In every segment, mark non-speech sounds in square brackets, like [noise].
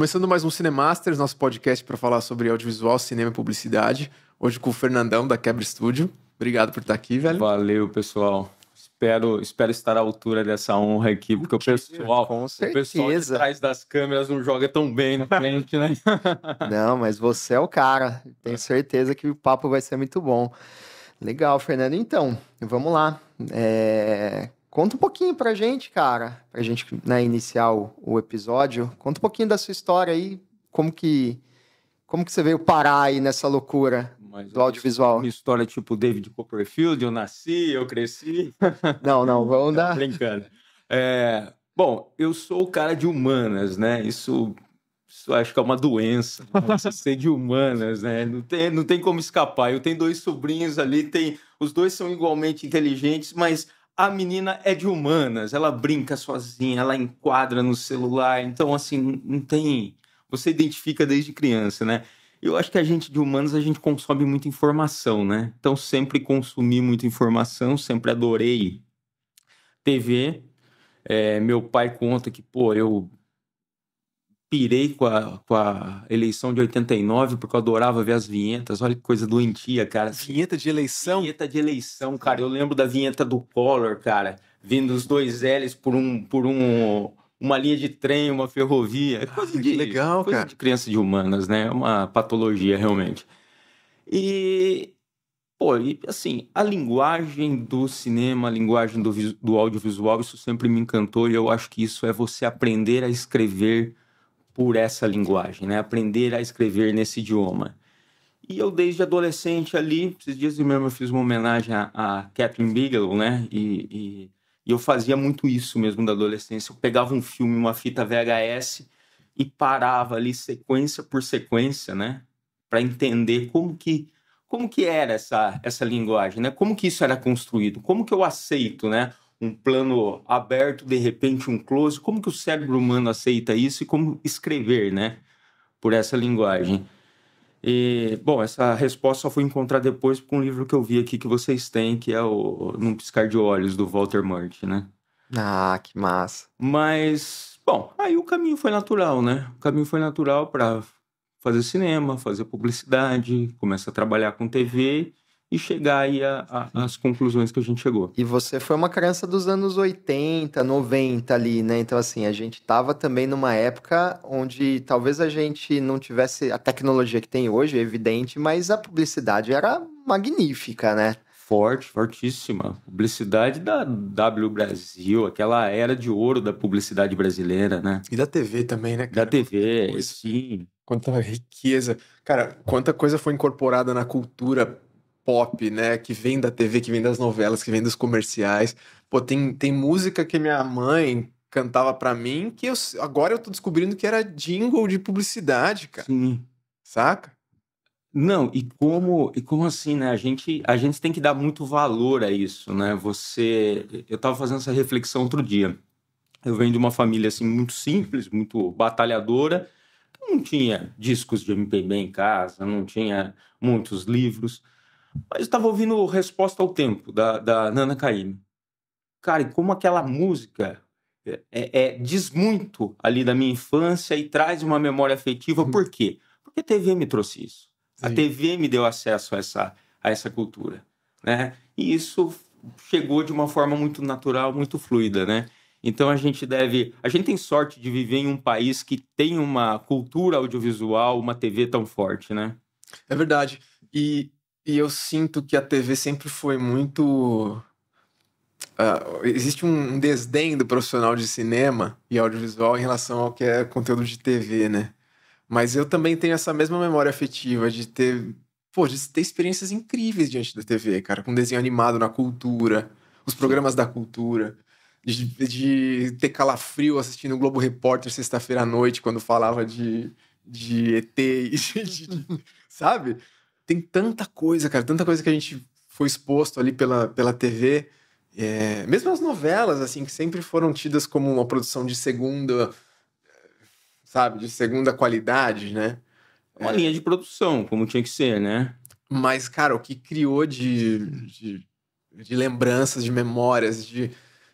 Começando mais um Cinemasters, nosso podcast para falar sobre audiovisual, cinema e publicidade. Hoje com o Fernandão da Quebra Estúdio. Obrigado por estar aqui, velho. Valeu, pessoal. Espero, espero estar à altura dessa honra aqui, porque o pessoal, Com certeza. o pessoal de trás das câmeras não joga tão bem na frente, né? [laughs] [laughs] não, mas você é o cara. Tenho certeza que o papo vai ser muito bom. Legal, Fernando. Então, vamos lá. É... Conta um pouquinho pra gente, cara, pra gente né, iniciar o, o, episódio. Conta um pouquinho da sua história aí, como que como que você veio parar aí nessa loucura Mas do audiovisual. Minha história é tipo David Copperfield, eu nasci, eu cresci. [laughs] Não, não, vamos dar... Brincando. É, bom, eu sou o cara de humanas, né? Isso, isso acho que é uma doença, né? [laughs] ser de humanas, né? Não tem, não tem como escapar. Eu tenho dois sobrinhos ali, tem, os dois são igualmente inteligentes, mas a menina é de humanas, ela brinca sozinha, ela enquadra no celular, então assim, não tem. Você identifica desde criança, né? Eu acho que a gente de humanas a gente consome muita informação, né? Então sempre consumi muita informação, sempre adorei TV. É, meu pai conta que, pô, eu pirei com a, com a eleição de 89, porque eu adorava ver as vinhetas. Olha que coisa doentia, cara. Vinheta de eleição? Vinheta de eleição, cara. Eu lembro da vinheta do Collor, cara. Vindo os dois L's por um. Por um uma linha de trem, uma ferrovia. É coisa ah, de, legal, coisa cara. de criança de humanas, né? É uma patologia, realmente. E, pô, e, assim, a linguagem do cinema, a linguagem do, do audiovisual, isso sempre me encantou e eu acho que isso é você aprender a escrever por essa linguagem, né? Aprender a escrever nesse idioma. E eu, desde adolescente ali, esses dias mesmo eu fiz uma homenagem a, a Catherine Bigelow, né? E, e, e, eu fazia muito isso mesmo da adolescência. Eu pegava um filme, uma fita VHS e parava ali sequência por sequência, né? Para entender como que como que era essa, essa linguagem, né? Como que isso era construído? Como que eu aceito, né? um plano aberto, de repente um close. Como que o cérebro humano aceita isso e como escrever, né? Por essa linguagem. E, bom, essa resposta só fui encontrar depois com um livro que eu vi aqui que vocês têm, que é o Num Piscar de Olhos, do Walter Murch, né? Ah, que massa. Mas, bom, aí o caminho foi natural, né? O caminho foi natural para fazer cinema, fazer publicidade, começa a trabalhar com TV e chegar aí às conclusões que a gente chegou. E você foi uma criança dos anos 80, 90 ali, né? Então, assim, a gente estava também numa época onde talvez a gente não tivesse a tecnologia que tem hoje, é evidente, mas a publicidade era magnífica, né? Forte, fortíssima. Publicidade da W Brasil, aquela era de ouro da publicidade brasileira, né? E da TV também, né? Cara? Da TV, sim. Quanta riqueza. Cara, quanta coisa foi incorporada na cultura pop, né? Que vem da TV, que vem das novelas, que vem dos comerciais. Pô, tem, tem música que minha mãe cantava para mim que eu, agora eu tô descobrindo que era jingle de publicidade, cara. Sim. Saca? Não, e como, e como assim, né? A gente, a gente tem que dar muito valor a isso, né? Você. Eu tava fazendo essa reflexão outro dia. Eu venho de uma família assim muito simples, muito batalhadora. Não tinha discos de MPB em casa, não tinha muitos livros. Mas eu estava ouvindo Resposta ao Tempo, da, da Nana Caymmi. Cara, e como aquela música é, é, é diz muito ali da minha infância e traz uma memória afetiva. Uhum. Por quê? Porque a TV me trouxe isso. Sim. A TV me deu acesso a essa, a essa cultura. Né? E isso chegou de uma forma muito natural, muito fluida. Né? Então a gente deve. A gente tem sorte de viver em um país que tem uma cultura audiovisual, uma TV tão forte. Né? É verdade. E e eu sinto que a TV sempre foi muito. Uh, existe um desdém do profissional de cinema e audiovisual em relação ao que é conteúdo de TV, né? Mas eu também tenho essa mesma memória afetiva de ter, pô, de ter experiências incríveis diante da TV, cara, com desenho animado na cultura, os programas da cultura, de, de ter calafrio assistindo o Globo Repórter sexta-feira à noite, quando falava de, de ET, de, de, [laughs] sabe? tem tanta coisa, cara, tanta coisa que a gente foi exposto ali pela, pela TV. É, mesmo as novelas, assim, que sempre foram tidas como uma produção de segunda, sabe, de segunda qualidade, né? É uma é. linha de produção, como tinha que ser, né? Mas, cara, o que criou de, de, de lembranças, de memórias, de.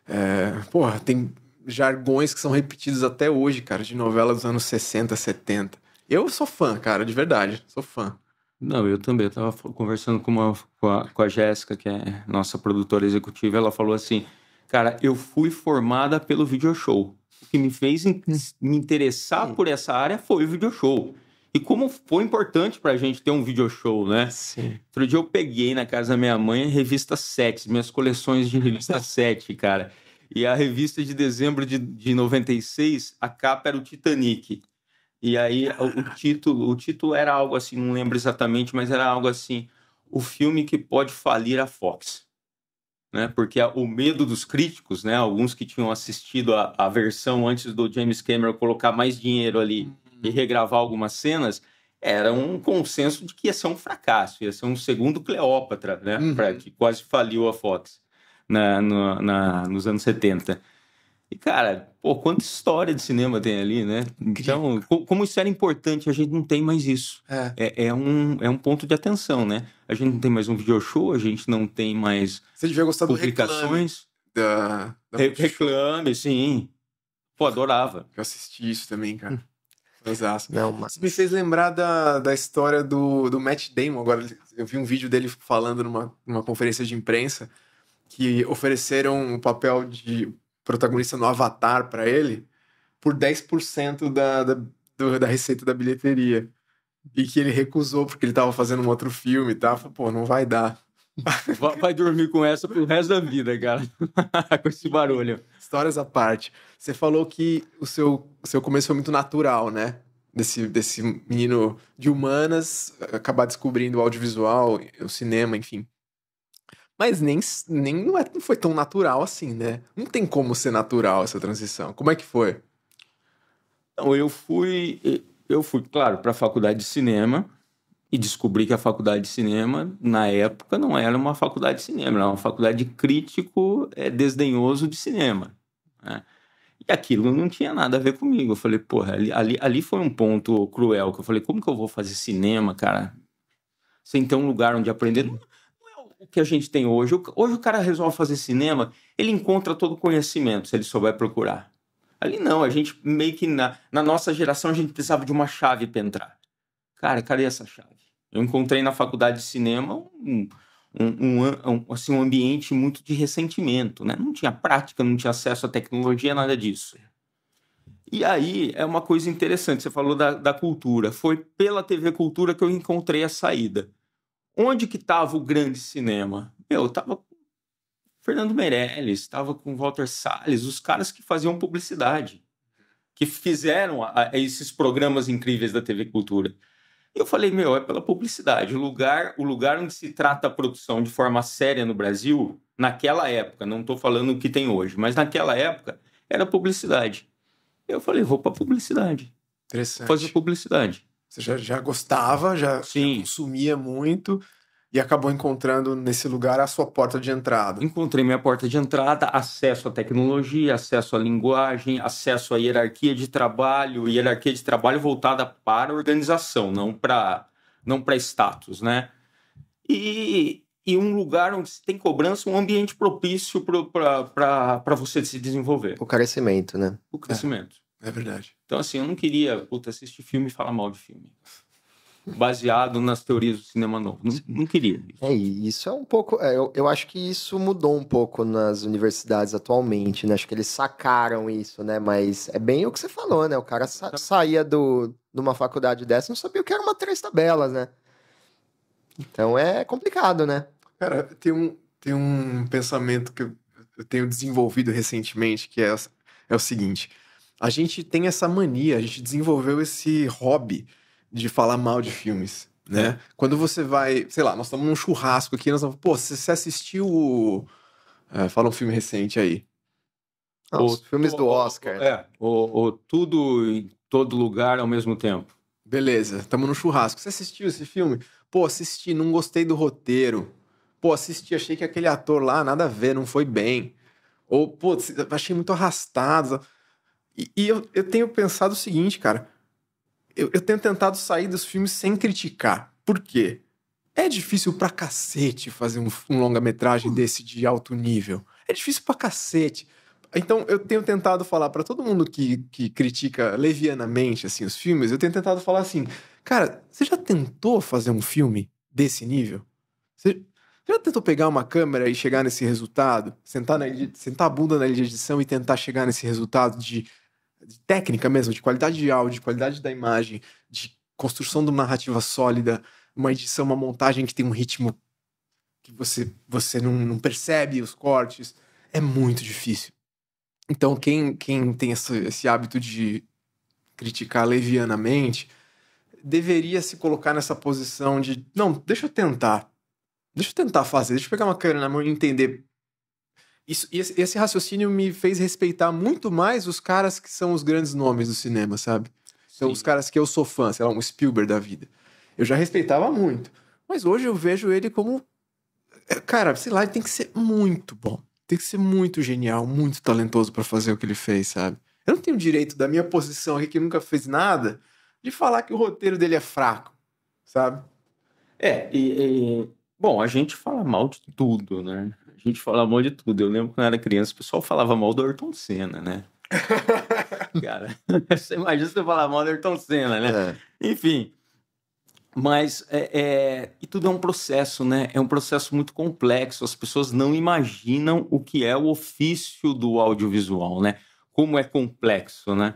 É, porra, tem jargões que são repetidos até hoje, cara, de novelas dos anos 60, 70. Eu sou fã, cara, de verdade, sou fã. Não, eu também. Eu estava conversando com, uma, com a, com a Jéssica, que é nossa produtora executiva. Ela falou assim: Cara, eu fui formada pelo video show. O que me fez in hum. me interessar por essa área foi o video show. E como foi importante pra gente ter um video show, né? Sim. Outro dia eu peguei na casa da minha mãe revista 7, minhas coleções de revista 7, [laughs] cara. E a revista de dezembro de, de 96, a capa era o Titanic. E aí o título, o título era algo assim, não lembro exatamente, mas era algo assim: o filme que pode falir a Fox. Né? Porque o medo dos críticos, né? alguns que tinham assistido a, a versão antes do James Cameron colocar mais dinheiro ali e uhum. regravar algumas cenas, era um consenso de que ia ser um fracasso, ia ser um segundo Cleópatra, né? Uhum. Pra, que quase faliu a Fox na, no, na, nos anos 70. E, cara, pô, quanta história de cinema tem ali, né? Então, como isso era importante, a gente não tem mais isso. É. É, é um, é um ponto de atenção, né? A gente não tem mais um video show, a gente não tem mais Você devia gostar publicações. Do reclame, da, da... Reclame, sim. Pô, adorava. Eu assisti isso também, cara. Exato. Hum. Não, mas... Você me fez lembrar da, da história do, do Matt Damon. Agora, eu vi um vídeo dele falando numa, numa conferência de imprensa que ofereceram o papel de protagonista no Avatar para ele por 10% da, da, do, da receita da bilheteria. E que ele recusou porque ele tava fazendo um outro filme e tá? tal. Pô, não vai dar. [laughs] Vai dormir com essa pro resto da vida, cara. [laughs] com esse barulho. Histórias à parte. Você falou que o seu, o seu começo foi muito natural, né? Desse, desse menino de humanas acabar descobrindo o audiovisual, o cinema, enfim. Mas nem, nem não, é, não foi tão natural assim, né? Não tem como ser natural essa transição. Como é que foi? Então, eu fui, eu fui claro, para a faculdade de cinema e descobri que a faculdade de cinema, na época, não era uma faculdade de cinema, era uma faculdade de crítico é, desdenhoso de cinema. Né? E aquilo não tinha nada a ver comigo. Eu falei, porra, ali, ali, ali foi um ponto cruel, que eu falei, como que eu vou fazer cinema, cara? Sem ter um lugar onde aprender que a gente tem hoje. Hoje o cara resolve fazer cinema, ele encontra todo o conhecimento, se ele souber procurar. Ali não, a gente meio que na, na nossa geração a gente precisava de uma chave para entrar. Cara, cadê essa chave? Eu encontrei na faculdade de cinema um, um, um, assim, um ambiente muito de ressentimento, né? Não tinha prática, não tinha acesso à tecnologia, nada disso. E aí é uma coisa interessante, você falou da, da cultura. Foi pela TV Cultura que eu encontrei a saída. Onde que estava o grande cinema? Meu, tava com Fernando Meirelles, tava com Walter Salles, os caras que faziam publicidade, que fizeram a, a esses programas incríveis da TV Cultura. E eu falei, meu, é pela publicidade. O lugar, o lugar onde se trata a produção de forma séria no Brasil, naquela época, não estou falando o que tem hoje, mas naquela época era publicidade. Eu falei, vou para publicidade. Interessante. Fazer publicidade. Você já, já gostava, já, já consumia muito e acabou encontrando nesse lugar a sua porta de entrada. Encontrei minha porta de entrada, acesso à tecnologia, acesso à linguagem, acesso à hierarquia de trabalho, hierarquia de trabalho voltada para a organização, não para não para status, né? E, e um lugar onde tem cobrança, um ambiente propício para pro, você se desenvolver. O crescimento, né? O crescimento. É. É verdade. Então, assim, eu não queria puta, assistir filme e falar mal de filme. Baseado nas teorias do cinema novo. Não, não queria. É, isso é um pouco. É, eu, eu acho que isso mudou um pouco nas universidades atualmente, né? Acho que eles sacaram isso, né? Mas é bem o que você falou, né? O cara sa saía do, de uma faculdade dessa e não sabia o que era uma três tabelas, né? Então é complicado, né? Cara, tem um, tem um pensamento que eu, eu tenho desenvolvido recentemente que é, é o seguinte a gente tem essa mania, a gente desenvolveu esse hobby de falar mal de filmes, né? É. Quando você vai, sei lá, nós estamos num churrasco aqui, nós vamos, pô, você, você assistiu. É, fala um filme recente aí. os filmes do Oscar. O, é, o, o, Tudo em Todo Lugar ao mesmo tempo. Beleza, estamos no churrasco. Você assistiu esse filme? Pô, assisti, não gostei do roteiro. Pô, assisti, achei que aquele ator lá, nada a ver, não foi bem. Ou, pô, achei muito arrastado. E, e eu, eu tenho pensado o seguinte, cara. Eu, eu tenho tentado sair dos filmes sem criticar. Por quê? É difícil pra cacete fazer um, um longa-metragem hum. desse de alto nível. É difícil pra cacete. Então, eu tenho tentado falar para todo mundo que, que critica levianamente assim, os filmes, eu tenho tentado falar assim: cara, você já tentou fazer um filme desse nível? Você já tentou pegar uma câmera e chegar nesse resultado? Sentar, na, sentar a bunda na edição e tentar chegar nesse resultado de de técnica mesmo, de qualidade de áudio, de qualidade da imagem, de construção de uma narrativa sólida, uma edição, uma montagem que tem um ritmo que você, você não, não percebe os cortes, é muito difícil. Então, quem, quem tem esse, esse hábito de criticar levianamente deveria se colocar nessa posição de: não, deixa eu tentar. Deixa eu tentar fazer, deixa eu pegar uma câmera na mão e entender isso, esse raciocínio me fez respeitar muito mais os caras que são os grandes nomes do cinema, sabe? São então, os caras que eu sou fã, sei lá, um Spielberg da vida. Eu já respeitava muito. Mas hoje eu vejo ele como. É, cara, sei lá, ele tem que ser muito bom. Tem que ser muito genial, muito talentoso para fazer o que ele fez, sabe? Eu não tenho direito da minha posição aqui, que nunca fez nada, de falar que o roteiro dele é fraco, sabe? É, e, e. Bom, a gente fala mal de tudo, né? A gente fala mal de tudo. Eu lembro quando eu era criança, o pessoal falava mal do Ayrton Senna, né? [laughs] Cara, [laughs] você imagina você falar mal do Ayrton Senna, né? É. Enfim. Mas é, é, e tudo é um processo, né? É um processo muito complexo. As pessoas não imaginam o que é o ofício do audiovisual, né? Como é complexo, né?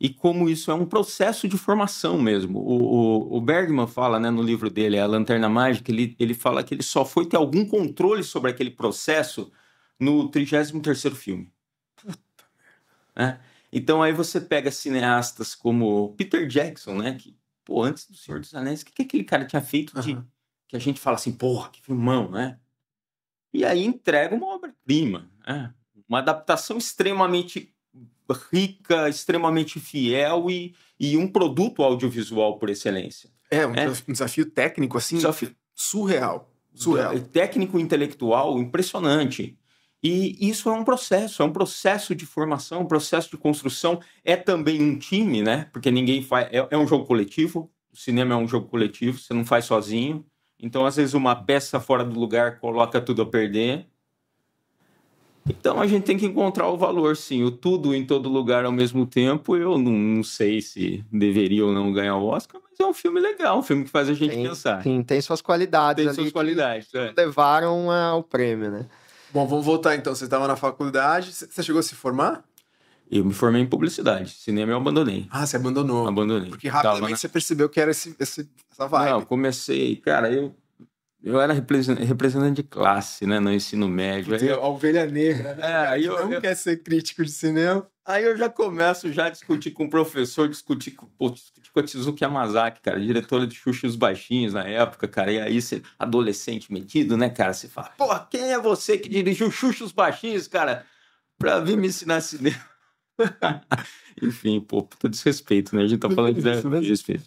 e como isso é um processo de formação mesmo. O, o, o, Bergman fala né, no livro dele, A Lanterna Mágica, ele, ele fala que ele só foi ter algum controle sobre aquele processo no 33º filme. Puta merda. É? Então aí você pega cineastas como Peter Jackson, né? Que, pô, antes do Senhor dos Anéis, o que, que aquele cara tinha feito de... Uhum. Que a gente fala assim, porra, que filmão, né? E aí entrega uma obra-prima, né? Uma adaptação extremamente rica, extremamente fiel e, e um produto audiovisual por excelência. É, um, é. desafio técnico, assim, desafio... surreal. Surreal. Técnico intelectual impressionante. E isso é um processo, é um processo de formação, um processo de construção. É também um time, né? Porque ninguém faz. É, é um jogo coletivo. O cinema é um jogo coletivo, você não faz sozinho. Então, às vezes, uma peça fora do lugar coloca tudo a perder. Então a gente tem que encontrar o valor, sim. O tudo em todo lugar ao mesmo tempo. Eu não, não sei se deveria ou não ganhar o Oscar, mas é um filme legal, um filme que faz a gente tem, pensar. Sim, tem suas qualidades. Tem suas qualidades. É. Levaram ao prêmio, né? Bom, vamos voltar então. Você estava na faculdade, você chegou a se formar? Eu me formei em publicidade. Cinema eu abandonei. Ah, você abandonou. Abandonei. Porque rapidamente na... você percebeu que era esse, esse, essa vibe. Não, comecei. Cara, eu eu era representante de classe, né, no ensino médio. aí, a ovelha negra. Né? [laughs] É, aí eu, não eu, quer ser crítico de cinema. Aí eu já começo já a discutir com o professor, discutir com, pô, discutir com a Tizuki Yamazaki, cara, diretora de Xuxa os Baixinhos na época, cara. E aí você, adolescente metido, né, cara, você fala, pô, quem é você que dirigiu Xuxa os Baixinhos, cara, pra vir me ensinar cinema? [laughs] Enfim, pô, puta desrespeito, né? A gente tá falando de né? desrespeito.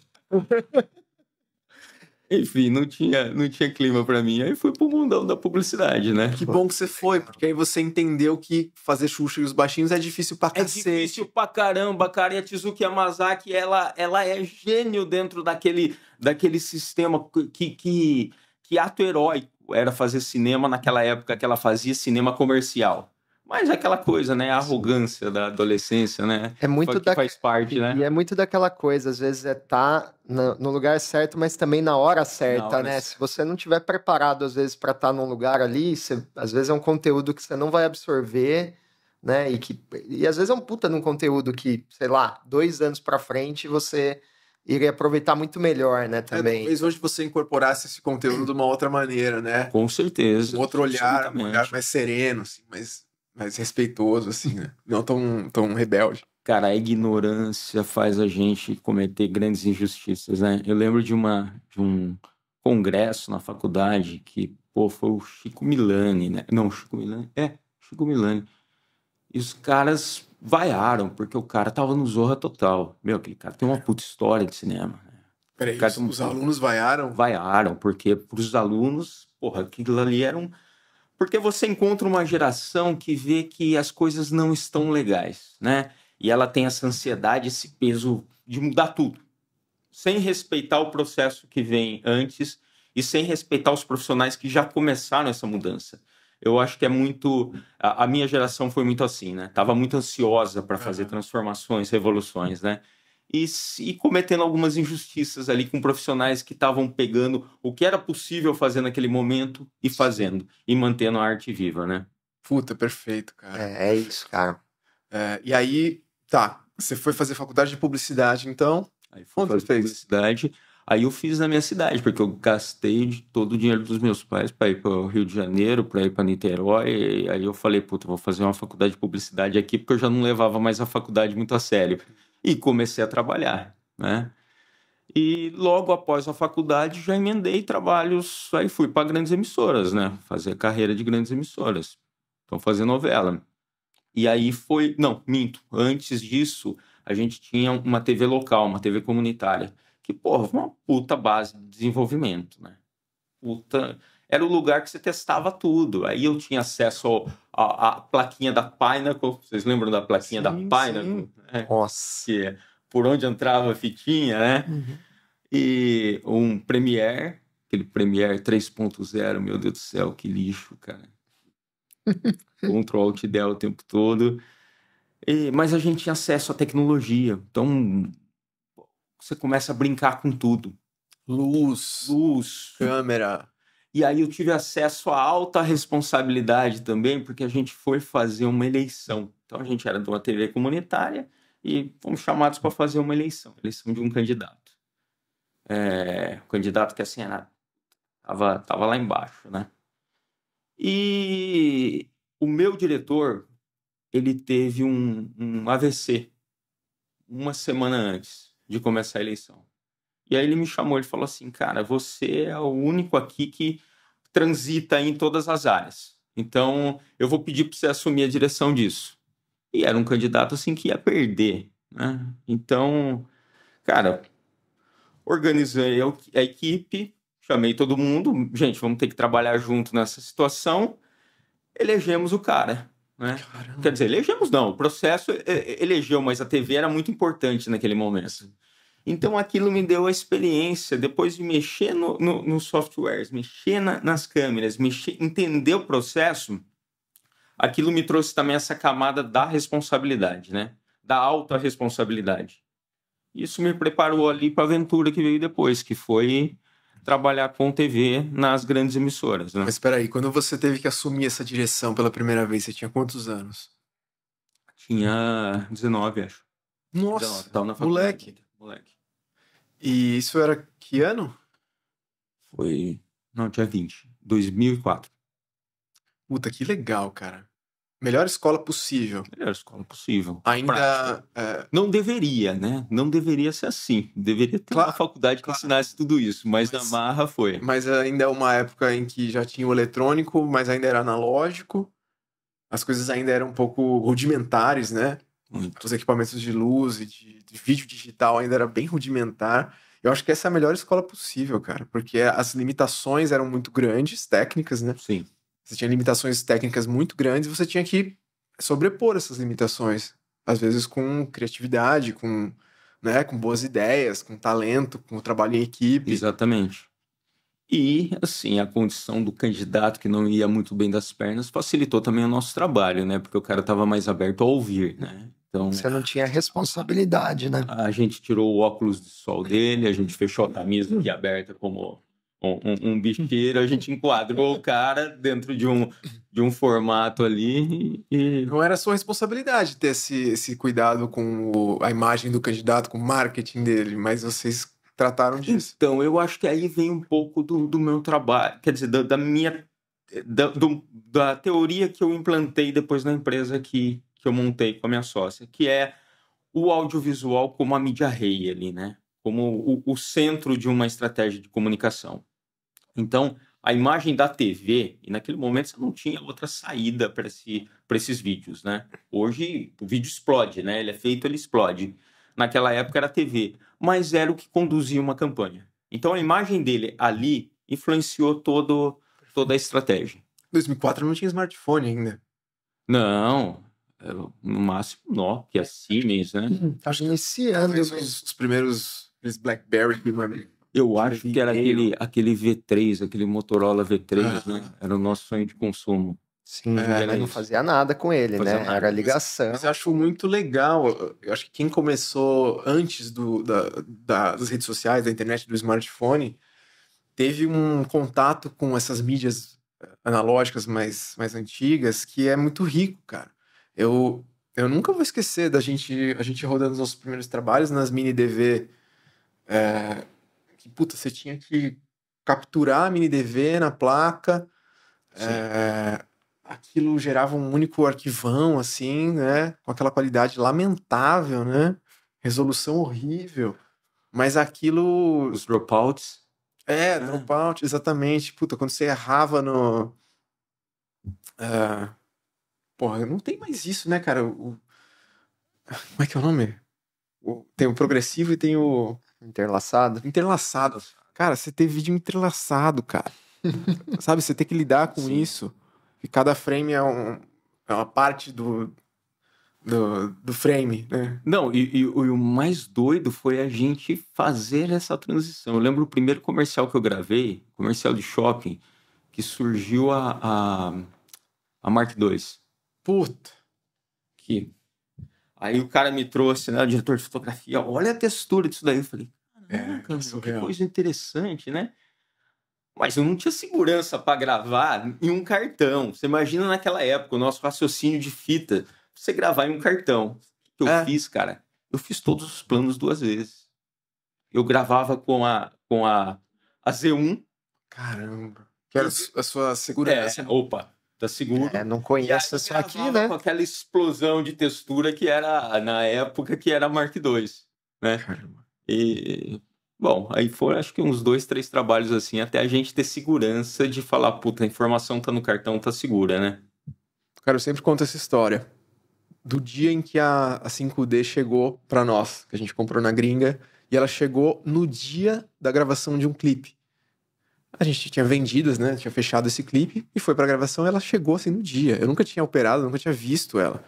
Enfim, não tinha, não tinha clima para mim. Aí fui pro mundão da publicidade, né? Que bom que você foi, porque aí você entendeu que fazer Xuxa e os baixinhos é difícil pra é cacete. É difícil pra caramba, cara. E a Tizuki Yamazaki, ela, ela é gênio dentro daquele, daquele sistema que, que, que ato heróico era fazer cinema naquela época que ela fazia cinema comercial. Mas é aquela coisa, né? A arrogância da adolescência, né? É muito da... faz parte, né? E é muito daquela coisa, às vezes é tá no lugar certo, mas também na hora certa, né? Se você não tiver preparado, às vezes, para estar tá num lugar ali, você... às vezes é um conteúdo que você não vai absorver, né? E, que, e às vezes é um puta num conteúdo que, sei lá, dois anos para frente você iria aproveitar muito melhor, né, é, também. É, talvez hoje você incorporasse esse conteúdo de uma outra maneira, né? Com certeza. Um outro olhar, um olhar mais sereno, assim, mas mais respeitoso, assim, né? Não tão, tão rebelde. Cara, a ignorância faz a gente cometer grandes injustiças, né? Eu lembro de, uma, de um congresso na faculdade que, pô, foi o Chico Milani, né? Não, Chico Milani. É, Chico Milani. E os caras vaiaram, porque o cara tava no Zorra Total. Meu, aquele cara tem uma puta história de cinema. Né? Peraí, os, tem... os alunos vaiaram? Vaiaram, porque pros alunos, porra, aquilo ali era um porque você encontra uma geração que vê que as coisas não estão legais, né? E ela tem essa ansiedade, esse peso de mudar tudo, sem respeitar o processo que vem antes e sem respeitar os profissionais que já começaram essa mudança. Eu acho que é muito. A, minha geração foi muito assim, né? Tava muito ansiosa para fazer transformações, revoluções, né? e, e cometendo algumas injustiças ali com profissionais que estavam pegando o que era possível fazer naquele momento e fazendo, e mantendo a arte viva, né? Puta, perfeito, cara. É, é isso, cara. É, e aí, tá, você foi fazer faculdade de publicidade, então? Aí fui fazer fez? publicidade. Aí eu fiz na minha cidade, porque eu gastei de todo o dinheiro dos meus pais para ir para o Rio de Janeiro, para ir para Niterói. aí eu falei, puta, vou fazer uma faculdade de publicidade aqui, porque eu já não levava mais a faculdade muito a sério e comecei a trabalhar, né? E logo após a faculdade já emendei trabalhos, aí fui para grandes emissoras, né? Fazer carreira de grandes emissoras. Então fazer novela. E aí foi, não, minto, antes disso a gente tinha uma TV local, uma TV comunitária, que porra, uma puta base de desenvolvimento, né? Puta, era o lugar que você testava tudo. Aí eu tinha acesso ao, a, a, plaquinha da Pinnacle. Vocês lembram da plaquinha sim, da Pinnacle? É, Nossa! Que, por onde entrava a fitinha, né? Uhum. E um Premiere, aquele Premiere 3.0, meu Deus do céu, que lixo, cara. [laughs] Control Alt Del o tempo todo. E, mas a gente tinha acesso à tecnologia, então você começa a brincar com tudo. Luz, luz, câmera, e aí eu tive acesso a alta responsabilidade também, porque a gente foi fazer uma eleição. Então a gente era de uma TV comunitária e fomos chamados para fazer uma eleição, eleição de um candidato. É, candidato que assim era, tava, tava lá embaixo, né? E o meu diretor, ele teve um, um AVC uma semana antes de começar a eleição. E aí ele me chamou, ele falou assim, cara, você é o único aqui que transita em todas as áreas. Então, eu vou pedir para você assumir a direção disso. E era um candidato assim que ia perder, né? Então, cara, organizei a equipe, chamei todo mundo, gente, vamos ter que trabalhar junto nessa situação. Elegemos o cara, né? Quer dizer, elegemos não, o processo elegeu, mas a TV era muito importante naquele momento. Então aquilo me deu a experiência, depois de mexer nos no, softwares, mexer na, nas câmeras, mexer, entender o processo, aquilo me trouxe também essa camada da responsabilidade, né? Da alta responsabilidade. Isso me preparou ali para a aventura que veio depois, que foi trabalhar com TV nas grandes emissoras. Né? Mas espera aí, quando você teve que assumir essa direção pela primeira vez, você tinha quantos anos? Tinha 19, acho. Nossa, 19, moleque. moleque. E isso era que ano? Foi. Não, dia 20. 2004. Puta, que legal, cara. Melhor escola possível. Melhor escola possível. Ainda. É... Não deveria, né? Não deveria ser assim. Deveria ter claro, uma faculdade que claro. ensinasse tudo isso, mas, mas na marra foi. Mas ainda é uma época em que já tinha o eletrônico, mas ainda era analógico. As coisas ainda eram um pouco rudimentares, né? Muito. Os equipamentos de luz e de, de vídeo digital ainda era bem rudimentar. Eu acho que essa é a melhor escola possível, cara, porque as limitações eram muito grandes, técnicas, né? Sim. Você tinha limitações técnicas muito grandes e você tinha que sobrepor essas limitações, às vezes com criatividade, com, né, com boas ideias, com talento, com trabalho em equipe. Exatamente. E, assim, a condição do candidato que não ia muito bem das pernas facilitou também o nosso trabalho, né? Porque o cara estava mais aberto a ouvir, né? Então, Você não tinha responsabilidade, né? A gente tirou o óculos de sol dele, a gente fechou a camisa aqui aberta como um, um, um bicheiro, a gente enquadrou o cara dentro de um, de um formato ali. E... Não era sua responsabilidade ter esse, esse cuidado com o, a imagem do candidato, com o marketing dele, mas vocês trataram disso. Então, eu acho que aí vem um pouco do, do meu trabalho, quer dizer, da, da minha. Da, do, da teoria que eu implantei depois na empresa que, que eu montei com a minha sócia, que é o audiovisual como a mídia rei ali, né? Como o, o centro de uma estratégia de comunicação. Então, a imagem da TV, e naquele momento você não tinha outra saída para esse, esses vídeos, né? Hoje o vídeo explode, né? Ele é feito, ele explode. Naquela época era a TV, mas era o que conduzia uma campanha. Então a imagem dele ali influenciou todo, toda a estratégia. 2004 não tinha smartphone ainda. Não, é, no máximo Nokia, é Siemens, né? Hum, acho que iniciando os, os primeiros os BlackBerry eu acho que era aquele, aquele V3, aquele Motorola V3, né? Era o nosso sonho de consumo. Sim, é, não fazia nada com ele, né? Nada. Era ligação. Mas, mas, eu acho muito legal. Eu acho que quem começou antes do, da, das redes sociais, da internet, do smartphone, teve um contato com essas mídias eh, analógicas mais, mais antigas que é muito rico, cara. Eu, eu nunca vou esquecer da gente, a gente rodando os nossos primeiros trabalhos nas mini DV. É, que, puta, você tinha que capturar a mini DV na placa. É, aquilo gerava um único arquivão, assim, né? Com aquela qualidade lamentável, né? Resolução horrível. Mas aquilo. Os dropouts. É, é. dropout, exatamente. Puta, quando você errava no. Uh, Porra, não tem mais isso, né, cara? O... Como é que é o nome? O... Tem o progressivo e tem o. Interlaçado. Interlaçado. Cara, você ter vídeo entrelaçado, cara. [laughs] Sabe, você tem que lidar com Sim. isso. E cada frame é, um, é uma parte do, do, do, frame, né? Não, e, e, e, o mais doido foi a gente fazer essa transição. Eu lembro o primeiro comercial que eu gravei, comercial de shopping, que surgiu a, a, a Mark II. Puta. que Aí o cara me trouxe, né? O diretor de fotografia, olha a textura disso daí. Eu falei, caramba, é, é que coisa interessante, né? Mas eu não tinha segurança para gravar em um cartão. Você imagina naquela época o nosso raciocínio de fita. Você gravar em um cartão. O que eu é. fiz, cara? Eu fiz todos os planos duas vezes. Eu gravava com a, com a, a Z1. Caramba. Que era a sua segurança. É, opa, da Seguro. É, não conhece só aqui, né? Com aquela explosão de textura que era na época que era Mark II, né? E bom, aí foram acho que uns dois, três trabalhos assim até a gente ter segurança de falar, puta, a informação tá no cartão, tá segura, né? Cara, eu sempre conto essa história do dia em que a, a 5D chegou para nós, que a gente comprou na gringa, e ela chegou no dia da gravação de um clipe. A gente tinha vendidas, né? Tinha fechado esse clipe e foi pra gravação. Ela chegou assim no dia. Eu nunca tinha operado, nunca tinha visto ela.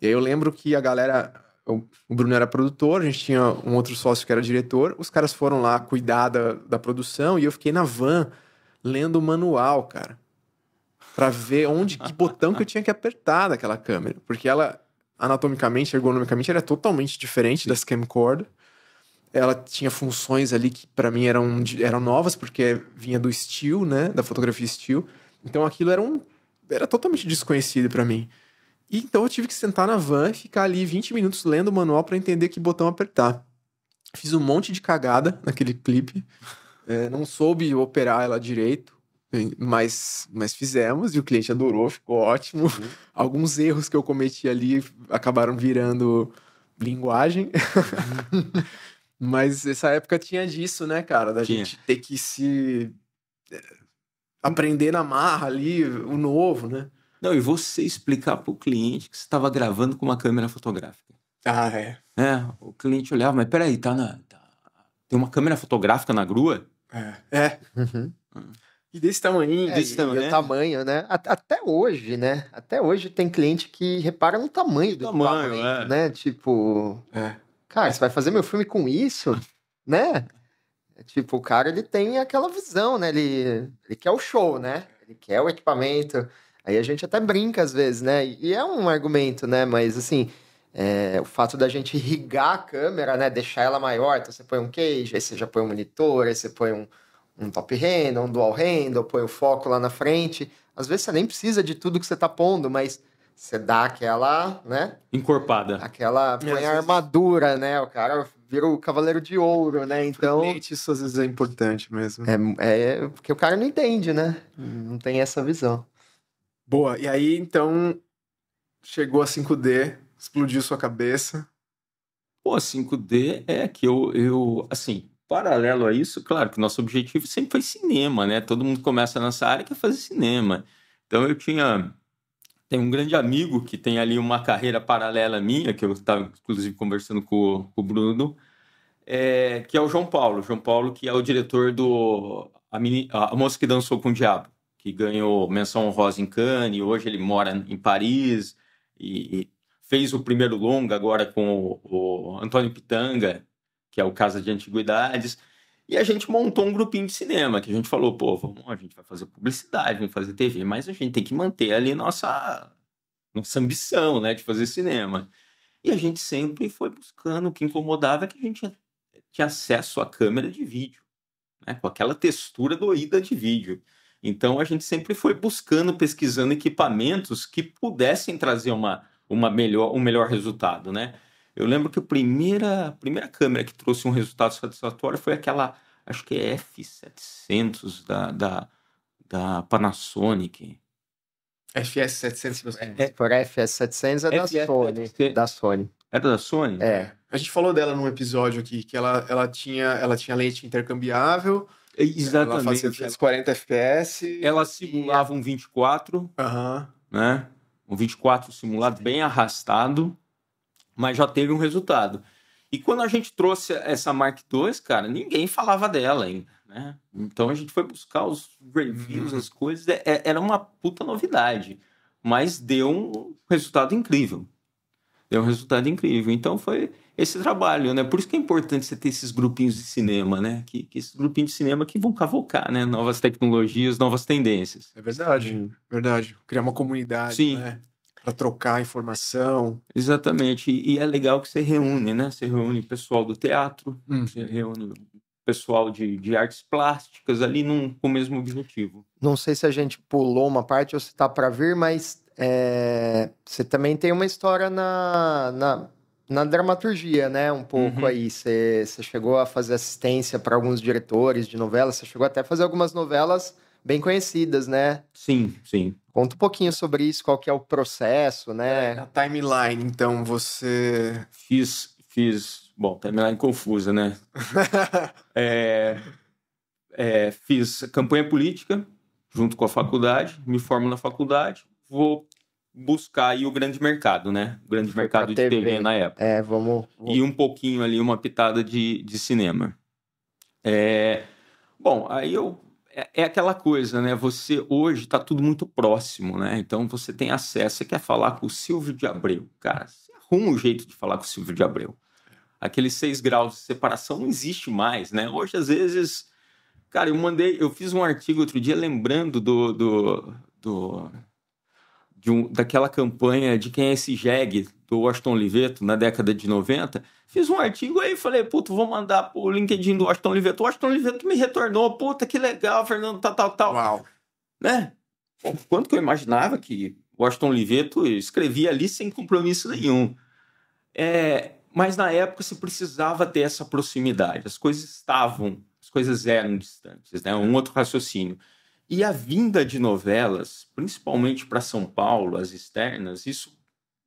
E aí eu lembro que a galera. O Bruno era produtor, a gente tinha um outro sócio que era diretor. Os caras foram lá cuidar da, da produção e eu fiquei na van lendo o manual, cara. Pra ver onde, que botão que eu tinha que apertar daquela câmera. Porque ela, anatomicamente, ergonomicamente, era totalmente diferente das camcorder ela tinha funções ali que para mim eram, eram novas, porque vinha do estilo, né? Da fotografia estilo. Então aquilo era um. Era totalmente desconhecido para mim. E, então eu tive que sentar na van e ficar ali 20 minutos lendo o manual para entender que botão apertar. Fiz um monte de cagada naquele clipe. [laughs] É, não soube operar ela direito, mas, mas fizemos e o cliente adorou, ficou ótimo. Uhum. [laughs] Alguns erros que eu cometi ali acabaram virando linguagem. Uhum. [laughs] Mas essa época tinha disso, né, cara? Da tinha. gente ter que se. Eh, aprender na marra ali, o novo, né? Não, e você explicar para o cliente que você estava gravando com uma câmera fotográfica. Ah, é. É, o cliente olhava, mas peraí, tá na. Tá... Tem uma câmera fotográfica na grua? É. É. Uhum. Hum. E desse tamanho, é, desse tamanho. tamanho, né? né? Até hoje, né? Até hoje tem cliente que repara no tamanho do tamanho, é. né? Tipo. É cara, você vai fazer meu filme com isso? [laughs] né? É, tipo, o cara, ele tem aquela visão, né? Ele, ele quer o show, né? Ele quer o equipamento. Aí a gente até brinca às vezes, né? E é um argumento, né? Mas, assim, é, o fato da gente irrigar a câmera, né? Deixar ela maior. Então, você põe um cage, aí você já põe um monitor, aí você põe um, um top handle, um dual handle, põe o foco lá na frente. Às vezes, você nem precisa de tudo que você tá pondo, mas você dá aquela, né? Encorpada. Aquela. É, põe a armadura, né? O cara vira o Cavaleiro de Ouro, né? Então. Isso às vezes é importante mesmo. É, é porque o cara não entende, né? Não tem essa visão. Boa. E aí, então, chegou a 5D, explodiu sua cabeça. Pô, a 5D é que eu, eu assim, paralelo a isso, claro que nosso objetivo sempre foi cinema, né? Todo mundo começa nessa área e quer fazer cinema. Então eu tinha tem um grande amigo que tem ali uma carreira paralela minha, que eu estava inclusive conversando com, com o Bruno, é, que é o João Paulo. João Paulo, que é o diretor do A, Mini, a Moça que Dançou com o Diabo, que ganhou menção honrosa em Cannes, hoje ele mora em Paris e, e fez o primeiro longa agora com o, o Antônio Pitanga, que é o Casa de Antiguidades. E a gente montou um grupinho de cinema, que a gente falou, pô, vamos, a gente vai fazer publicidade, vamos fazer TV, mas a gente tem que manter ali nossa, nossa ambição, né, de fazer cinema. E a gente sempre foi buscando, o que incomodava é que a gente tinha acesso à câmera de vídeo, né, com aquela textura doída de vídeo. Então a gente sempre foi buscando, pesquisando equipamentos que pudessem trazer uma, uma melhor, um melhor resultado, né? Eu lembro que a primeira, a primeira câmera que trouxe um resultado satisfatório foi aquela, acho que é F700 da, da, da Panasonic. FS700, é. é, por FS700 é da Sony, FS... da Sony. Era da Sony? É. A gente falou dela num episódio aqui, que ela, ela, tinha, ela tinha lente intercambiável. Exatamente. É, ela fazia 40 FPS. Ela simulava e... um 24, uhum. né? Um 24 simulado bem arrastado mas já teve um resultado. E quando a gente trouxe essa Mark II, cara, ninguém falava dela ainda, né? Então a gente foi buscar os reviews, uhum. as coisas, é, é, era uma puta novidade, mas deu um resultado incrível. Deu um resultado incrível. Então foi esse trabalho, né? Por isso que é importante você ter esses grupinhos de cinema, né? Que, que esses grupinhos de cinema que vão cavocar, né? Novas tecnologias, novas tendências. É verdade, verdade. Criar uma comunidade, Sim. Né? para trocar informação. Exatamente. E, e, é legal que você reúne, né? Você reúne pessoal do teatro, hum. você reúne pessoal de, de artes plásticas ali num, com o mesmo objetivo. Não sei se a gente pulou uma parte ou se está para vir, mas é, você também tem uma história na, na, na dramaturgia, né? Um pouco uhum. aí. Você, você chegou a fazer assistência para alguns diretores de novelas, você chegou até a fazer algumas novelas bem conhecidas, né? Sim, sim. Conta um pouquinho sobre isso, qual que é o processo, né? É, a timeline, então, você... Fiz, fiz... Bom, timeline confusa, né? [laughs] é, é, fiz campanha política junto com a faculdade, me formo na faculdade, vou buscar aí o grande mercado, né? O grande Foi mercado de TV. TV. na época. É, vamos, vamos... E um pouquinho ali, uma pitada de, de cinema. É... Bom, aí eu é, é aquela coisa, né? Você hoje está tudo muito próximo, né? Então você tem acesso. Você quer falar com o Silvio de Abreu, cara? Você arruma um jeito de falar com o Silvio de Abreu. Aqueles seis graus de separação não existe mais, né? Hoje, às vezes, cara, eu mandei, eu fiz um artigo outro dia lembrando do, do, do um, daquela campanha de quem é esse jegue do Washington Liveto na década de 90, fiz um artigo aí e falei, puto, vou mandar pro LinkedIn do Washington Liveto. O Washington Liveto me retornou, puta, que legal, Fernando, tal, tal, tal. Uau. Né? Quanto que eu imaginava que o Washington Liveto escrevia ali sem compromisso nenhum. É, mas na época se precisava ter essa proximidade. As coisas estavam, as coisas eram distantes, né? Um outro raciocínio. E a vinda de novelas, principalmente para São Paulo, as externas, isso,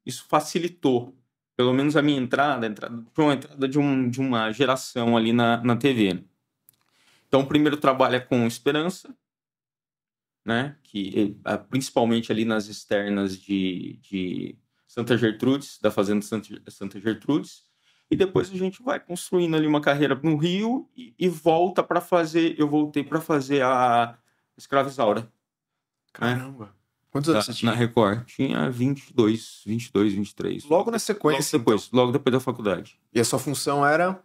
isso facilitou, pelo menos a minha entrada, a entrada, entrada de, um, de uma geração ali na, na TV. Então, o primeiro trabalha com Esperança, né? que principalmente ali nas externas de, de Santa Gertrudes, da Fazenda Santa Gertrudes, e depois a gente vai construindo ali uma carreira no Rio e, e volta para fazer. Eu voltei para fazer a escravizaura. Né? Caramba. Né? Quantos anos você tinha? Na Record. Tinha 22, 22, 23. Logo na sequência? Logo depois, então. logo depois da faculdade. E a sua função era?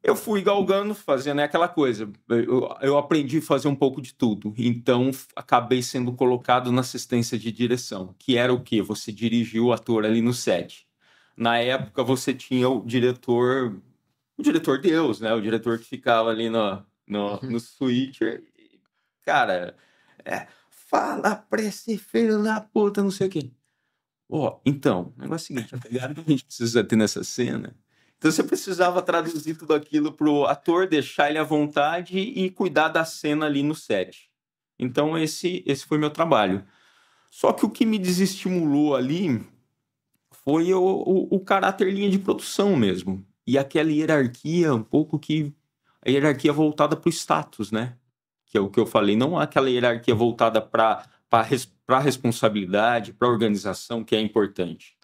Eu fui galgando, fazendo né, aquela coisa. Eu, eu aprendi a fazer um pouco de tudo. Então, acabei sendo colocado na assistência de direção, que era o quê? Você dirigiu o ator ali no set. Na época, você tinha o diretor... O diretor Deus, né? O diretor que ficava ali no, no, uhum. no switcher cara, é, fala pra esse filho da puta, não sei o quê. Ó, oh, então, o negócio é o seguinte, a pegada que a gente precisa ter nessa cena então você precisava traduzir tudo aquilo pro ator, deixar ele à vontade e cuidar da cena ali no set. Então esse esse foi meu trabalho. Só que o que me desestimulou ali foi o, o, o caráter linha de produção mesmo. E aquela hierarquia um pouco que... A hierarquia voltada pro status, né? que é o que eu falei, não há aquela hierarquia voltada para a responsabilidade, para a organização, que é importante.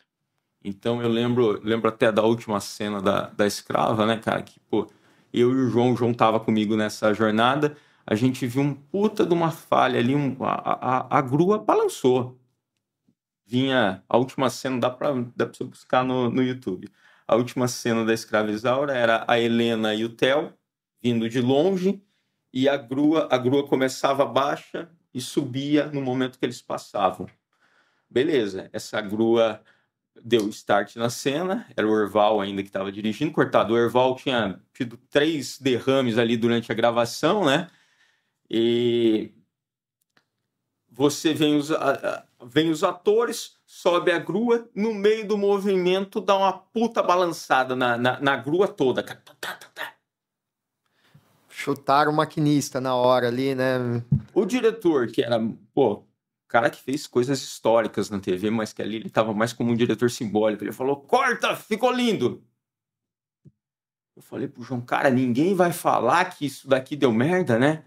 Então eu lembro, lembro até da última cena da, da escrava, né, cara? Que, pô, eu e o João, o João tava comigo nessa jornada, a gente viu um puta de uma falha ali, um, a, a, a, grua balançou. Vinha a última cena, dá pra, dá você buscar no, no YouTube. A última cena da escrava Isaura era a Helena e o Theo vindo de longe, e a grua, a grua começava baixa e subia no momento que eles passavam. Beleza, essa grua deu start na cena, era o Erval ainda que estava dirigindo, cortado, o Erval tinha tido três derrames ali durante a gravação, né? E você vem os, vem os atores, sobe a grua, no meio do movimento dá uma puta balançada na, na, na grua toda chutaram o maquinista na hora ali, né? O diretor, que era, pô, cara que fez coisas históricas na TV, mas que ali ele estava mais como um diretor simbólico. Ele falou: corta, ficou lindo. Eu falei pro João, cara, ninguém vai falar que isso daqui deu merda, né?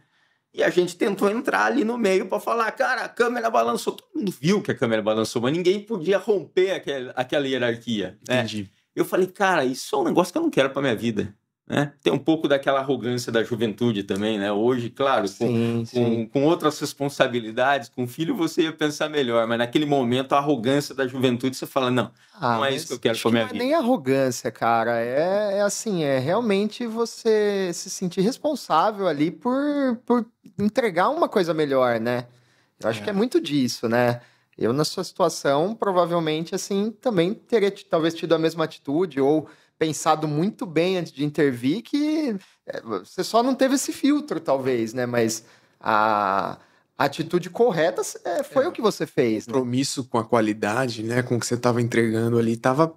E a gente tentou entrar ali no meio para falar, cara, a câmera balançou. Todo mundo viu que a câmera balançou, mas ninguém podia romper aquela, aquela hierarquia. Né? Entendi. Né? Eu falei, cara, isso é um negócio que eu não quero pra minha vida. Né? Tem um pouco daquela arrogância da juventude também, né? Hoje, claro, sim, com, sim. com, outras responsabilidades, com filho você ia pensar melhor, mas naquele momento a arrogância da juventude, você fala, não, ah, não é isso que eu quero para minha vida. Não é nem arrogância, cara, é, é, assim, é realmente você se sentir responsável ali por, por entregar uma coisa melhor, né? Eu acho é. que é muito disso, né? Eu, na sua situação, provavelmente, assim, também teria talvez tido a mesma atitude ou pensado muito bem antes de intervir que é, você só não teve esse filtro, talvez, né? Mas a atitude correta é, foi é, o que você fez. Né? Compromisso né? com a qualidade, né? Com o que você estava entregando ali, estava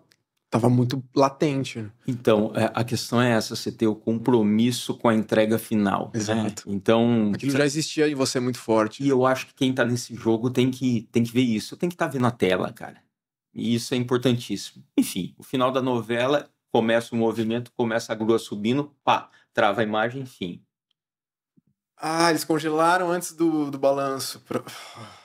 tava muito latente. Né? Então, é, a questão é essa, você ter o compromisso com a entrega final. Né? Exato. Né? Então... Aquilo já existia em você muito forte. E eu acho que quem está nesse jogo tem que, tem que ver isso, tem que estar tá vendo a tela, cara. E isso é importantíssimo. Enfim, o final da novela começa o movimento, começa a grua subindo, pá, trava a imagem, enfim. Ah, eles congelaram antes do, do balanço.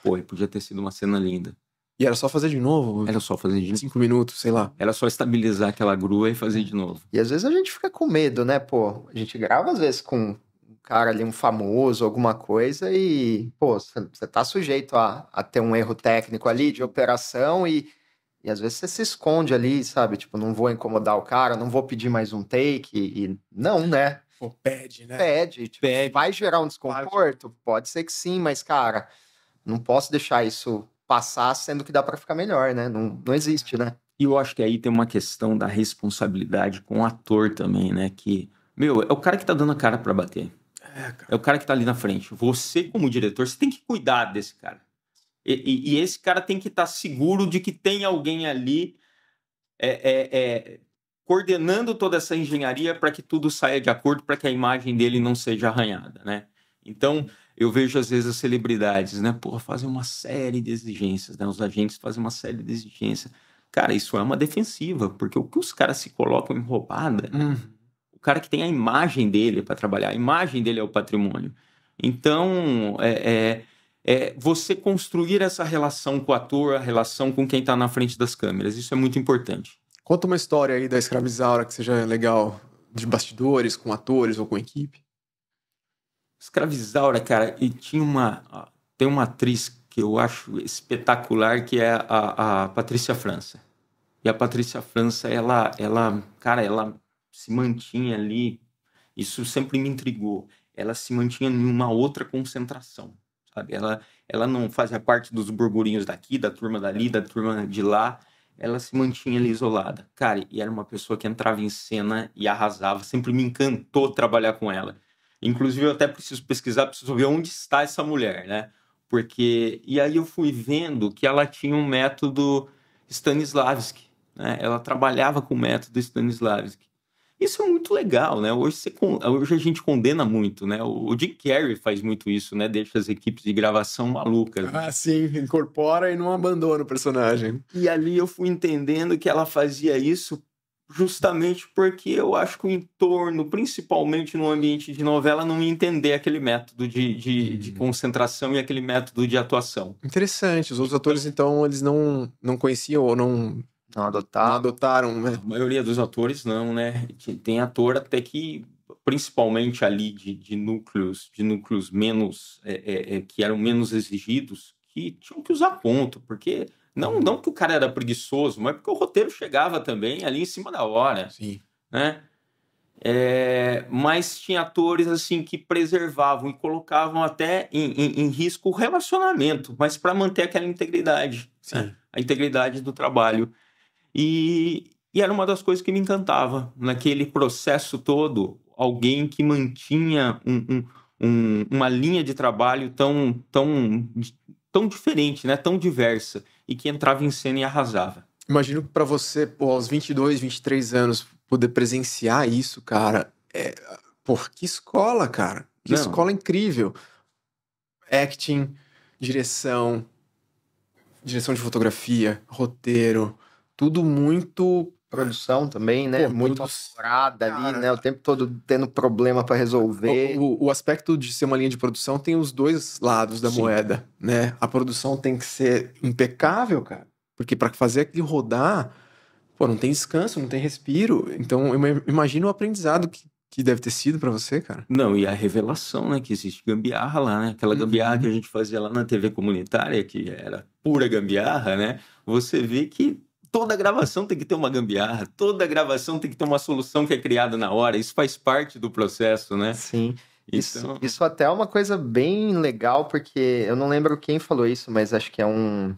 Pô, podia ter sido uma cena linda. E era só fazer de novo? Era só fazer de novo. Cinco minutos, sei lá. Era só estabilizar aquela grua e fazer de novo. E às vezes a gente fica com medo, né, pô? A gente grava às vezes com um cara ali, um famoso, alguma coisa, e, pô, você tá sujeito a, a ter um erro técnico ali de operação e e às vezes você se esconde ali, sabe? Tipo, não vou incomodar o cara, não vou pedir mais um take. E não, né? pede, né? Pede, tipo, pede. Vai gerar um desconforto? Pode. Pode ser que sim, mas, cara, não posso deixar isso passar, sendo que dá para ficar melhor, né? Não, não existe, né? E eu acho que aí tem uma questão da responsabilidade com o ator também, né? Que, meu, é o cara que tá dando a cara para bater. É, é, o cara que tá ali na frente. Você, como diretor, você tem que cuidar desse cara. E, e, esse cara tem que estar tá seguro de que tem alguém ali é, é, é, coordenando toda essa engenharia para que tudo saia de acordo, para que a imagem dele não seja arranhada, né? Então, eu vejo às vezes as celebridades, né? Porra, fazem uma série de exigências, né? Os agentes fazem uma série de exigências. Cara, isso é uma defensiva, porque o que os caras se colocam em roubada, né? Uhum. o cara que tem a imagem dele para trabalhar, a imagem dele é o patrimônio. Então, é, é é você construir essa relação com o ator, a relação com quem está na frente das câmeras. Isso é muito importante. Conta uma história aí da escravizaura que seja legal, de bastidores, com atores ou com equipe. Escravizaura, cara, e tinha uma. Tem uma atriz que eu acho espetacular, que é a, a Patrícia França. E a Patrícia França, ela, ela, cara, ela se mantinha ali. Isso sempre me intrigou. Ela se mantinha em uma outra concentração sabe? Ela, ela não fazia parte dos burburinhos daqui, da turma dali, da turma de lá. Ela se mantinha ali isolada. Cara, e era uma pessoa que entrava em cena e arrasava. Sempre me encantou trabalhar com ela. Inclusive, eu até preciso pesquisar, preciso ver onde está essa mulher, né? Porque. E aí eu fui vendo que ela tinha um método Stanislavski, né? Ela trabalhava com o método Stanislavski. Isso é muito legal, né? Hoje, você, hoje a gente condena muito, né? O, o Jim Carrey faz muito isso, né? Deixa as equipes de gravação malucas. Ah, sim, incorpora e não abandona o personagem. E ali eu fui entendendo que ela fazia isso justamente porque eu acho que o entorno, principalmente no ambiente de novela, não ia entender aquele método de, de, hum. de uhum. concentração e aquele método de atuação. Interessante. Os outros atores, então, eles não, não conheciam ou não não adotaram. Não adotaram, né? A maioria dos atores não, né? Tem ator até que, principalmente ali de, de núcleos, de núcleos menos, é, é, é que eram menos exigidos, que tinham que usar ponto, porque não, uhum. não que o cara era preguiçoso, mas porque o roteiro chegava também ali em cima da hora. Sim. Né? É, mas tinha atores assim que preservavam e colocavam até em, em, em risco o relacionamento, mas para manter aquela integridade, né? a integridade do trabalho. E, e era uma das coisas que me encantava naquele processo todo, alguém que mantinha um, um, uma linha de trabalho tão, tão, tão diferente, né? tão diversa, e que entrava em cena e arrasava. Imagino que para você, pô, aos 22, 23 anos, poder presenciar isso, cara, é... Pô, que escola, cara. Que Não. escola incrível. Acting, direção, direção de fotografia, roteiro, tudo muito produção também, né? Pô, muito aflorada ali, né? O tempo todo tendo problema para resolver. O, o, o, aspecto de ser uma linha de produção tem os dois lados da Sim. moeda, né? A produção tem que ser impecável, cara, porque para fazer aquilo rodar, pô, não tem descanso, não tem respiro. Então, eu imagino o aprendizado que, que deve ter sido para você, cara. Não, e a revelação, né? Que existe gambiarra lá, né? Aquela uhum. gambiarra uhum. que a gente fazia lá na TV comunitária, que era pura gambiarra, né? Você vê que Toda gravação tem que ter uma gambiarra, toda gravação tem que ter uma solução que é criada na hora. Isso faz parte do processo, né? Sim. Isso, então... isso até é uma coisa bem legal, porque eu não lembro quem falou isso, mas acho que é um,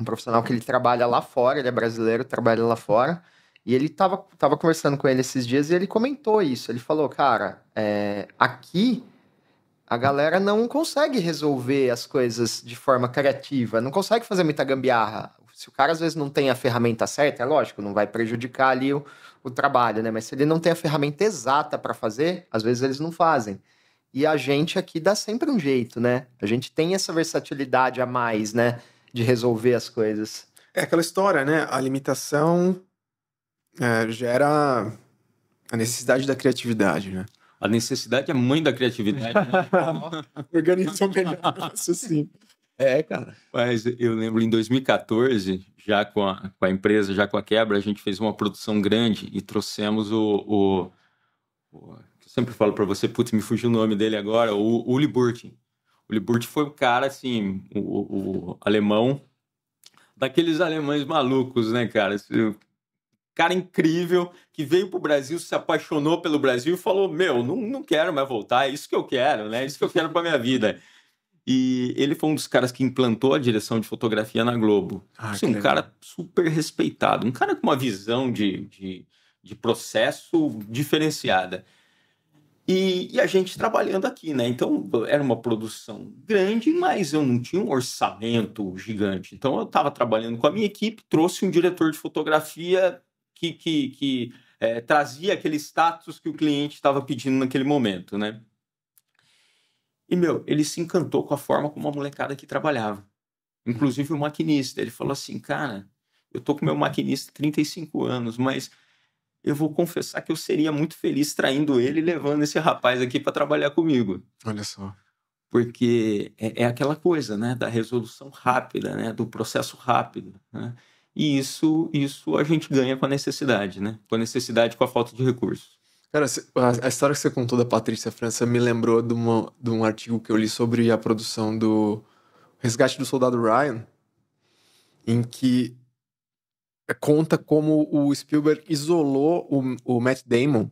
um profissional que ele trabalha lá fora, ele é brasileiro, trabalha lá fora. E ele tava, tava conversando com ele esses dias e ele comentou isso. Ele falou, cara, é, aqui a galera não consegue resolver as coisas de forma criativa, não consegue fazer muita gambiarra. Se o cara às vezes não tem a ferramenta certa, é lógico, não vai prejudicar ali o, o trabalho, né? Mas se ele não tem a ferramenta exata para fazer, às vezes eles não fazem. E a gente aqui dá sempre um jeito, né? A gente tem essa versatilidade a mais, né? De resolver as coisas. É aquela história, né? A limitação é, gera a necessidade da criatividade, né? A necessidade é mãe da criatividade. Né? [laughs] Organizou melhor assim. É, cara. Mas eu lembro em 2014, já com a, com a empresa, já com a quebra, a gente fez uma produção grande e trouxemos o. o, o eu sempre falo para você, putz, me fugiu o nome dele agora, o Uli Burton. O Uli Burton foi o cara, assim, o, o, o alemão, daqueles alemães malucos, né, cara? Esse cara incrível que veio pro Brasil, se apaixonou pelo Brasil e falou: Meu, não, não quero mais voltar, é isso que eu quero, né? É isso que eu quero pra minha vida. E ele foi um dos caras que implantou a direção de fotografia na Globo. Ah, assim, um legal. cara super respeitado, um cara com uma visão de, de, de processo diferenciada. E, e, a gente trabalhando aqui, né? Então era uma produção grande, mas eu não tinha um orçamento gigante. Então eu estava trabalhando com a minha equipe, trouxe um diretor de fotografia que, que, que é, trazia aquele status que o cliente estava pedindo naquele momento, né? E, meu, ele se encantou com a forma como a molecada que trabalhava. Inclusive o maquinista. Ele falou assim, cara, eu tô com meu maquinista 35 anos, mas eu vou confessar que eu seria muito feliz traindo ele e levando esse rapaz aqui para trabalhar comigo. Olha só. Porque é, é, aquela coisa, né, da resolução rápida, né, do processo rápido, né? E isso, isso a gente ganha com a necessidade, né? Com a necessidade, com a falta de recursos. Cara, a história que você contou da Patrícia França me lembrou de, uma, de um artigo que eu li sobre a produção do Resgate do Soldado Ryan, em que conta como o Spielberg isolou o, o Matt Damon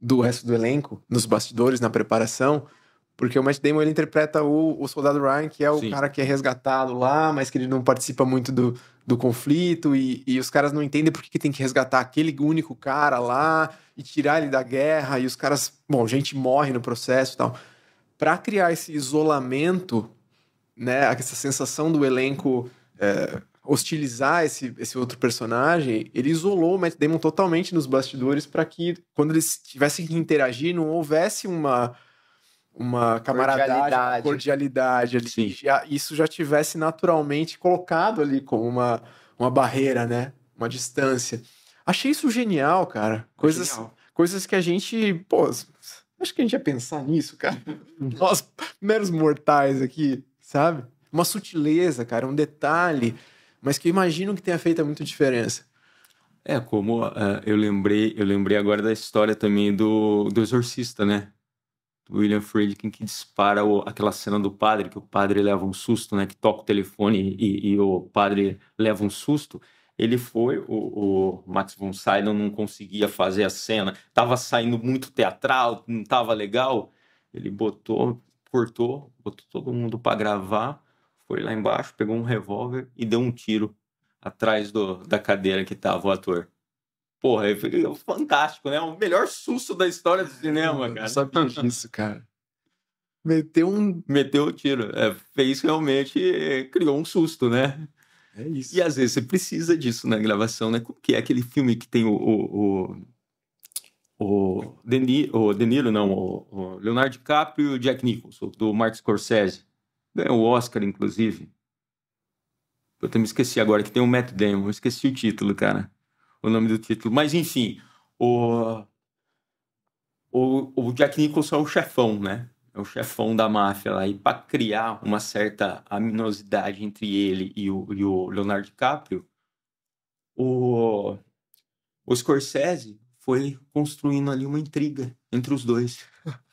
do resto do elenco, nos bastidores, na preparação, porque o Matt Damon ele interpreta o, o soldado Ryan, que é o Sim. cara que é resgatado lá, mas que ele não participa muito do, do conflito, e, e os caras não entendem por que, que tem que resgatar aquele único cara lá e tirar ele da guerra, e os caras. Bom, gente morre no processo e tal. Pra criar esse isolamento, né? Essa sensação do elenco. É, hostilizar esse, esse outro personagem, ele isolou o Matt Damon totalmente nos bastidores para que, quando eles tivessem que interagir, não houvesse uma, uma camaradagem, cordialidade, cordialidade ali, isso já tivesse naturalmente colocado ali como uma, uma barreira, né? Uma distância. Achei isso genial, cara. É coisas, genial. coisas que a gente, pô, acho que a gente ia pensar nisso, cara. Uhum. Nós, meros mortais aqui, sabe? Uma sutileza, cara, um detalhe, mas que eu imagino que tenha feito muita diferença. É, como uh, eu lembrei, eu lembrei agora da história também do, do exorcista, né? do William Friedkin que dispara o, aquela cena do padre, que o padre leva um susto, né? Que toca o telefone e, e o padre leva um susto. Ele foi, o, o Max von Sydow não conseguia fazer a cena, tava saindo muito teatral, não tava legal. Ele botou, cortou, botou todo mundo para gravar, foi lá embaixo, pegou um revólver e deu um tiro atrás do, da cadeira que tava o ator. Porra, é fantástico, né? O melhor susto da história do cinema, cara. Sabe por é isso, cara. Meteu um. Meteu o um tiro. É, fez realmente. É, criou um susto, né? É isso. E às vezes você precisa disso na gravação, né? Como que é aquele filme que tem o. O, o, o, Deni, o De Niro, não, o, o Leonardo DiCaprio e o Jack Nicholson, do Martin Scorsese. Ganhou o Oscar, inclusive. Eu até me esqueci agora que tem o Matt Damon, eu esqueci o título, cara o nome do título. Mas, enfim, o, o, o Jack Nicholson é o chefão, né? É o chefão da máfia lá. E para criar uma certa aminosidade entre ele e o, e o Leonardo DiCaprio, o, o Scorsese foi construindo ali uma intriga entre os dois. [laughs]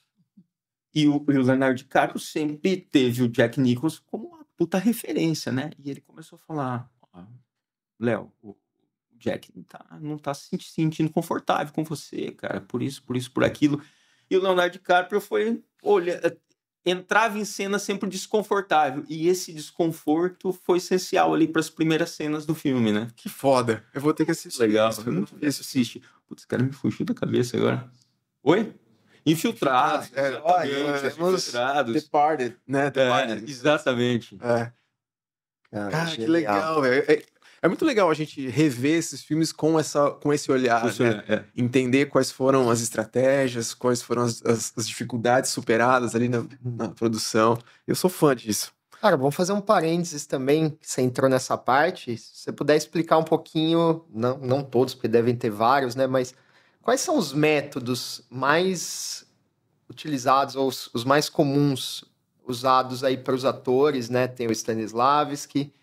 E o, e o Leonardo DiCaprio sempre teve o Jack Nicholson como uma puta referência, né? E ele começou a falar: Léo, o Jack não tá, não tá se sentindo confortável com você, cara, por isso, por isso, por aquilo. E o Leonardo DiCaprio foi, olha, eh, entrava em cena sempre desconfortável. E esse desconforto foi essencial ali para as primeiras cenas do filme, né? Que foda. Eu vou ter que assistir. Legal. Isso. Eu não se assiste. Putz, cara me fugiu da cabeça agora. Oi? Infiltrados. Ah, é, The Party, ah, é, infiltrados. Departed, né? É, Departed. É, exatamente. É. Cara, cara que legal, velho. É, é muito legal a gente rever esses filmes com, essa, com esse né? olhar, é. Entender quais foram as estratégias, quais foram as, as, as dificuldades superadas ali na, na produção. Eu sou fã disso. Cara, vamos fazer um parênteses também, que você entrou nessa parte. Se você puder explicar um pouquinho, não, não todos, porque devem ter vários, né? Mas quais são os métodos mais utilizados, ou os, os mais comuns usados aí para os atores, né? Tem o Stanislavski,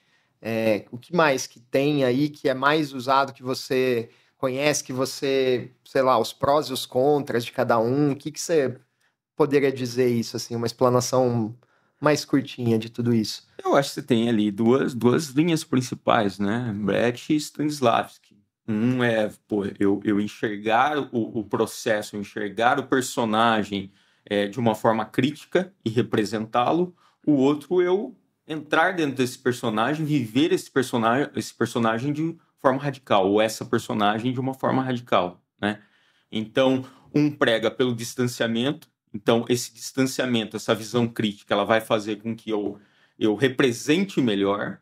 é, o que mais que tem aí que é mais usado que você conhece, que você, sei lá, os prós e os contras de cada um? O que, que você poderia dizer isso, assim, uma explanação mais curtinha de tudo isso? Eu acho que você tem ali duas, duas linhas principais, né? Brecht e Stanislavski. Um é, pô, eu, eu enxergar o, o processo, enxergar o personagem é, de uma forma crítica e representá-lo. O outro, eu entrar dentro desse personagem, viver esse personagem, esse personagem de forma radical, ou essa personagem de uma forma radical, né? Então, um prega pelo distanciamento, então esse distanciamento, essa visão crítica, ela vai fazer com que eu, eu represente melhor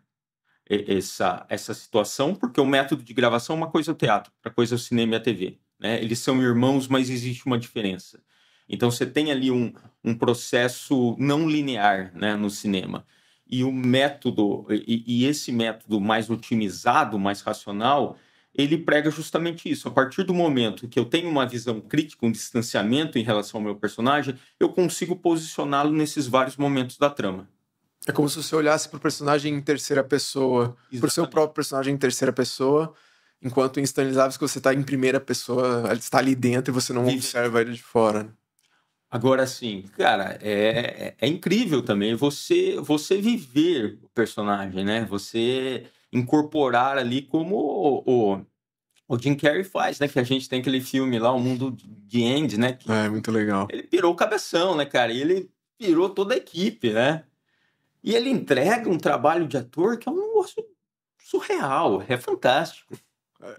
essa, essa situação, porque o método de gravação é uma coisa é o teatro, outra coisa é o cinema e a TV, né? Eles são irmãos, mas existe uma diferença. Então, você tem ali um, um processo não linear né, no cinema e o método, e, e esse método mais otimizado, mais racional, ele prega justamente isso. A partir do momento que eu tenho uma visão crítica, um distanciamento em relação ao meu personagem, eu consigo posicioná-lo nesses vários momentos da trama. É como se você olhasse para o personagem em terceira pessoa, para o seu próprio personagem em terceira pessoa, enquanto em Stanislavski você está em primeira pessoa, ele está ali dentro e você não Vive. observa ele de fora. Né? Agora, sim cara, é, é, é incrível também você você viver o personagem, né? Você incorporar ali como o, o, o Jim Carrey faz, né? Que a gente tem aquele filme lá, O Mundo de End, né? Que é, muito legal. Ele pirou o cabeção, né, cara? E ele pirou toda a equipe, né? E ele entrega um trabalho de ator que é um negócio surreal, é fantástico.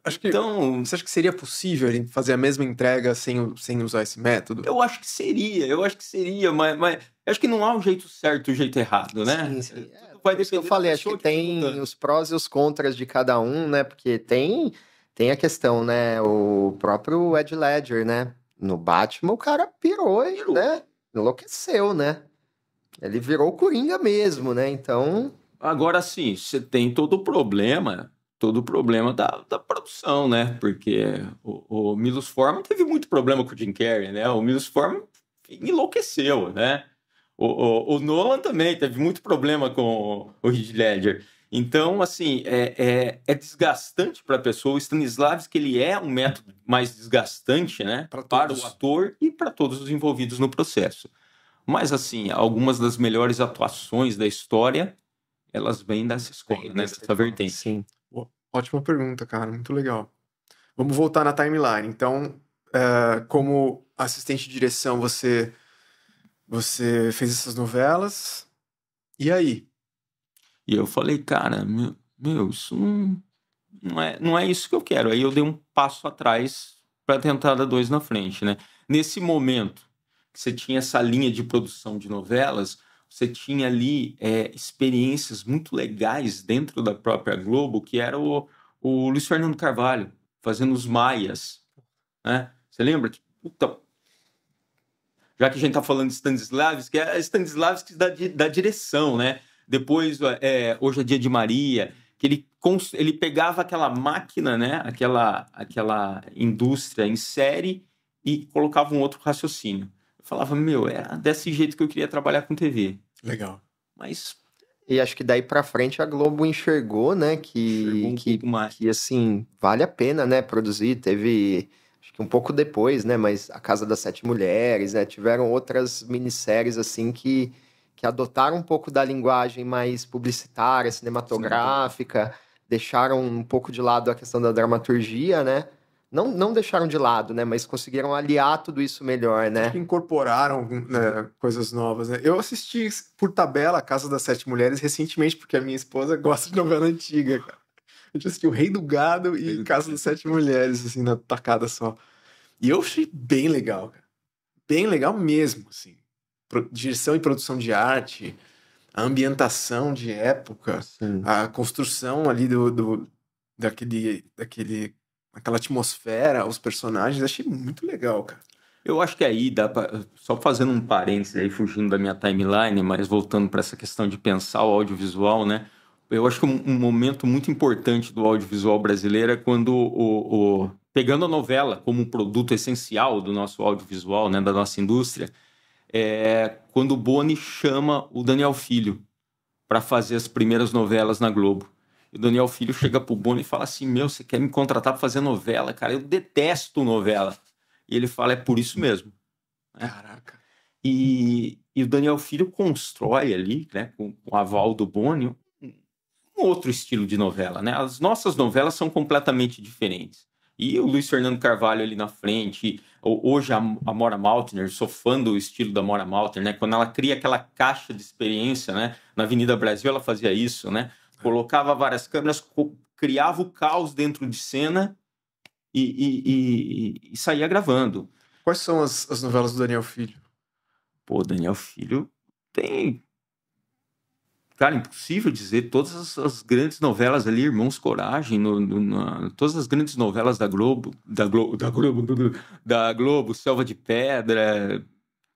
Acho então, você acha que seria possível fazer a mesma entrega sem, sem usar esse método? Eu acho que seria, eu acho que seria, mas, mas acho que não há um jeito certo e um jeito errado, né? Sim, sim. É, é vai depender eu falei, acho que tem conta. os prós e os contras de cada um, né? Porque tem, tem a questão, né? O próprio Ed Ledger, né? No Batman, o cara pirou, pirou. né? Enlouqueceu, né? Ele virou Coringa mesmo, né? Então... Agora sim, você tem todo o problema todo o problema da, da produção, né? Porque o, o Milos Forman teve muito problema com o Jim Carrey, né? O Milos Forman enlouqueceu, né? O, o, o, Nolan também teve muito problema com o, o Heath Ledger. Então, assim, é, é, é desgastante para a pessoa. O Stanislavski, ele é um método mais desgastante, né? Para o ator e para todos os envolvidos no processo. Mas, assim, algumas das melhores atuações da história, elas vêm dessa escola, nessa né? Dessa vertente. Sim. Ótima pergunta, cara, muito legal. Vamos voltar na timeline. Então, é, como assistente de direção, você você fez essas novelas. E aí? E eu falei, cara, meu, meu isso não, não, é, não é isso que eu quero. Aí eu dei um passo atrás para tentar dar dois na frente, né? Nesse momento que você tinha essa linha de produção de novelas, você tinha ali é, experiências muito legais dentro da própria Globo, que era o, o Luiz Fernando Carvalho fazendo os Maias. Né? Você lembra? Puta, então, já que a gente está falando de Stanislavski, é Stanislavski da, da direção, né? Depois, é, Hoje é Dia de Maria, que ele, ele pegava aquela máquina, né? aquela, aquela indústria em série e colocava um outro raciocínio falava, meu, era é desse jeito que eu queria trabalhar com TV. Legal. Mas. E acho que daí pra frente a Globo enxergou, né? Que, enxergou um que, que assim, vale a pena, né? Produzir. Teve acho que um pouco depois, né? Mas A Casa das Sete Mulheres, né? Tiveram outras minisséries, assim, que, que adotaram um pouco da linguagem mais publicitária, cinematográfica, Sim. deixaram um pouco de lado a questão da dramaturgia, né? não, não deixaram de lado, né? Mas conseguiram aliar tudo isso melhor, né? Incorporaram né, coisas novas, né? Eu assisti por tabela a Casa das Sete Mulheres recentemente, porque a minha esposa gosta de novela antiga, cara. Eu assisti O Rei do Gado e Casa das Sete Mulheres, assim, na tacada só. E eu achei bem legal, cara. Bem legal mesmo, assim. Pro, direção e produção de arte, a ambientação de época, Sim. a construção ali do, do daquele, daquele aquela atmosfera, os personagens, achei muito legal, cara. Eu acho que aí dá pra, só fazendo um parênteses aí, fugindo da minha timeline, mas voltando para essa questão de pensar o audiovisual, né? Eu acho que um, um momento muito importante do audiovisual brasileiro é quando o, o, pegando a novela como um produto essencial do nosso audiovisual, né, da nossa indústria, é quando o Boni chama o Daniel Filho para fazer as primeiras novelas na Globo o Daniel Filho chega pro Boni e fala assim: Meu, você quer me contratar para fazer novela? Cara, eu detesto novela. E ele fala: É por isso mesmo. Né? Caraca. E, e o Daniel Filho constrói ali, né, com, com o aval do Boni, um outro estilo de novela. Né? As nossas novelas são completamente diferentes. E o Luiz Fernando Carvalho ali na frente, hoje a, a Mora Maltner, sou fã do estilo da Mora Maltner, né? Quando ela cria aquela caixa de experiência, né? Na Avenida Brasil ela fazia isso, né? colocava várias câmeras, criava o caos dentro de cena e, e, e, e saía gravando. Quais são as, as novelas do Daniel Filho? Pô, Daniel Filho tem. Cara, impossível dizer todas as, as grandes novelas ali, Irmãos Coragem, no, no, na, todas as grandes novelas da Globo, da Globo, da Globo, da Globo, Selva de Pedra,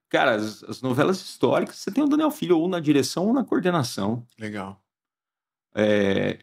cara, as, as, novelas históricas, você tem o Daniel Filho ou na direção ou na coordenação. Legal é,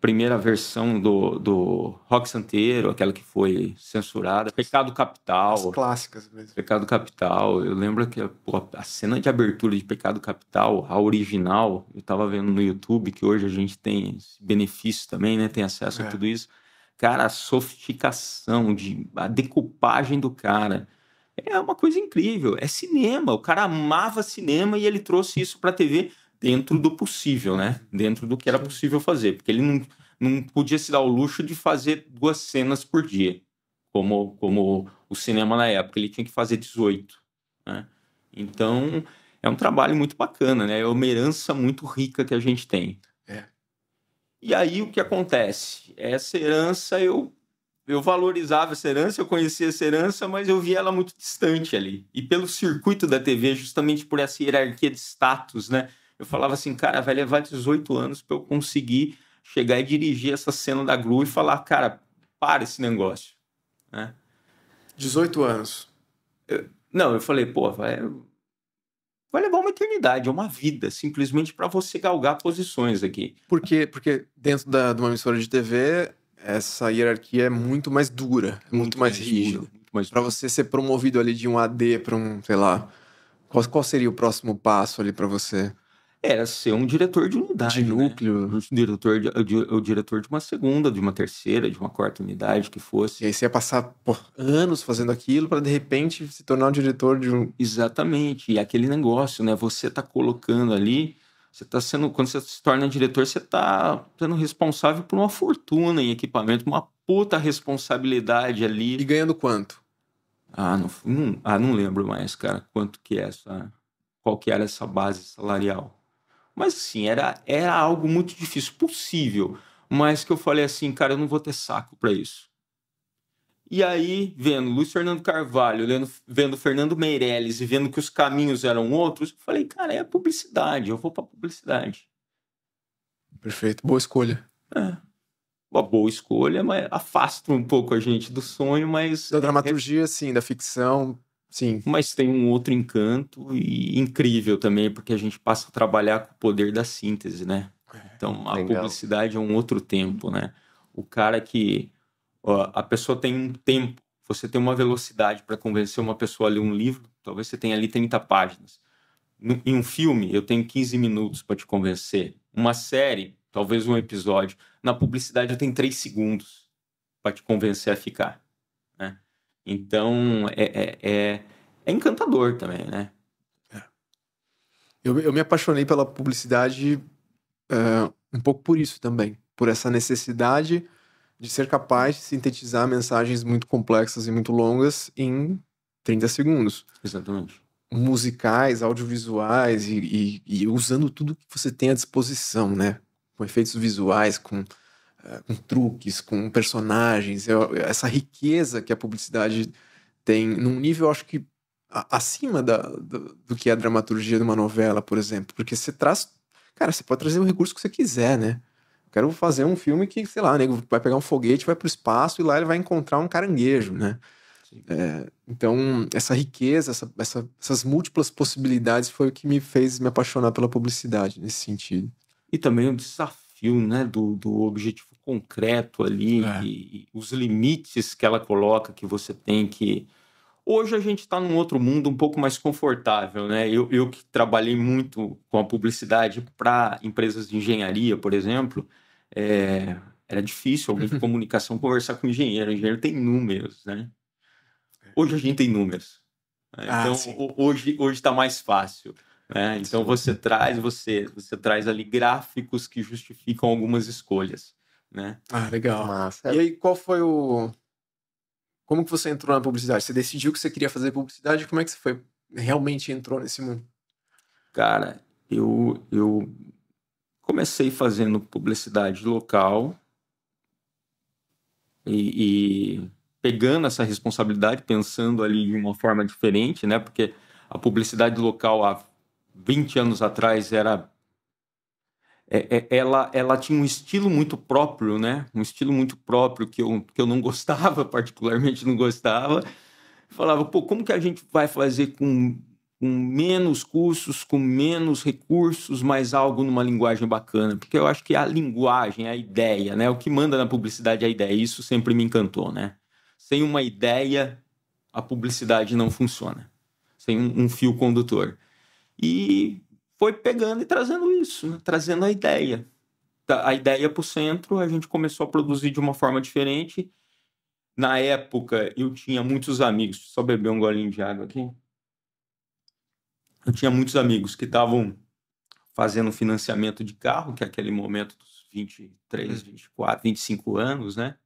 primeira versão do, do Rock Santeiro, aquela que foi censurada, Pecado Capital. As clássicas mesmo. Pecado Capital. Eu lembro que pô, a cena de abertura de Pecado Capital, a original, eu estava vendo no YouTube, que hoje a gente tem esse benefício também, né? Tem acesso é. a tudo isso. Cara, a sofisticação, de, a decupagem do cara. É uma coisa incrível. É cinema. O cara amava cinema e ele trouxe isso para a TV dentro do possível, né? Dentro do que era possível fazer, porque ele não, não podia se dar o luxo de fazer duas cenas por dia, como, como o cinema na época, ele tinha que fazer 18, né? Então, é um trabalho muito bacana, né? É uma herança muito rica que a gente tem. É. E aí o que acontece? Essa herança eu eu valorizava essa herança, eu conhecia essa herança, mas eu via ela muito distante ali. E pelo circuito da TV, justamente por essa hierarquia de status, né? Eu falava assim, cara, vai levar 18 anos para eu conseguir chegar e dirigir essa cena da Glu e falar, cara, para esse negócio. Né? 18 anos. Eu, não, eu falei, pô, vai, vai levar uma eternidade, é uma vida, simplesmente para você galgar posições aqui. Porque, porque dentro da, de uma emissora de TV, essa hierarquia é muito mais dura, é muito, muito mais, mais rígida. Mas... Para você ser promovido ali de um AD para um, sei lá, qual, qual seria o próximo passo ali para você? era ser um diretor de unidade. De né? núcleo. Né? diretor de, de, o diretor de uma segunda, de uma terceira, de uma quarta unidade, que fosse. E aí você ia passar por anos fazendo aquilo para de repente se tornar um diretor de um. Exatamente. E aquele negócio, né? Você está colocando ali. Você está sendo. Quando você se torna diretor, você está sendo responsável por uma fortuna em equipamento, uma puta responsabilidade ali. E ganhando quanto? Ah, não, não, hum, ah, não lembro mais, cara, quanto que é essa. Qual que era essa base salarial? Mas assim, era, era algo muito difícil, possível, mas que eu falei assim, cara, eu não vou ter saco para isso. E aí, vendo Luiz Fernando Carvalho, vendo, vendo Fernando Meirelles e vendo que os caminhos eram outros, eu falei, cara, é publicidade, eu vou para publicidade. Perfeito, boa escolha. É. Uma boa escolha, mas afasta um pouco a gente do sonho, mas. Da dramaturgia, é... sim, da ficção, Sim. Mas tem um outro encanto e incrível também, porque a gente passa a trabalhar com o poder da síntese, né? É, então, a Legal. publicidade é um outro tempo, né? O cara que ó, a pessoa tem um tempo, você tem uma velocidade para convencer uma pessoa a ler um livro, talvez você tenha ali 30 páginas. No, em um filme, eu tenho 15 minutos para te convencer. Uma série, talvez um episódio. Na publicidade, eu tenho 3 segundos para te convencer a ficar. Então, é, é, é, é encantador também, né? É. Eu, eu, me apaixonei pela publicidade eh, um pouco por isso também, por essa necessidade de ser capaz de sintetizar mensagens muito complexas e muito longas em 30 segundos. Exatamente. Musicais, audiovisuais e, e, e usando tudo que você tem à disposição, né? Com efeitos visuais, com eh, com truques, com personagens, essa riqueza que a publicidade tem num nível, acho que acima da, do, do, que é a dramaturgia de uma novela, por exemplo. Porque você traz. Cara, você pode trazer o recurso que você quiser, né? quero fazer um filme que, sei lá, o nego vai pegar um foguete, vai pro espaço e lá ele vai encontrar um caranguejo, né? É, então, essa riqueza, essa, essa, essas múltiplas possibilidades foi o que me fez me apaixonar pela publicidade nesse sentido. E também o desafio perfil, né, do, do objetivo concreto ali, é. e, e os limites que ela coloca, que você tem que. Hoje a gente está num outro mundo um pouco mais confortável, né? Eu, eu que trabalhei muito com a publicidade para empresas de engenharia, por exemplo, é, era difícil alguém de [laughs] comunicação conversar com o engenheiro. O engenheiro tem números, né? Hoje a gente tem números. Né? Ah, então sim. hoje está mais fácil. Né? Então você traz, você, você traz ali gráficos que justificam algumas escolhas. Né? Ah, legal. Massa. E aí, qual foi o. Como que você entrou na publicidade? Você decidiu que você queria fazer publicidade? Como é que você foi realmente entrou nesse mundo? Cara, eu, eu comecei fazendo publicidade local e, e pegando essa responsabilidade, pensando ali de uma forma diferente, né? Porque a publicidade local há 20 anos atrás era é, é, ela, ela tinha um estilo muito próprio, né? Um estilo muito próprio que eu, que eu não gostava, [laughs] particularmente não gostava. Falava, pô, como que a gente vai fazer com, com menos cursos, com menos recursos, mas algo numa linguagem bacana? Porque eu acho que a linguagem, a ideia, né? O que manda na publicidade é a ideia. Isso sempre me encantou, né? Sem uma ideia, a publicidade não funciona. Sem um, um fio condutor. E foi pegando e trazendo isso, né? trazendo a ideia. Tá, a ideia para o centro, a gente começou a produzir de uma forma diferente. Na época, eu tinha muitos amigos. Deixa eu só beber um golinho de água aqui. Eu tinha muitos amigos que estavam fazendo financiamento de carro, que é aquele momento dos 23, 24, 25 anos, né?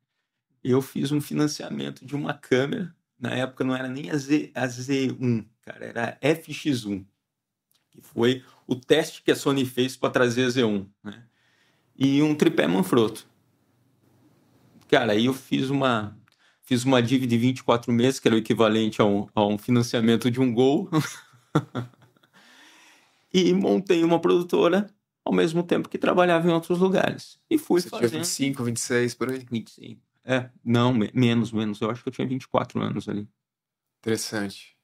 Eu fiz um financiamento de uma câmera. Na época não era nem a, Z, a Z1, cara, era a FX1 que foi o teste que a Sony fez para trazer a Z1, né? E um tripé Manfrotto. Cara, aí eu fiz uma fiz uma dívida de 24 meses, que era o equivalente a um, a um financiamento de um gol. [laughs] e montei uma produtora ao mesmo tempo que trabalhava em outros lugares. E fui Você fazendo. Tinha 25, 26 por aí? 25. É, não, menos, menos. Eu acho que eu tinha 24 anos ali. Interessante.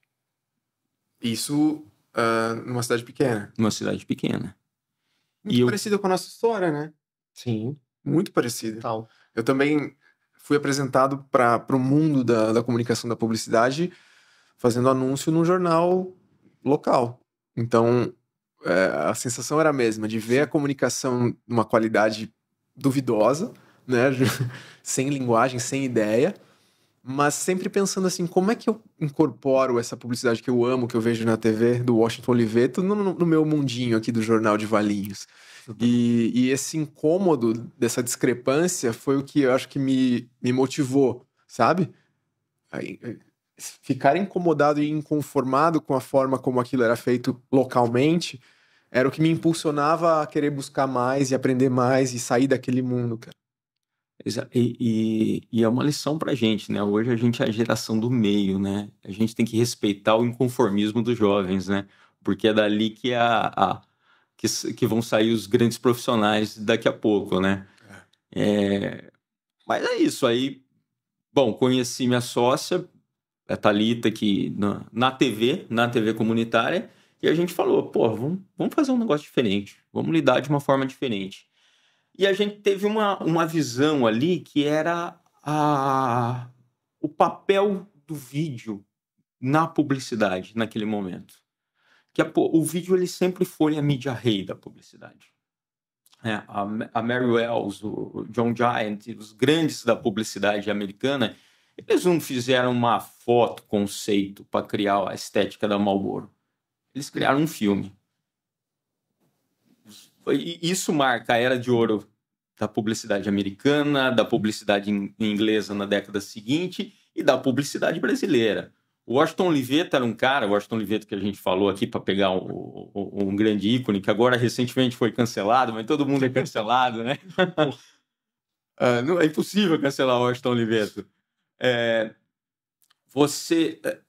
Isso ah, numa cidade pequena. Numa cidade pequena. Muito e parecido eu... com a nossa história, né? Sim. Muito parecido. Tal. Eu também fui apresentado para o mundo da, da comunicação da publicidade fazendo anúncio num jornal local. Então, é, a sensação era a mesma, de ver a comunicação numa qualidade duvidosa, né? [laughs] sem linguagem, sem ideia, mas sempre pensando assim, como é que eu incorporo essa publicidade que eu amo, que eu vejo na TV, do Washington Oliveto, no, no meu mundinho aqui do Jornal de Valinhos. E, e, esse incômodo dessa discrepância foi o que eu acho que me, me motivou, sabe? Eh, ficar incomodado e inconformado com a forma como aquilo era feito localmente era o que me impulsionava a querer buscar mais e aprender mais e sair daquele mundo, cara. E, e, e, é uma lição para a gente, né? Hoje a gente é a geração do meio, né? A gente tem que respeitar o inconformismo dos jovens, né? Porque é dali que, a, a que, que, vão sair os grandes profissionais daqui a pouco, né? É. é, mas é isso. Aí, bom, conheci minha sócia, a Thalita, que na, na TV, na TV comunitária, e a gente falou, pô, vamos, vamos fazer um negócio diferente, vamos lidar de uma forma diferente. E a gente teve uma, uma visão ali que era a, o papel do vídeo na publicidade naquele momento. Que a, o vídeo ele sempre foi a mídia rei da publicidade. É, a, a Mary Wells, o John Giant, os grandes da publicidade americana, eles não fizeram uma foto conceito para criar a estética da Marlboro. Eles criaram um filme isso marca a era de ouro da publicidade americana, da publicidade inglesa na década seguinte e da publicidade brasileira. O Washington Oliveto era um cara, o Washington Oliveto que a gente falou aqui para pegar um, um, um, grande ícone, que agora recentemente foi cancelado, mas todo mundo é cancelado, né? é, [laughs] não, é impossível cancelar o Washington Oliveto. É, você. É,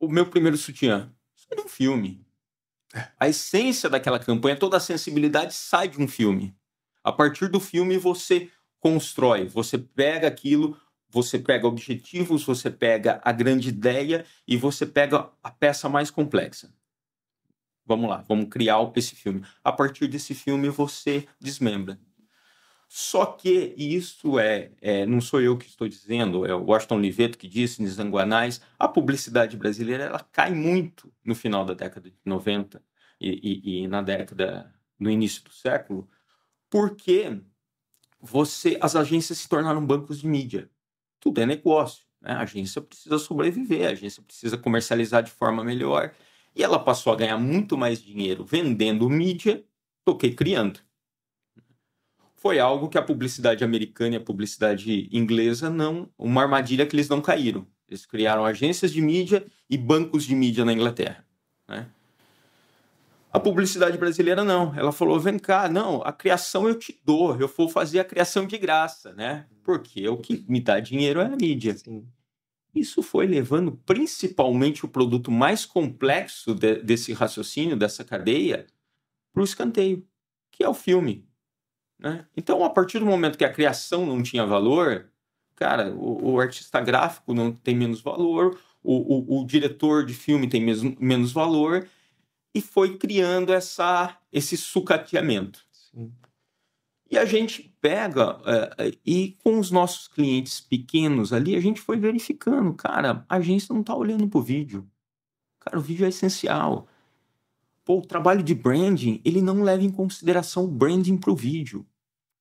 o meu primeiro sutiã. Isso era um filme. É. A essência daquela campanha, toda a sensibilidade sai de um filme. A partir do filme você constrói, você pega aquilo, você pega objetivos, você pega a grande ideia e você pega a peça mais complexa. Vamos lá, vamos criar esse filme. A partir desse filme você desmembra. Só que, e isso é, é, não sou eu que estou dizendo, é o Washington Liveto que disse, Nizanguanais, a publicidade brasileira ela cai muito no final da década de 90 e, e, e na década, no início do século, porque você, as agências se tornaram bancos de mídia. Tudo é negócio. Né? A agência precisa sobreviver, a agência precisa comercializar de forma melhor. E ela passou a ganhar muito mais dinheiro vendendo mídia do que criando foi algo que a publicidade americana e a publicidade inglesa não, uma armadilha que eles não caíram. Eles criaram agências de mídia e bancos de mídia na Inglaterra. Né? A publicidade brasileira não. Ela falou: vem cá, não, a criação eu te dou, eu vou fazer a criação de graça, né? Porque o que me dá dinheiro é a mídia. Sim. Isso foi levando principalmente o produto mais complexo de, desse raciocínio, dessa cadeia, para o escanteio, que é o filme. Né? Então, a partir do momento que a criação não tinha valor, cara, o, o artista gráfico não tem menos valor, o, o, o diretor de filme tem menos valor, e foi criando essa, esse sucateamento. Sim. E a gente pega é, é, e com os nossos clientes pequenos ali, a gente foi verificando, cara, a agência não está olhando para o vídeo. Cara, o vídeo é essencial. Pô, o trabalho de branding, ele não leva em consideração o branding para o vídeo.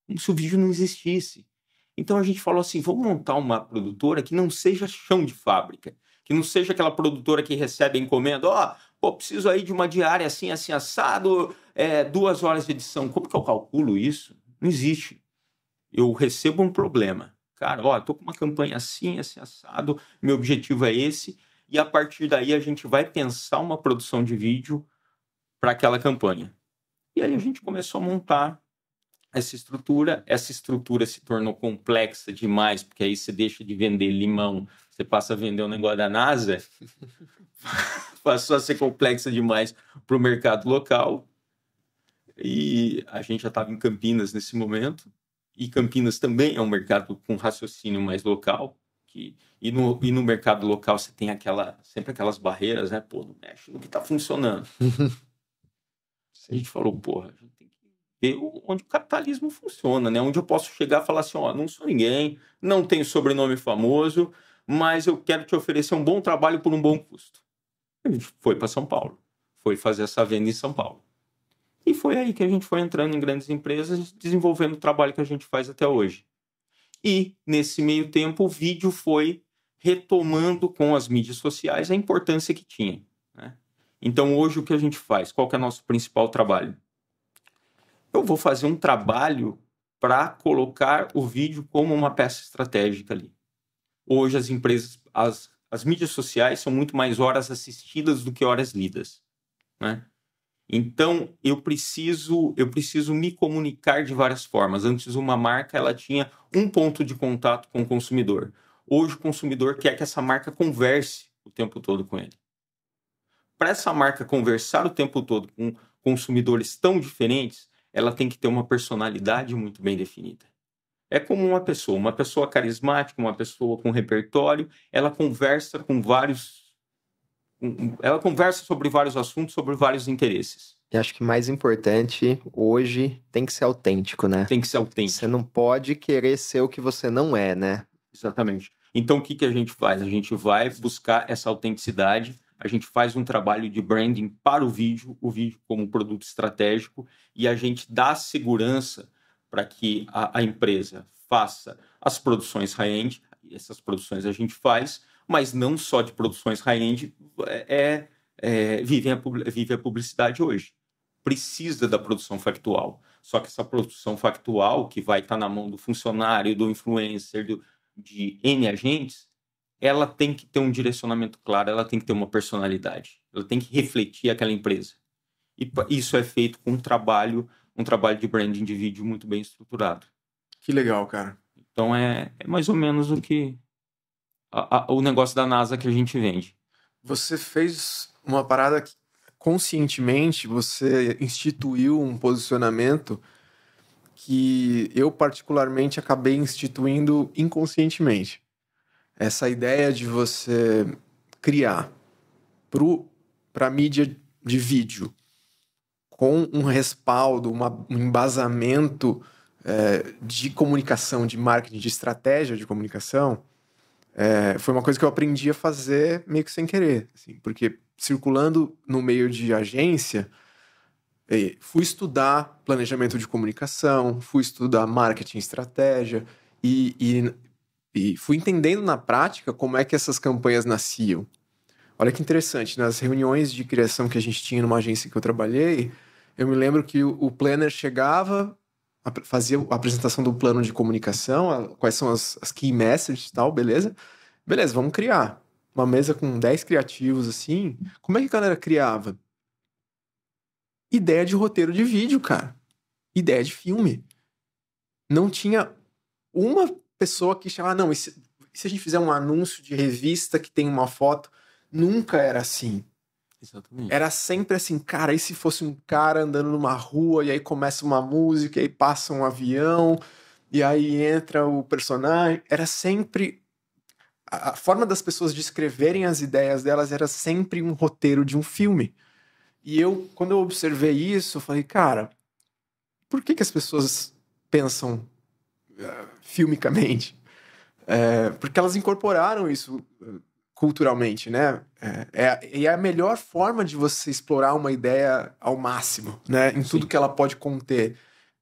Como se o vídeo não existisse. Então a gente falou assim: vamos montar uma produtora que não seja chão de fábrica, que não seja aquela produtora que recebe encomenda, ó, oh, pô, preciso aí de uma diária assim, assim, assado, é, duas horas de edição. Como que eu calculo isso? Não existe. Eu recebo um problema. Cara, ó, tô com uma campanha assim, assim, assado, meu objetivo é esse, e a partir daí a gente vai pensar uma produção de vídeo para aquela campanha. E aí a gente começou a montar essa estrutura. Essa estrutura se tornou complexa demais, porque aí você deixa de vender limão, você passa a vender um negócio da NASA. [laughs] Passou a ser complexa demais para o mercado local. E a gente já estava em Campinas nesse momento. E Campinas também é um mercado com raciocínio mais local. Que, e, no, e no mercado local você tem aquela, sempre aquelas barreiras, né? Pô, não mexe no que está funcionando. [laughs] A gente falou, porra, a gente tem que ver onde o capitalismo funciona, né? Onde eu posso chegar e falar assim, ó, não sou ninguém, não tenho sobrenome famoso, mas eu quero te oferecer um bom trabalho por um bom custo. A gente foi para São Paulo, foi fazer essa venda em São Paulo. E foi aí que a gente foi entrando em grandes empresas, desenvolvendo o trabalho que a gente faz até hoje. E, nesse meio tempo, o vídeo foi retomando com as mídias sociais a importância que tinha. Então, hoje, o que a gente faz? Qual é o nosso principal trabalho? Eu vou fazer um trabalho para colocar o vídeo como uma peça estratégica ali. Hoje, as empresas, as, as mídias sociais são muito mais horas assistidas do que horas lidas, né? Então eu preciso eu preciso me comunicar de várias formas. Antes uma marca ela tinha um ponto de contato com o consumidor. Hoje o consumidor quer que essa marca converse o tempo todo com ele para essa marca conversar o tempo todo com consumidores tão diferentes, ela tem que ter uma personalidade muito bem definida. É como uma pessoa, uma pessoa carismática, uma pessoa com repertório, ela conversa com vários. Ela conversa sobre vários assuntos, sobre vários interesses. E acho que mais importante hoje tem que ser autêntico, né? Tem que ser autêntico. Você não pode querer ser o que você não é, né? Exatamente. Então o que, que a gente faz? A gente vai buscar essa autenticidade a gente faz um trabalho de branding para o vídeo, o vídeo como produto estratégico, e a gente dá segurança para que a, a, empresa faça as produções high-end, essas produções a gente faz, mas não só de produções high-end é, é, vive, a, vive a publicidade hoje. Precisa da produção factual. Só que essa produção factual, que vai estar tá na mão do funcionário, do influencer, do, de N agentes, ela tem que ter um direcionamento claro, ela tem que ter uma personalidade, ela tem que refletir aquela empresa. E isso é feito com um trabalho, um trabalho de branding de vídeo muito bem estruturado. Que legal, cara. Então é, é mais ou menos o que a, a, o negócio da NASA que a gente vende. Você fez uma parada que conscientemente você instituiu um posicionamento que eu particularmente acabei instituindo inconscientemente essa ideia de você criar para a mídia de vídeo com um respaldo, uma, um embasamento é, de comunicação, de marketing, de estratégia de comunicação, é, foi uma coisa que eu aprendi a fazer meio que sem querer, assim, porque circulando no meio de agência, eh, fui estudar planejamento de comunicação, fui estudar marketing, estratégia e, e e fui entendendo na prática como é que essas campanhas nasciam. Olha que interessante, nas reuniões de criação que a gente tinha numa agência que eu trabalhei, eu me lembro que o planner chegava, fazia a apresentação do plano de comunicação, quais são as, as key messages e tal, beleza? Beleza, vamos criar. Uma mesa com 10 criativos assim. Como é que a galera criava? Ideia de roteiro de vídeo, cara. Ideia de filme. Não tinha uma pessoa que chama, ah, não, e se, se a gente fizer um anúncio de revista que tem uma foto? Nunca era assim. Exatamente. Era sempre assim, cara, e se fosse um cara andando numa rua e aí começa uma música, e aí passa um avião, e aí entra o personagem. Era sempre. A, a forma das pessoas descreverem as ideias delas era sempre um roteiro de um filme. E eu, quando eu observei isso, eu falei, cara, por que, que as pessoas pensam filmicamente. É, porque elas incorporaram isso eh, culturalmente, né? É, é, é, a melhor forma de você explorar uma ideia ao máximo, né? Em tudo Sim. que ela pode conter.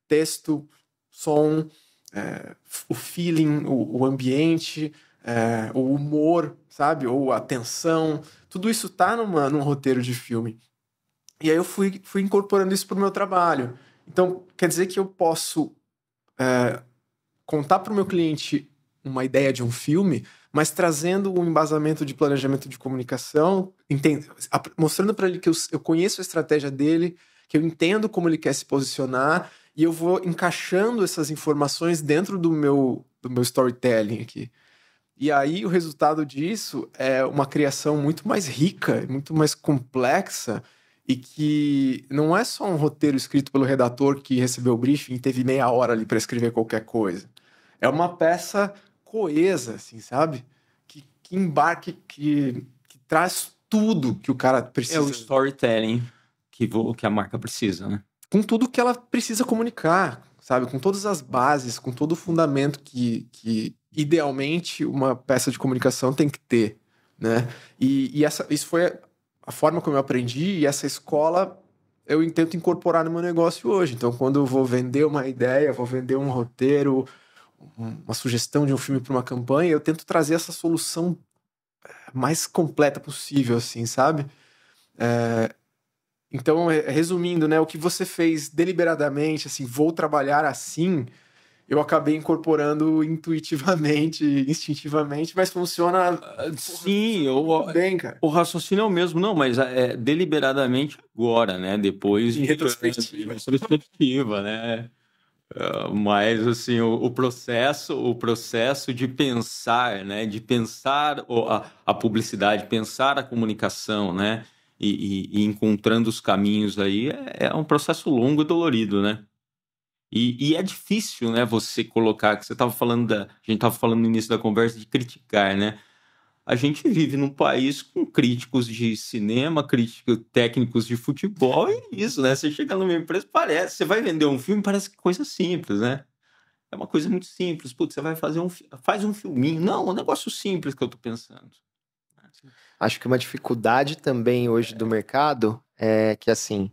Texto, som, é, o feeling, o, o ambiente, é, o humor, sabe? Ou a tensão. Tudo isso tá numa, num roteiro de filme. E aí eu fui, fui incorporando isso pro meu trabalho. Então, quer dizer que eu posso é, contar para o meu cliente uma ideia de um filme, mas trazendo um embasamento de planejamento de comunicação, mostrando para ele que eu, eu conheço a estratégia dele, que eu entendo como ele quer se posicionar e eu vou encaixando essas informações dentro do meu, do meu storytelling aqui. E aí o resultado disso é uma criação muito mais rica, muito mais complexa e que não é só um roteiro escrito pelo redator que recebeu o briefing e teve meia hora ali para escrever qualquer coisa é uma peça coesa, assim, sabe? Que, que embarque, que, que traz tudo que o cara precisa. É o storytelling que, vou, que a marca precisa, né? Com tudo que ela precisa comunicar, sabe? Com todas as bases, com todo o fundamento que, que idealmente uma peça de comunicação tem que ter, né? E, e essa, isso foi a forma como eu aprendi e essa escola eu tento incorporar no meu negócio hoje. Então, quando eu vou vender uma ideia, vou vender um roteiro, uma sugestão de um filme para uma campanha, eu tento trazer essa solução eh, mais completa possível, assim, sabe? É, então, resumindo, né, o que você fez deliberadamente, assim, vou trabalhar assim, eu acabei incorporando intuitivamente, [laughs] instintivamente, mas funciona ah, sim, ou bem, cara. O raciocínio é o mesmo, não, mas é deliberadamente agora, né? Depois em de retrospectiva, retrospectiva né? Ah, mas assim o, o, processo o processo de pensar né de pensar a, a publicidade pensar a comunicação né e, e, e encontrando os caminhos aí é, é, um processo longo e dolorido né e, e é difícil né você colocar que você estava falando da a gente estava falando no início da conversa de criticar né a gente vive num país com críticos de cinema, críticos técnicos de futebol, e é isso, né? Você chega numa empresa, parece, você vai vender um filme, parece coisa simples, né? É uma coisa muito simples. Putz, você vai fazer um faz um filminho. Não, é um negócio simples que eu tô pensando. Acho que uma dificuldade também hoje é. do mercado é que assim,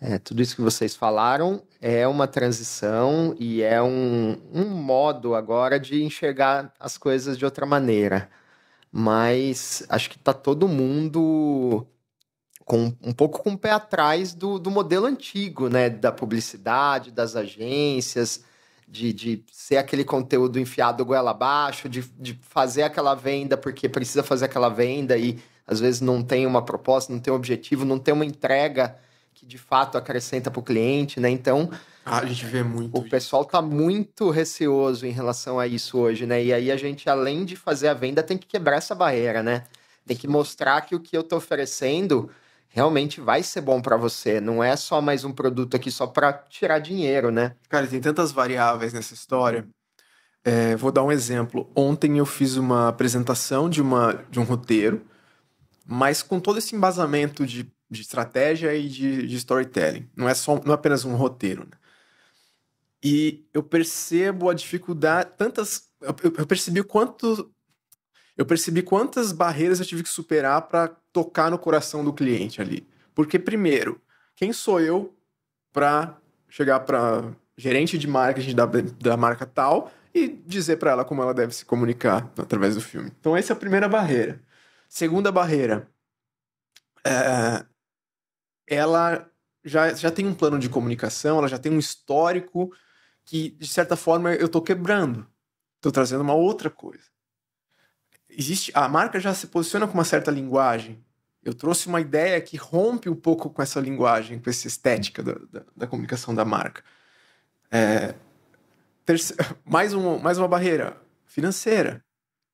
é, tudo isso que vocês falaram é uma transição e é um, um modo agora de enxergar as coisas de outra maneira mas acho que tá todo mundo com um pouco com o pé atrás do, do modelo antigo, né? Da publicidade, das agências, de, de ser aquele conteúdo enfiado goela abaixo, de, de fazer aquela venda porque precisa fazer aquela venda e às vezes não tem uma proposta, não tem um objetivo, não tem uma entrega que de fato acrescenta para o cliente, né? Então ah, a gente vê muito. O pessoal tá muito receoso em relação a isso hoje, né? E aí a gente, além de fazer a venda, tem que quebrar essa barreira, né? Tem que mostrar que o que eu tô oferecendo realmente vai ser bom para você. Não é só mais um produto aqui só para tirar dinheiro, né? Cara, tem tantas variáveis nessa história. É, vou dar um exemplo. Ontem eu fiz uma apresentação de, uma, de um roteiro, mas com todo esse embasamento de, de estratégia e de, de storytelling. Não é só não é apenas um roteiro. Né? E eu percebo a dificuldade, tantas. Eu, eu percebi quanto. Eu percebi quantas barreiras eu tive que superar para tocar no coração do cliente ali. Porque, primeiro, quem sou eu para chegar para gerente de marketing da, da marca tal e dizer para ela como ela deve se comunicar através do filme? Então, essa é a primeira barreira. Segunda barreira. É, ela já, já tem um plano de comunicação, ela já tem um histórico que, de certa forma, eu estou quebrando. Estou trazendo uma outra coisa. Existe, a marca já se posiciona com uma certa linguagem. Eu trouxe uma ideia que rompe um pouco com essa linguagem, com essa estética da, da, da comunicação da marca. É, terce, [laughs] mais, um, mais uma barreira financeira.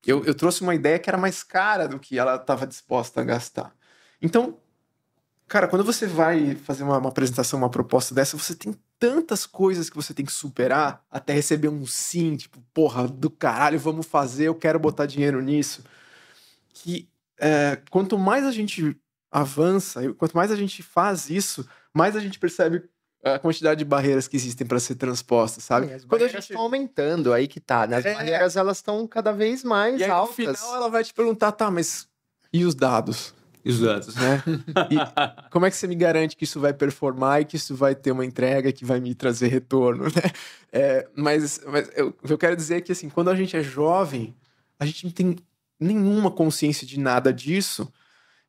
Eu, eu trouxe uma ideia que era mais cara do que ela estava disposta a gastar. Então, cara, quando você vai fazer uma, uma apresentação, uma proposta dessa, você tem tantas coisas que você tem que superar até receber um sim, tipo, porra, do caralho, vamos fazer, eu quero botar dinheiro nisso. Que é, quanto mais a gente avança, quanto mais a gente faz isso, mais a gente percebe a quantidade de barreiras que existem para ser transpostas, sabe? as Quando a gente está aumentando, aí que tá, né? As é... barreiras elas estão cada vez mais e No final ela vai te perguntar, tá, mas e os dados? Exato. Né? E [laughs] como é que você me garante que isso vai performar e que isso vai ter uma entrega que vai me trazer retorno, né? É, mas mas eu, eu quero dizer é que, assim, quando a gente é jovem, a gente não tem nenhuma consciência de nada disso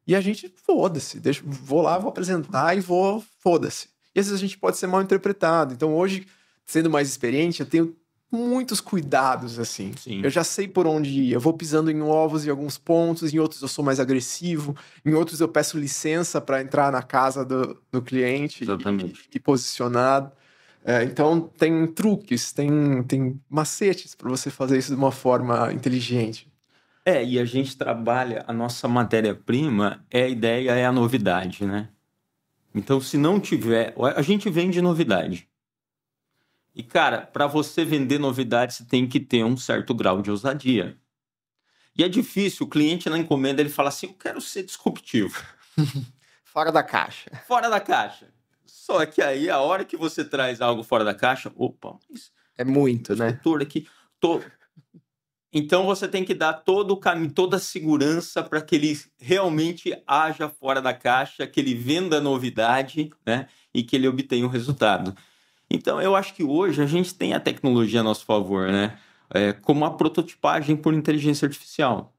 e a gente, foda-se, deixa, vou lá, vou apresentar e vou, foda-se. E às vezes a gente pode ser mal interpretado. Então hoje, sendo mais experiente, eu tenho muitos cuidados, assim. Sim. Eu já sei por onde ir. Eu vou pisando em ovos em alguns pontos, em outros eu sou mais agressivo, em outros eu peço licença para entrar na casa do, do cliente Exatamente. e, e posicionado. É, então, tem truques, tem, tem macetes para você fazer isso de uma forma inteligente. É, e a gente trabalha, a nossa matéria-prima é a ideia, é a novidade, né? Então, se não tiver. A gente vende novidade. E, cara, para você vender novidades, você tem que ter um certo grau de ousadia. E é difícil, o cliente na encomenda ele fala assim: eu quero ser disruptivo. [laughs] fora da caixa. Fora da caixa. Só que aí, a hora que você traz algo fora da caixa, opa, isso, é muito, né? Aqui, tô... Então você tem que dar todo o caminho, toda a segurança para que ele realmente haja fora da caixa, que ele venda novidade, né? E que ele obtenha o um resultado. Então, eu acho que hoje a gente tem a tecnologia a nosso favor, né? É, como a prototipagem por inteligência artificial.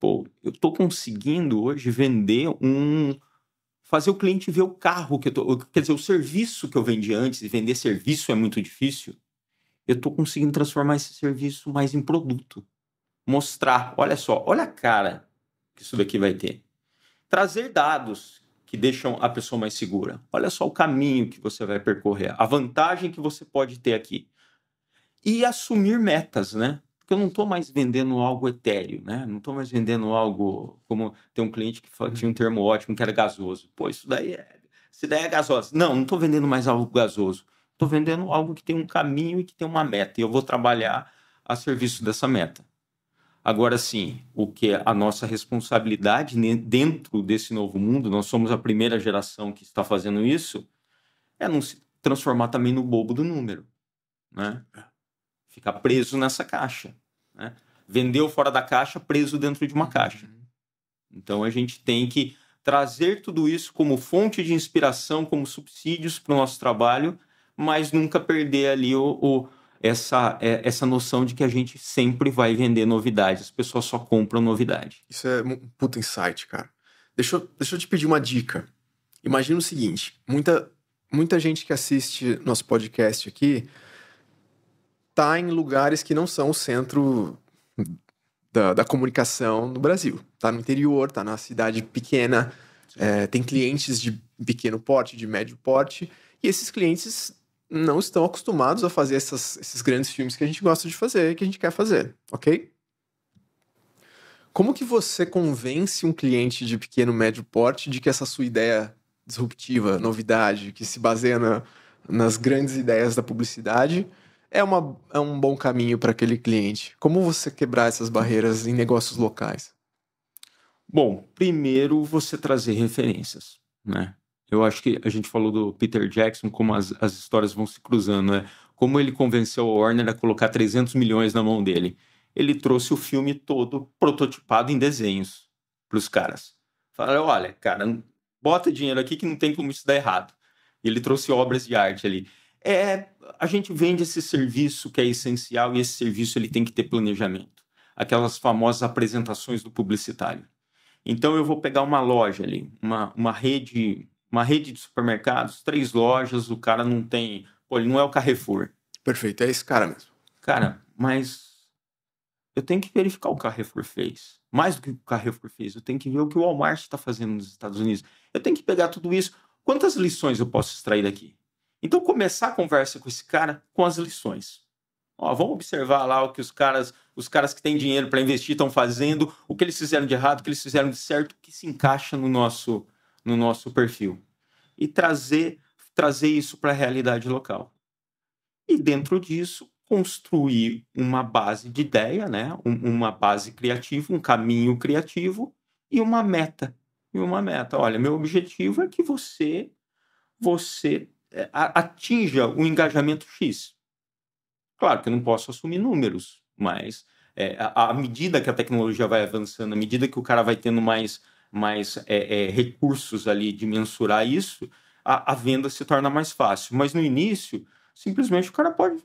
Pô, eu estou conseguindo hoje vender um. Fazer o cliente ver o carro que eu tô. Quer dizer, o serviço que eu vendi antes, e vender serviço é muito difícil. Eu estou conseguindo transformar esse serviço mais em produto. Mostrar, olha só, olha a cara que isso daqui vai ter. Trazer dados que deixam a pessoa mais segura. Olha só o caminho que você vai percorrer, a vantagem que você pode ter aqui. E assumir metas, né? Porque eu não estou mais vendendo algo etéreo, né? Não estou mais vendendo algo como tem um cliente que fala, tinha um termo ótimo que era gasoso. Pô, isso daí é, isso daí é gasoso. Não, não estou vendendo mais algo gasoso. Estou vendendo algo que tem um caminho e que tem uma meta. E eu vou trabalhar a serviço dessa meta. Agora sim, o que é a nossa responsabilidade dentro desse novo mundo, nós somos a primeira geração que está fazendo isso, é não se transformar também no bobo do número, né? É. Ficar preso nessa caixa, né? Vendeu fora da caixa, preso dentro de uma uhum. caixa. Então a gente tem que trazer tudo isso como fonte de inspiração, como subsídios para o nosso trabalho, mas nunca perder ali o, o essa, é, essa noção de que a gente sempre vai vender novidades, as pessoas só compram novidade. Isso é um puta insight, cara. Deixa eu, deixa eu te pedir uma dica. Imagina o seguinte: muita, muita gente que assiste nosso podcast aqui tá em lugares que não são o centro da, da comunicação no Brasil. Tá no interior, tá na cidade pequena, é, tem clientes de pequeno porte, de médio porte, e esses clientes não estão acostumados a fazer essas, esses grandes filmes que a gente gosta de fazer, que a gente quer fazer, ok? Como que você convence um cliente de pequeno, médio porte de que essa sua ideia disruptiva, novidade, que se baseia na, nas grandes ideias da publicidade, é, uma, é um bom caminho para aquele cliente? Como você quebrar essas barreiras em negócios locais? Bom, primeiro você trazer referências, né? Eu acho que a gente falou do Peter Jackson, como as, as histórias vão se cruzando, né? Como ele convenceu o Warner a colocar 300 milhões na mão dele. Ele trouxe o filme todo prototipado em desenhos para os caras. Falaram, olha, cara, bota dinheiro aqui que não tem como isso dar errado. Ele trouxe obras de arte ali. É, a gente vende esse serviço que é essencial e esse serviço ele tem que ter planejamento. Aquelas famosas apresentações do publicitário. Então eu vou pegar uma loja ali, uma, uma rede uma rede de supermercados, três lojas, o cara não tem. Pô, ele não é o Carrefour. Perfeito, é esse cara mesmo. Cara, mas eu tenho que verificar o que o Carrefour fez. Mais do que o Carrefour fez, eu tenho que ver o que o Walmart está fazendo nos Estados Unidos. Eu tenho que pegar tudo isso. Quantas lições eu posso extrair daqui? Então, começar a conversa com esse cara com as lições. Ó, vamos observar lá o que os caras, os caras que têm dinheiro para investir estão fazendo, o que eles fizeram de errado, o que eles fizeram de certo, o que se encaixa no nosso, no nosso perfil e trazer, trazer isso para a realidade local. E dentro disso, construir uma base de ideia, né? Um, uma base criativa, um caminho criativo e uma meta. E uma meta. Olha, meu objetivo é que você você é, atinja o engajamento X. Claro que eu não posso assumir números, mas é, à medida que a tecnologia vai avançando, à medida que o cara vai tendo mais mais é, é, recursos ali de mensurar isso, a, a, venda se torna mais fácil. Mas no início, simplesmente o cara pode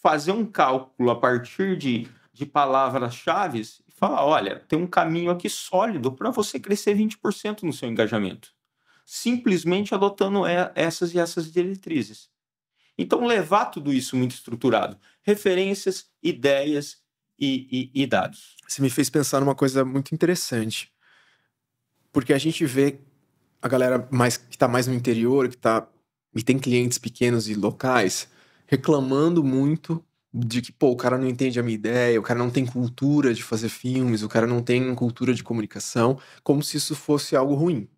fazer um cálculo a partir de, de palavras-chave e falar: olha, tem um caminho aqui sólido para você crescer 20% no seu engajamento. Simplesmente adotando essas e essas diretrizes. Então, levar tudo isso muito estruturado. Referências, ideias e, e, e dados. Você me fez pensar numa coisa muito interessante porque a gente vê a galera mais, que está mais no interior, que tá, e tem clientes pequenos e locais, reclamando muito de que, pô, o cara não entende a minha ideia, o cara não tem cultura de fazer filmes, o cara não tem cultura de comunicação, como se isso fosse algo ruim.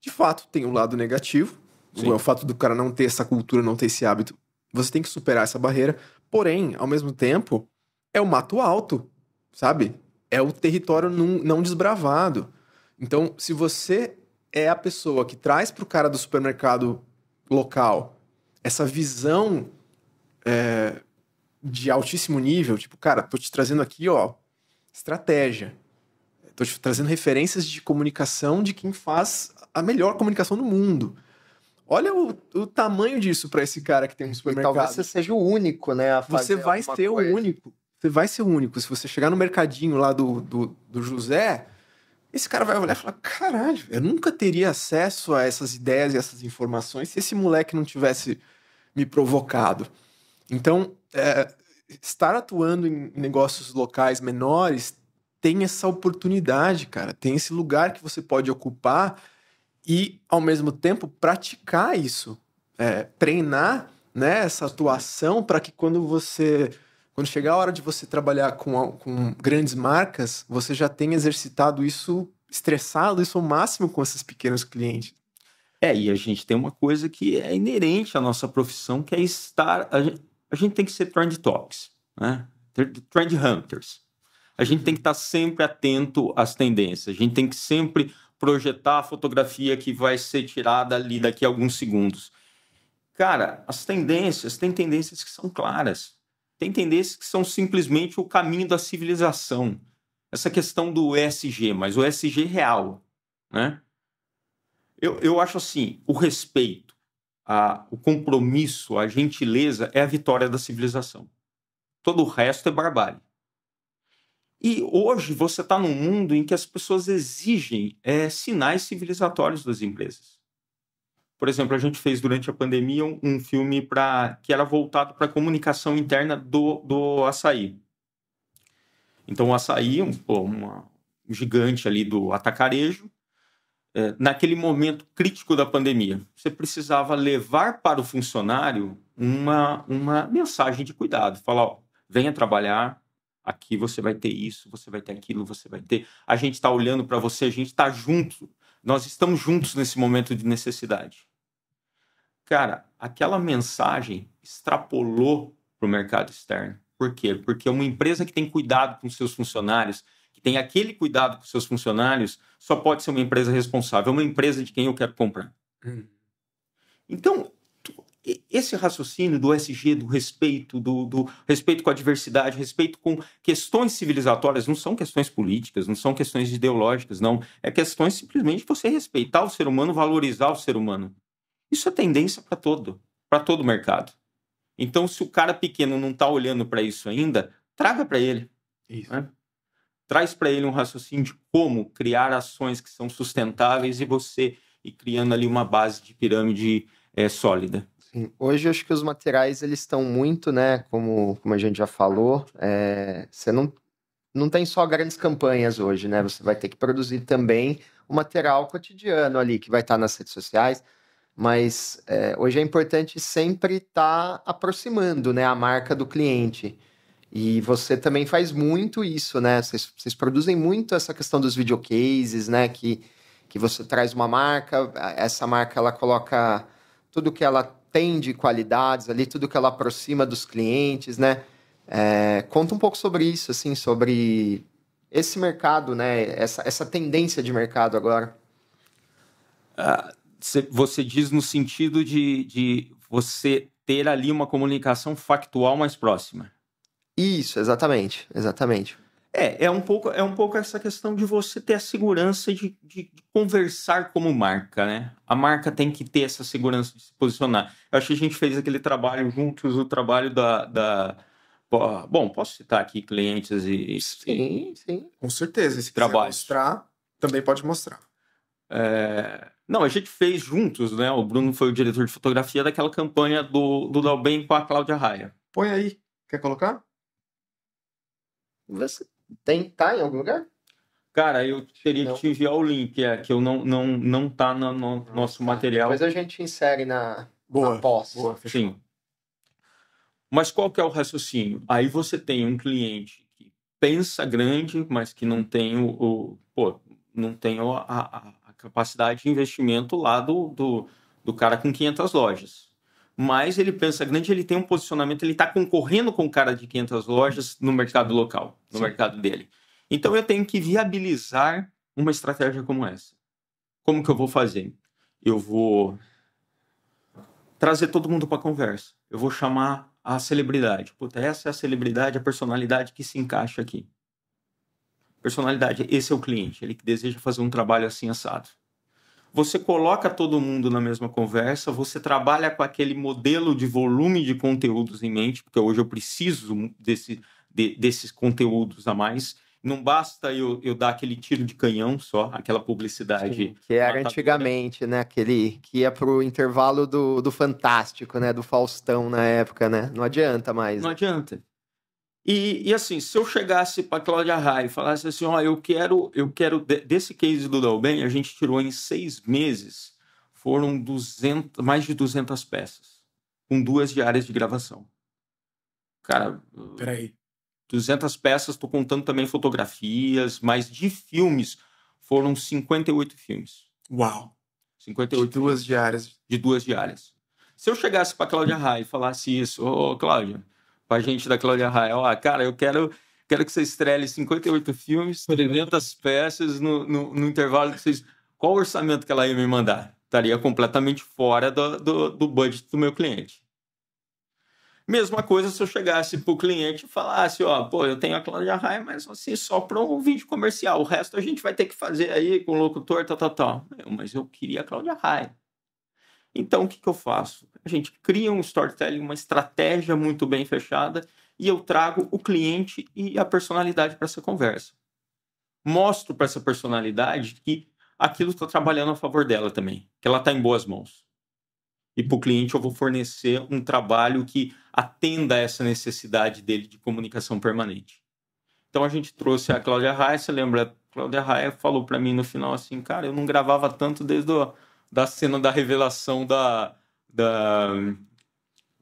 De fato, tem um lado negativo, Sim. É o fato do cara não ter essa cultura, não ter esse hábito. Você tem que superar essa barreira, porém, ao mesmo tempo, é o mato alto, sabe? É o território não, não desbravado. Então, se você é a pessoa que traz para o cara do supermercado local essa visão é, de altíssimo nível, tipo, cara, tô te trazendo aqui, ó, estratégia. Tô te trazendo referências de comunicação de quem faz a melhor comunicação do mundo. Olha o, o tamanho disso para esse cara que tem um supermercado. E talvez você seja o único, né? A fazer você vai ser coisa. o único. Você vai ser o único. Se você chegar no mercadinho lá do, do, do José, esse cara vai olhar e falar: caralho, eu nunca teria acesso a essas ideias e essas informações se esse moleque não tivesse me provocado. Então, é, estar atuando em negócios locais menores tem essa oportunidade, cara, tem esse lugar que você pode ocupar e, ao mesmo tempo, praticar isso, é, treinar né, essa atuação para que quando você quando chegar a hora de você trabalhar com, com grandes marcas, você já tem exercitado isso, estressado isso ao máximo com esses pequenos clientes. É, e a gente tem uma coisa que é inerente à nossa profissão, que é estar. A gente, a gente tem que ser trend tops, né? Trend hunters. A gente tem que estar sempre atento às tendências. A gente tem que sempre projetar a fotografia que vai ser tirada ali daqui a alguns segundos. Cara, as tendências, tem tendências que são claras. Tem tendências que são simplesmente o caminho da civilização. Essa questão do ESG, mas o ESG real. Né? Eu, eu acho assim: o respeito, a, o compromisso, a gentileza é a vitória da civilização. Todo o resto é barbárie. E hoje você está num mundo em que as pessoas exigem é, sinais civilizatórios das empresas. Por exemplo, a gente fez durante a pandemia um, um filme pra, que era voltado para a comunicação interna do, do açaí. Então, o açaí, um, uma, um gigante ali do atacarejo, é, naquele momento crítico da pandemia, você precisava levar para o funcionário uma, uma mensagem de cuidado. Falar, ó, venha trabalhar, aqui você vai ter isso, você vai ter aquilo, você vai ter. A gente está olhando para você, a gente está junto, nós estamos juntos nesse momento de necessidade. Cara, aquela mensagem extrapolou para o mercado externo. Por quê? Porque uma empresa que tem cuidado com seus funcionários, que tem aquele cuidado com seus funcionários, só pode ser uma empresa responsável, é uma empresa de quem eu quero comprar. Hum. Então, esse raciocínio do SG, do respeito, do, do, respeito com a diversidade, respeito com questões civilizatórias, não são questões políticas, não são questões ideológicas, não. É questões simplesmente você respeitar o ser humano, valorizar o ser humano. Isso é tendência para todo, para todo mercado. Então, se o cara pequeno não está olhando para isso ainda, traga para ele. Isso. Né? Traz para ele um raciocínio de como criar ações que são sustentáveis e você e criando ali uma base de pirâmide é, sólida. Sim. Hoje acho que os materiais eles estão muito, né? Como, como a gente já falou, é, você não não tem só grandes campanhas hoje, né? Você vai ter que produzir também o material cotidiano ali que vai estar nas redes sociais. Mas é, hoje é importante sempre estar tá aproximando né, a marca do cliente. E você também faz muito isso, né? Vocês, vocês produzem muito essa questão dos videocases, né? Que, que você traz uma marca, essa marca ela coloca tudo que ela tem de qualidades ali, tudo que ela aproxima dos clientes, né? É, conta um pouco sobre isso, assim, sobre esse mercado, né? Essa, essa tendência de mercado agora. Ah, você diz no sentido de, de você ter ali uma comunicação factual mais próxima. Isso, exatamente, exatamente. É, é um pouco, é um pouco essa questão de você ter a segurança de, de, de, conversar como marca, né? A marca tem que ter essa segurança de se posicionar. Eu acho que a gente fez aquele trabalho juntos, o trabalho da. da... Bom, posso citar aqui clientes e. Sim, sim. Com certeza. Se trabalho. mostrar, também pode mostrar. É... Não, a gente fez juntos, né? O Bruno foi o diretor de fotografia daquela campanha do, do Dalben com a Cláudia Raia. Põe aí. Quer colocar? Você tem, tá em algum lugar? Cara, eu teria não. que te enviar o link, é, que eu não, não, não tá no, no nosso tá. material. Mas a gente insere na, boa, na Boa, Sim. Mas qual que é o raciocínio? Aí você tem um cliente que pensa grande, mas que não tem o, o pô, não tem a, a capacidade de investimento lá do, do, do cara com 500 lojas. Mas ele pensa grande, ele tem um posicionamento, ele está concorrendo com o cara de 500 lojas no mercado local, no Sim. mercado dele. Então eu tenho que viabilizar uma estratégia como essa. Como que eu vou fazer? Eu vou trazer todo mundo para conversa. Eu vou chamar a celebridade. Puta, essa é a celebridade, a personalidade que se encaixa aqui personalidade. Esse é o cliente, ele que deseja fazer um trabalho assim assado. Você coloca todo mundo na mesma conversa, você trabalha com aquele modelo de volume de conteúdos em mente, porque hoje eu preciso desse, de, desses conteúdos a mais. Não basta eu, eu dar aquele tiro de canhão só, aquela publicidade. Sim, que era matadora. antigamente, né? Aquele que ia pro intervalo do, do Fantástico, né? Do Faustão na época, né? Não adianta mais. Não adianta. E, e, assim, se eu chegasse para Cláudia Raia e falasse assim, ó, oh, eu quero, eu quero desse case do Dalben, a gente tirou em seis meses, foram 200, mais de 200 peças, com duas diárias de gravação. Cara, peraí, 200 peças, tô contando também fotografias, mas de filmes foram 58 filmes. Uau! 58 de duas filmes, diárias. De duas diárias. Se eu chegasse para Cláudia Raia e falasse isso, ô oh, Cláudia, com a gente da Cláudia Rael, ah, cara, eu quero quero que você estrele 58 filmes, 300 peças no, no, no, intervalo que vocês. Qual o orçamento que ela ia me mandar? Estaria completamente fora do, do, do budget do meu cliente. Mesma coisa se eu chegasse para o cliente e falasse: ó, pô, eu tenho a Cláudia Raia, mas assim, só para um vídeo comercial. O resto a gente vai ter que fazer aí com o locutor, tal, tal, tal. mas eu queria a Cláudia Raia. Então, o que, que eu faço? A gente cria um storytelling, uma estratégia muito bem fechada e eu trago o cliente e a personalidade para essa conversa. Mostro para essa personalidade que aquilo está trabalhando a favor dela também, que ela está em boas mãos. E para o cliente eu vou fornecer um trabalho que atenda essa necessidade dele de comunicação permanente. Então a gente trouxe a Cláudia Raia, você lembra? A Cláudia Raia falou para mim no final assim, cara, eu não gravava tanto desde o da cena da revelação da, da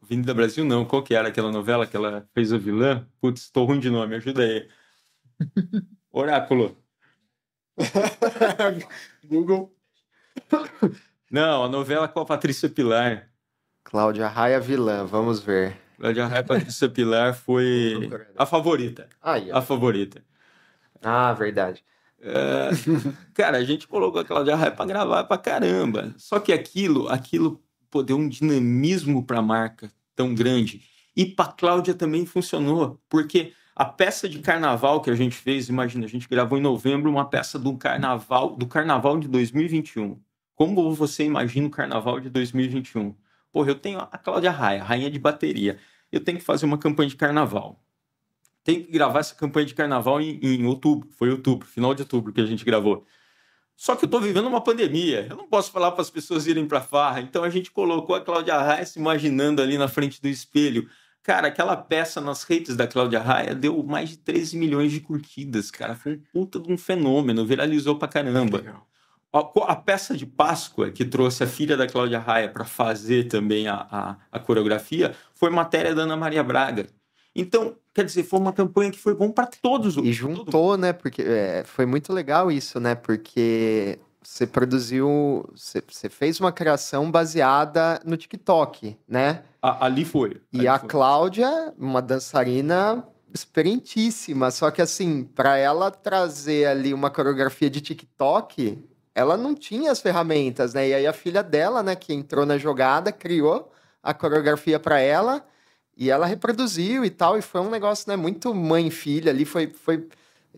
Avenida Brasil, não. Qual que era aquela novela que ela fez a vilã? Putz, estou ruim de nome, ajuda aí. [laughs] Oráculo. [laughs] Google. Não, a novela com a Patrícia Pilar. Cláudia Raia vilã, vamos ver. Cláudia Raia Patrícia Pilar foi a favorita. Ah, yeah. A favorita. Ah, verdade. É, cara, a gente colocou aquela jarra ah, é para gravar para caramba. Só que aquilo, aquilo pô, deu um dinamismo para a marca tão grande. E para Cláudia também funcionou, porque a peça de carnaval que a gente fez, imagina, a gente gravou em novembro uma peça do carnaval, do carnaval de 2021. Como você imagina o carnaval de 2021? Porra, eu tenho a Cláudia Raia, rainha de bateria. Eu tenho que fazer uma campanha de carnaval tem que gravar essa campanha de carnaval em, em outubro. Foi outubro, final de outubro que a gente gravou. Só que eu estou vivendo uma pandemia. Eu não posso falar para as pessoas irem para farra. Então a gente colocou a Cláudia Raia se imaginando ali na frente do espelho. Cara, aquela peça nas redes da Cláudia Raia deu mais de 13 milhões de curtidas, cara. Foi um puta de um fenômeno, viralizou pra caramba. A, a, peça de Páscoa, que trouxe a filha da Cláudia Raia para fazer também a, a, a coreografia, foi matéria da Ana Maria Braga. Então, quer dizer, foi uma campanha que foi bom para todos. E juntou, todo né? Porque é, foi muito legal isso, né? Porque você produziu, você, você fez uma criação baseada no TikTok, né? A, ali foi. E a foi. Cláudia, uma dançarina experientíssima, só que assim, para ela trazer ali uma coreografia de TikTok, ela não tinha as ferramentas, né? E aí a filha dela, né, que entrou na jogada, criou a coreografia para ela e ela reproduziu e tal, e foi um negócio né, muito mãe filha ali, foi, foi...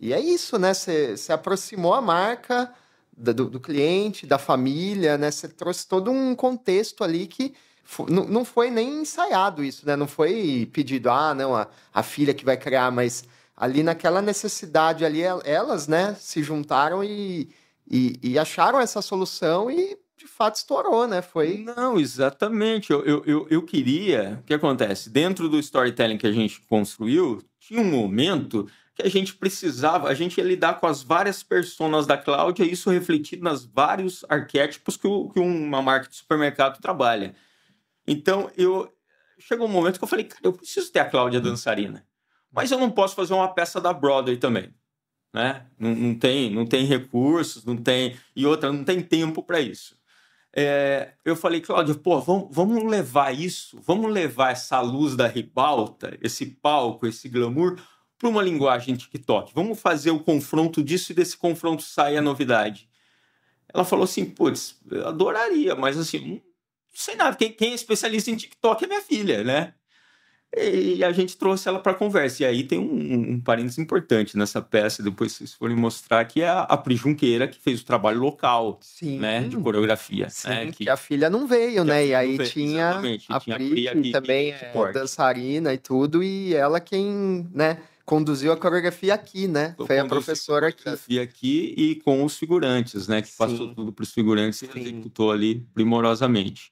E é isso, né? Você aproximou a marca do, do, cliente, da família, né? Você trouxe todo um contexto ali que não foi nem ensaiado isso, né? Não foi pedido, ah, não, a, a filha que vai criar, mas ali naquela necessidade ali, elas, né, se juntaram e, e, e acharam essa solução e fato estourou, né? Foi. Não, exatamente. Eu, eu, eu, eu queria. O que acontece? Dentro do storytelling que a gente construiu, tinha um momento que a gente precisava, a gente ia lidar com as várias personas da Cláudia, e isso refletido nas vários arquétipos que, o, que uma marca de supermercado trabalha. Então, eu chegou um momento que eu falei, cara, eu preciso ter a Cláudia dançarina, mas eu não posso fazer uma peça da Broadway também, né? Não, não tem, não tem recursos, não tem e outra, não tem tempo para isso. É, eu falei, Cláudio, pô, vamos, vamos levar isso, vamos levar essa luz da ribalta, esse palco, esse glamour, para uma linguagem TikTok. Vamos fazer o confronto disso e desse confronto sai a novidade. Ela falou assim, putz, eu adoraria, mas assim, não hum, sei nada. Quem, quem é especialista em TikTok é minha filha, né? E a gente trouxe ela para conversa. E aí tem um, um parênteses importante nessa peça, depois vocês forem mostrar, que é a, a Pri Junqueira, que fez o trabalho local, Sim. né? De coreografia. Sim, né, que, que, a filha não veio, né? E aí tinha, a tinha Pri, Pri que também é dançarina e tudo, e ela quem, né? Conduziu a coreografia aqui, né? Eu Foi a professora a coreografia aqui. e com os figurantes, né? Que Sim. passou tudo para os figurantes e executou ali primorosamente.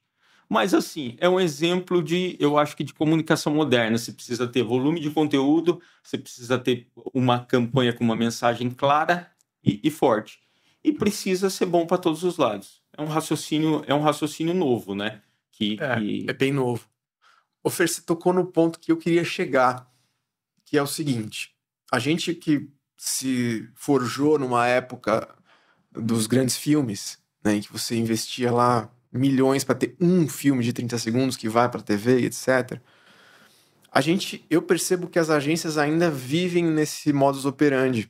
Mas assim, é um exemplo de, eu acho que de comunicação moderna. Você precisa ter volume de conteúdo, você precisa ter uma campanha com uma mensagem clara e, e forte. E precisa ser bom para todos os lados. É um raciocínio, é um raciocínio novo, né? Que, é, que... é bem novo. O Fer, você tocou no ponto que eu queria chegar, que é o seguinte: a gente que se forjou numa época dos grandes filmes, né, em que você investia lá milhões para ter um filme de 30 segundos que vai para a TV, etc. A gente, eu percebo que as agências ainda vivem nesse modus operandi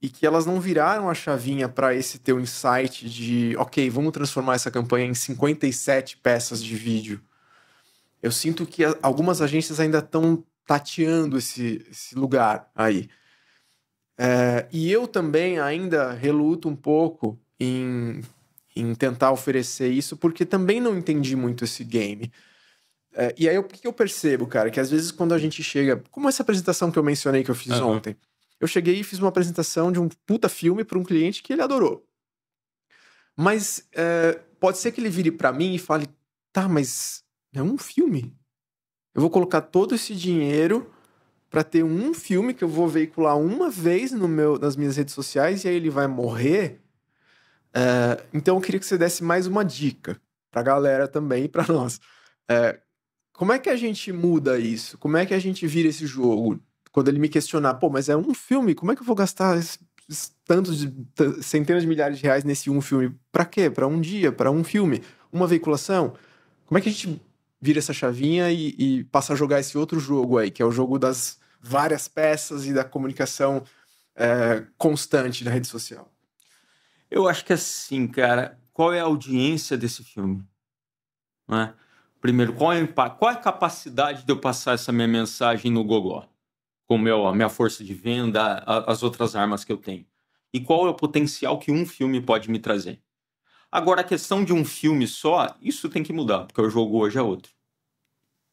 e que elas não viraram a chavinha para esse teu insight de, OK, vamos transformar essa campanha em 57 peças de vídeo. Eu sinto que algumas agências ainda estão tateando esse, esse lugar aí. É, e eu também ainda reluto um pouco em em tentar oferecer isso, porque também não entendi muito esse game. É, e aí o que eu percebo, cara, que às vezes quando a gente chega, como essa apresentação que eu mencionei que eu fiz uhum. ontem, eu cheguei e fiz uma apresentação de um puta filme para um cliente que ele adorou. Mas é, pode ser que ele vire para mim e fale, tá, mas é um filme. Eu vou colocar todo esse dinheiro para ter um filme que eu vou veicular uma vez no meu, nas minhas redes sociais e aí ele vai morrer. É, então eu queria que você desse mais uma dica para a galera também e para nós. É, como é que a gente muda isso? Como é que a gente vira esse jogo? Quando ele me questionar, pô, mas é um filme, como é que eu vou gastar tantos centenas de milhares de reais nesse um filme? Para quê? Para um dia? Para um filme? Uma veiculação? Como é que a gente vira essa chavinha e, e passa a jogar esse outro jogo aí, que é o jogo das várias peças e da comunicação é, constante na rede social? Eu acho que é assim, cara, qual é a audiência desse filme? Né? Primeiro, qual é, impacto, qual é a capacidade de eu passar essa minha mensagem no Gogó? Com meu, a minha força de venda, a, as outras armas que eu tenho. E qual é o potencial que um filme pode me trazer? Agora, a questão de um filme só, isso tem que mudar, porque o jogo hoje é outro.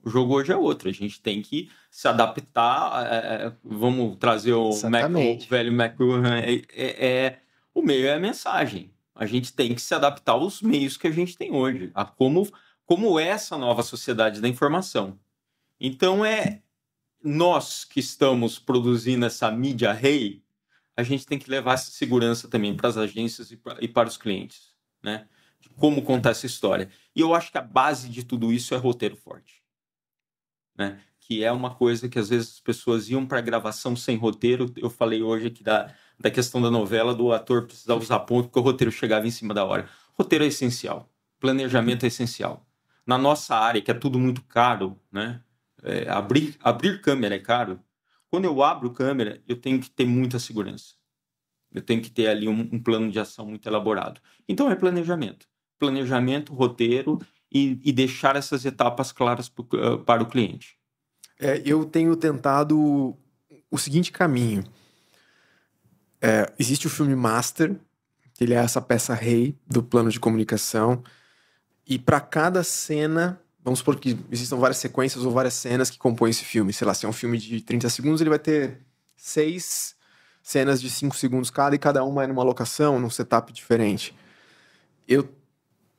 O jogo hoje é outro. A gente tem que se adaptar. É, é, é vamos trazer o, Mac, o velho McLuhan. É, é, o meio é a mensagem. A gente tem que se adaptar aos meios que a gente tem hoje, a como, como é essa nova sociedade da informação. Então é nós que estamos produzindo essa mídia rei, a gente tem que levar essa segurança também para as agências e, pra, e para os clientes, né? De como contar essa história. E eu acho que a base de tudo isso é roteiro forte, né? Que é uma coisa que às vezes as pessoas iam para gravação sem roteiro. Eu falei hoje que da da questão da novela, do ator precisar usar ponto, porque o roteiro chegava em cima da hora. Roteiro é essencial, planejamento é essencial. Na nossa área, que é tudo muito caro, né? É, abrir, abrir câmera é caro. Quando eu abro câmera, eu tenho que ter muita segurança. Eu tenho que ter ali um, um plano de ação muito elaborado. Então é planejamento. Planejamento, roteiro e, e deixar essas etapas claras pro, eh, para o cliente. É, eu tenho tentado o seguinte caminho. É, existe o filme Master, que ele é essa peça rei do plano de comunicação. E para cada cena, vamos supor que existam várias sequências ou várias cenas que compõem esse filme. Sei lá, se é um filme de 30 segundos, ele vai ter seis cenas de 5 segundos cada e cada uma é numa locação, num setup diferente. Eu,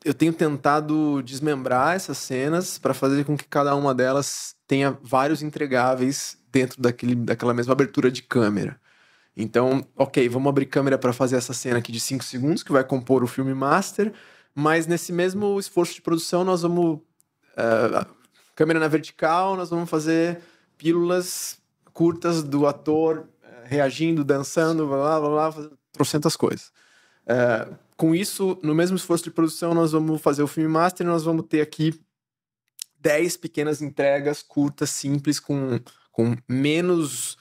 eu tenho tentado desmembrar essas cenas para fazer com que cada uma delas tenha vários entregáveis dentro daquele, daquela mesma abertura de câmera. Então, ok, vamos abrir câmera para fazer essa cena aqui de 5 segundos, que vai compor o filme master, mas nesse mesmo esforço de produção, nós vamos. Uh, câmera na vertical, nós vamos fazer pílulas curtas do ator uh, reagindo, dançando, blá blá blá, fazendo trocentas coisas. Uh, com isso, no mesmo esforço de produção, nós vamos fazer o filme master e nós vamos ter aqui 10 pequenas entregas curtas, simples, com, com menos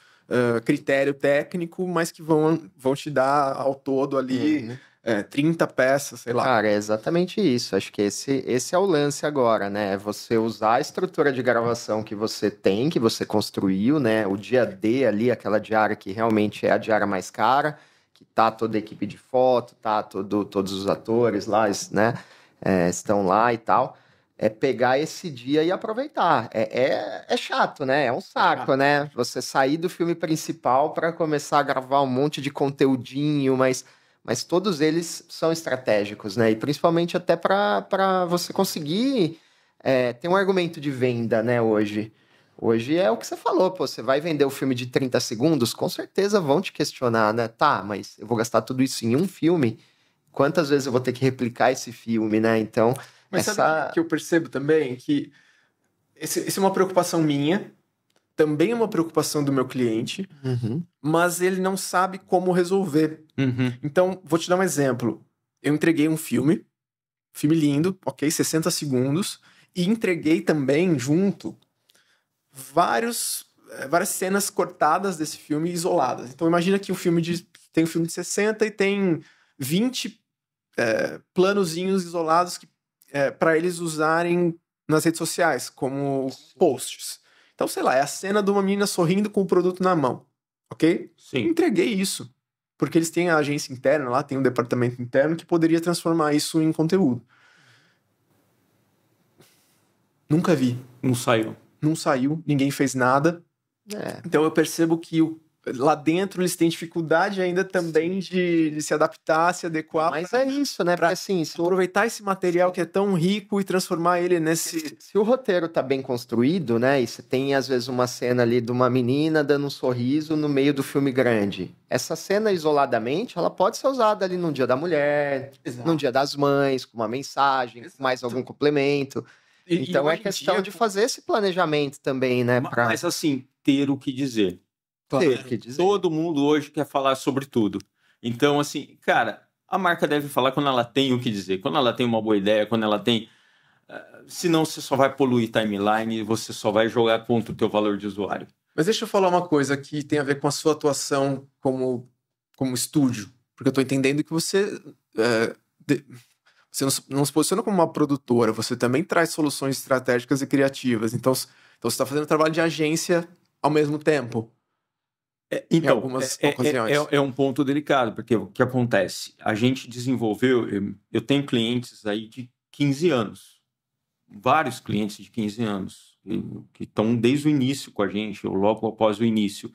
critério técnico, mas que vão, vão te dar ao todo ali uhum. é, 30 peças, sei lá. Cara, é exatamente isso. Acho que esse, esse é o lance agora, né? É você usar a estrutura de gravação que você tem, que você construiu, né? O dia D ali, aquela diária que realmente é a diária mais cara, que tá toda a equipe de foto, tá todo, todos os atores lá, né? É, estão lá e tal é pegar esse dia e aproveitar. É, é, é chato, né? É um é saco, é né? Você sair do filme principal para começar a gravar um monte de conteúdinho, mas, mas todos eles são estratégicos, né? E principalmente até para você conseguir é, ter um argumento de venda, né, hoje. Hoje é o que você falou, pô, você vai vender o filme de 30 segundos, com certeza vão te questionar, né? Tá, mas eu vou gastar tudo isso em um filme? Quantas vezes eu vou ter que replicar esse filme, né? Então, mas Essa... sabe que eu percebo também é que esse é uma preocupação minha, também é uma preocupação do meu cliente, uhum. mas ele não sabe como resolver. Uhum. Então, vou te dar um exemplo. Eu entreguei um filme, filme lindo, ok, 60 segundos, e entreguei também junto vários eh, várias cenas cortadas desse filme isoladas. Então imagina que um filme de tem um filme de 60 e tem 20 é, eh, planozinhos isolados que é, para eles usarem nas redes sociais, como posts. Então, sei lá, é a cena de uma menina sorrindo com o produto na mão, ok? Sim. Entreguei isso. Porque eles têm a agência interna lá, tem um departamento interno que poderia transformar isso em conteúdo. Nunca vi. Não saiu. Não saiu, ninguém fez nada. É. Então eu percebo que o lá dentro eles têm dificuldade ainda também de, de se adaptar, se adequar. Mas pra, é isso, né? Pra, assim, se aproveitar esse material que é tão rico e transformar ele nesse. Se, o roteiro tá bem construído, né? E você tem, às vezes, uma cena ali de uma menina dando um sorriso no meio do filme grande. Essa cena isoladamente, ela pode ser usada ali no Dia da Mulher, Exato. no Dia das Mães, com uma mensagem, Exato. com mais algum complemento. E, então e é questão dia... de fazer esse planejamento também, né? Pra... Mas assim, ter o que dizer. Claro, né? todo mundo hoje quer falar sobre tudo. Então, assim, cara, a marca deve falar quando ela tem o que dizer, quando ela tem uma boa ideia, quando ela tem. Eh, senão você só vai poluir timeline e você só vai jogar contra o teu valor de usuário. Mas deixa eu falar uma coisa que tem a ver com a sua atuação como, como estúdio. Porque eu estou entendendo que você. É, de, você não, não, se posiciona como uma produtora, você também traz soluções estratégicas e criativas. Então, então você está fazendo trabalho de agência ao mesmo tempo. É, então, algumas é, é, é, é, um ponto delicado, porque o que acontece? A gente desenvolveu, eu, eu, tenho clientes aí de 15 anos, vários clientes de 15 anos, que estão desde o início com a gente, ou logo após o início,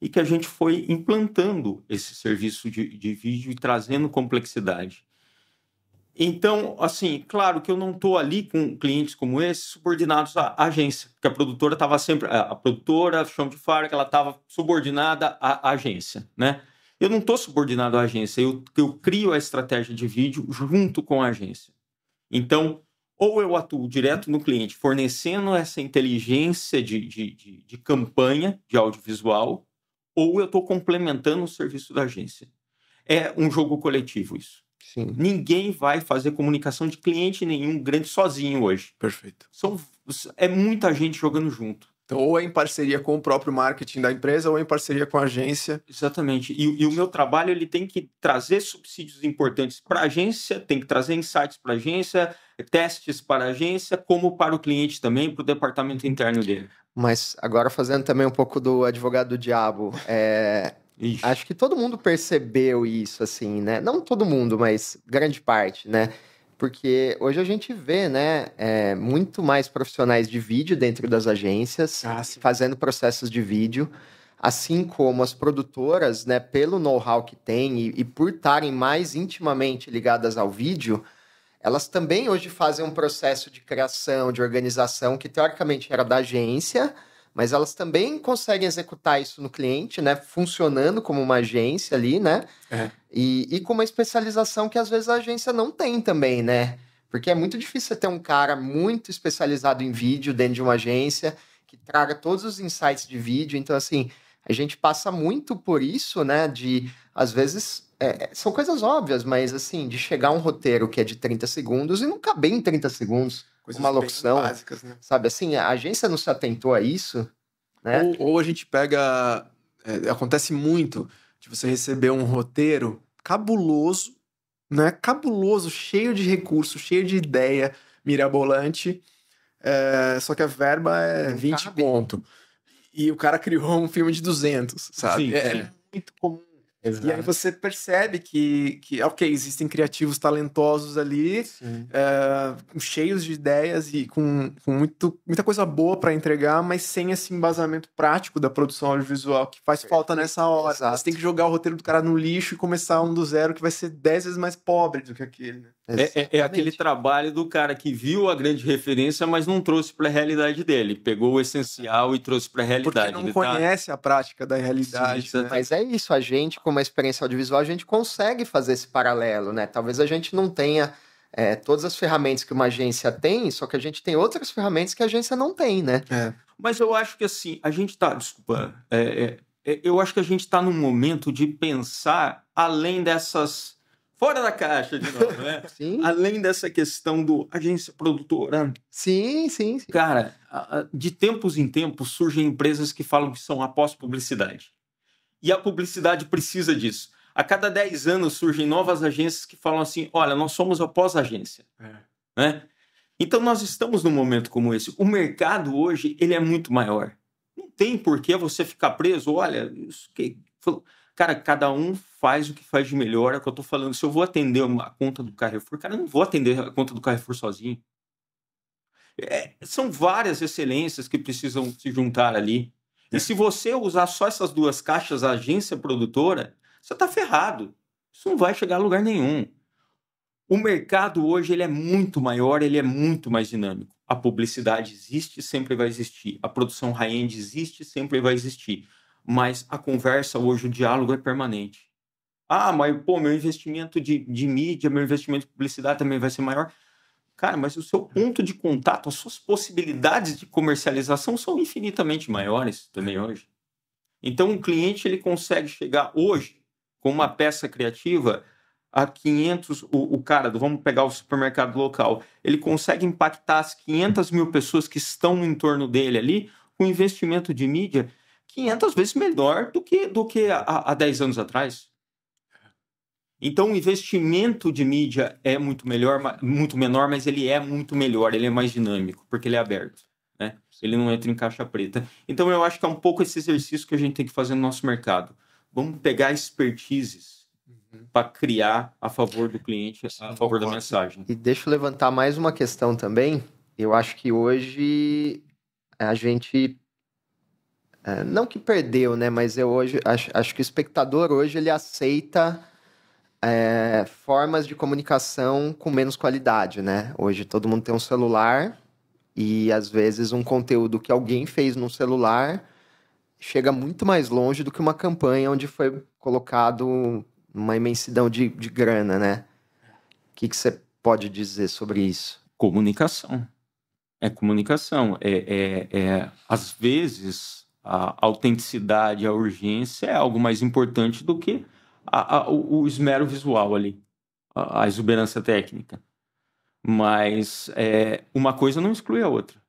e que a gente foi implantando esse serviço de, de vídeo e trazendo complexidade. Então, assim, claro que eu não estou ali com clientes como esse subordinados à agência, porque a produtora estava sempre, a produtora, chão de fábrica, ela estava subordinada à agência, né? Eu não estou subordinado à agência, eu, eu crio a estratégia de vídeo junto com a agência. Então, ou eu atuo direto no cliente, fornecendo essa inteligência de, de, de, de campanha de audiovisual, ou eu estou complementando o serviço da agência. É um jogo coletivo isso. Sim. Ninguém vai fazer comunicação de cliente nenhum grande sozinho hoje. Perfeito. São, é muita gente jogando junto. Então, ou é em parceria com o próprio marketing da empresa, ou é em parceria com a agência. Exatamente. E, e, o meu trabalho ele tem que trazer subsídios importantes para a agência, tem que trazer insights para a agência, testes para a agência, como para o cliente também, para o departamento interno dele. Mas agora fazendo também um pouco do advogado do diabo, é, Ixi. Acho que todo mundo percebeu isso, assim, né? Não todo mundo, mas grande parte, né? Porque hoje a gente vê, né, é, muito mais profissionais de vídeo dentro das agências, ah, fazendo processos de vídeo, assim como as produtoras, né, pelo know-how que têm e, e por estarem mais intimamente ligadas ao vídeo, elas também hoje fazem um processo de criação, de organização que teoricamente era da agência, mas elas também conseguem executar isso no cliente, né? Funcionando como uma agência ali, né? É. E, e com uma especialização que às vezes a agência não tem também, né? Porque é muito difícil você ter um cara muito especializado em vídeo dentro de uma agência que traga todos os insights de vídeo. Então, assim, a gente passa muito por isso, né? De às vezes é, é são coisas óbvias, mas assim, de chegar um roteiro que é de 30 segundos e não caber em 30 segundos. Coisas uma locução, básicas, né? sabe? Assim, a agência não se atentou a isso, né? Ou, ou a gente pega... É, acontece muito de você receber um roteiro cabuloso, né? Cabuloso, cheio de recurso, cheio de ideia mirabolante, é, só que a verba é 20 cabe. ponto. E o cara [laughs] criou um filme de 200, sabe? Sim, é, é muito comum Exato. E aí você percebe que, que, ok, existem criativos talentosos ali, é, cheios de ideias e com, com muito, muita coisa boa para entregar, mas sem esse embasamento prático da produção audiovisual que faz falta nessa hora. Exato. Você tem que jogar o roteiro do cara no lixo e começar um do zero que vai ser dez vezes mais pobre do que aquele. Né? É, é, é, aquele trabalho do cara que viu a grande referência, mas não trouxe para a realidade dele. Pegou o essencial e trouxe para a realidade. Porque não tá conhece tá... a prática da realidade. Sim, né? Mas é isso, a gente, como uma experiência audiovisual, a gente consegue fazer esse paralelo, né? Talvez a gente não tenha é, todas as ferramentas que uma agência tem, só que a gente tem outras ferramentas que a agência não tem, né? É. Mas eu acho que assim, a gente está, desculpa, é, é, é, eu acho que a gente está num momento de pensar além dessas. Fora da caixa, de novo, né? [laughs] sim. Além dessa questão do agência produtora. Sim, sim, sim. Cara, de tempos em tempos surgem empresas que falam que são após publicidade. E a publicidade precisa disso. A cada 10 anos surgem novas agências que falam assim: olha, nós somos a pós-agência. É. Né? Então nós estamos num momento como esse. O mercado hoje ele é muito maior. Não tem por que você ficar preso. Olha, isso que... cara, cada um faz o que faz de melhor. É o que eu estou falando. Se eu vou atender a conta do Carrefour, cara, eu não vou atender a conta do Carrefour sozinho. É, são várias excelências que precisam se juntar ali. E se você usar só essas duas caixas, agência produtora, você está ferrado. Isso não vai chegar a lugar nenhum. O mercado hoje ele é muito maior, ele é muito mais dinâmico. A publicidade existe, sempre vai existir. A produção high-end existe, sempre vai existir. Mas a conversa hoje, o diálogo é permanente. Ah, mas pô, meu investimento de, de mídia, meu investimento de publicidade também vai ser maior. Cara, mas o seu é. ponto de contato, as suas possibilidades de comercialização são infinitamente maiores também hoje. Então, um cliente ele consegue chegar hoje com uma peça criativa a 500, o, o cara, vamos pegar o supermercado local, ele consegue impactar as 500 mil pessoas que estão no entorno dele ali com investimento de mídia 500 vezes melhor do que, do que há, há 10 anos atrás. Então, o investimento de mídia é muito melhor, muito menor, mas ele é muito melhor, ele é mais dinâmico, porque ele é aberto, né? Ele não entra em caixa preta. Então, eu acho que é um pouco esse exercício que a gente tem que fazer no nosso mercado. Vamos pegar expertises uhum. para criar a favor do cliente, a favor da mensagem. E deixa eu levantar mais uma questão também. Eu acho que hoje a gente eh, não que perdeu, né? Mas eu hoje acho, acho que o espectador hoje ele aceita é, formas de comunicação com menos qualidade, né? Hoje todo mundo tem um celular e às vezes um conteúdo que alguém fez num celular chega muito mais longe do que uma campanha onde foi colocado uma imensidão de, de grana, né? O que, que você pode dizer sobre isso? Comunicação. É comunicação. É, é, é, às vezes, a autenticidade, a urgência é algo mais importante do que a, a, o, o, esmero visual ali, a, a exuberância técnica. Mas é, uma coisa não exclui a outra.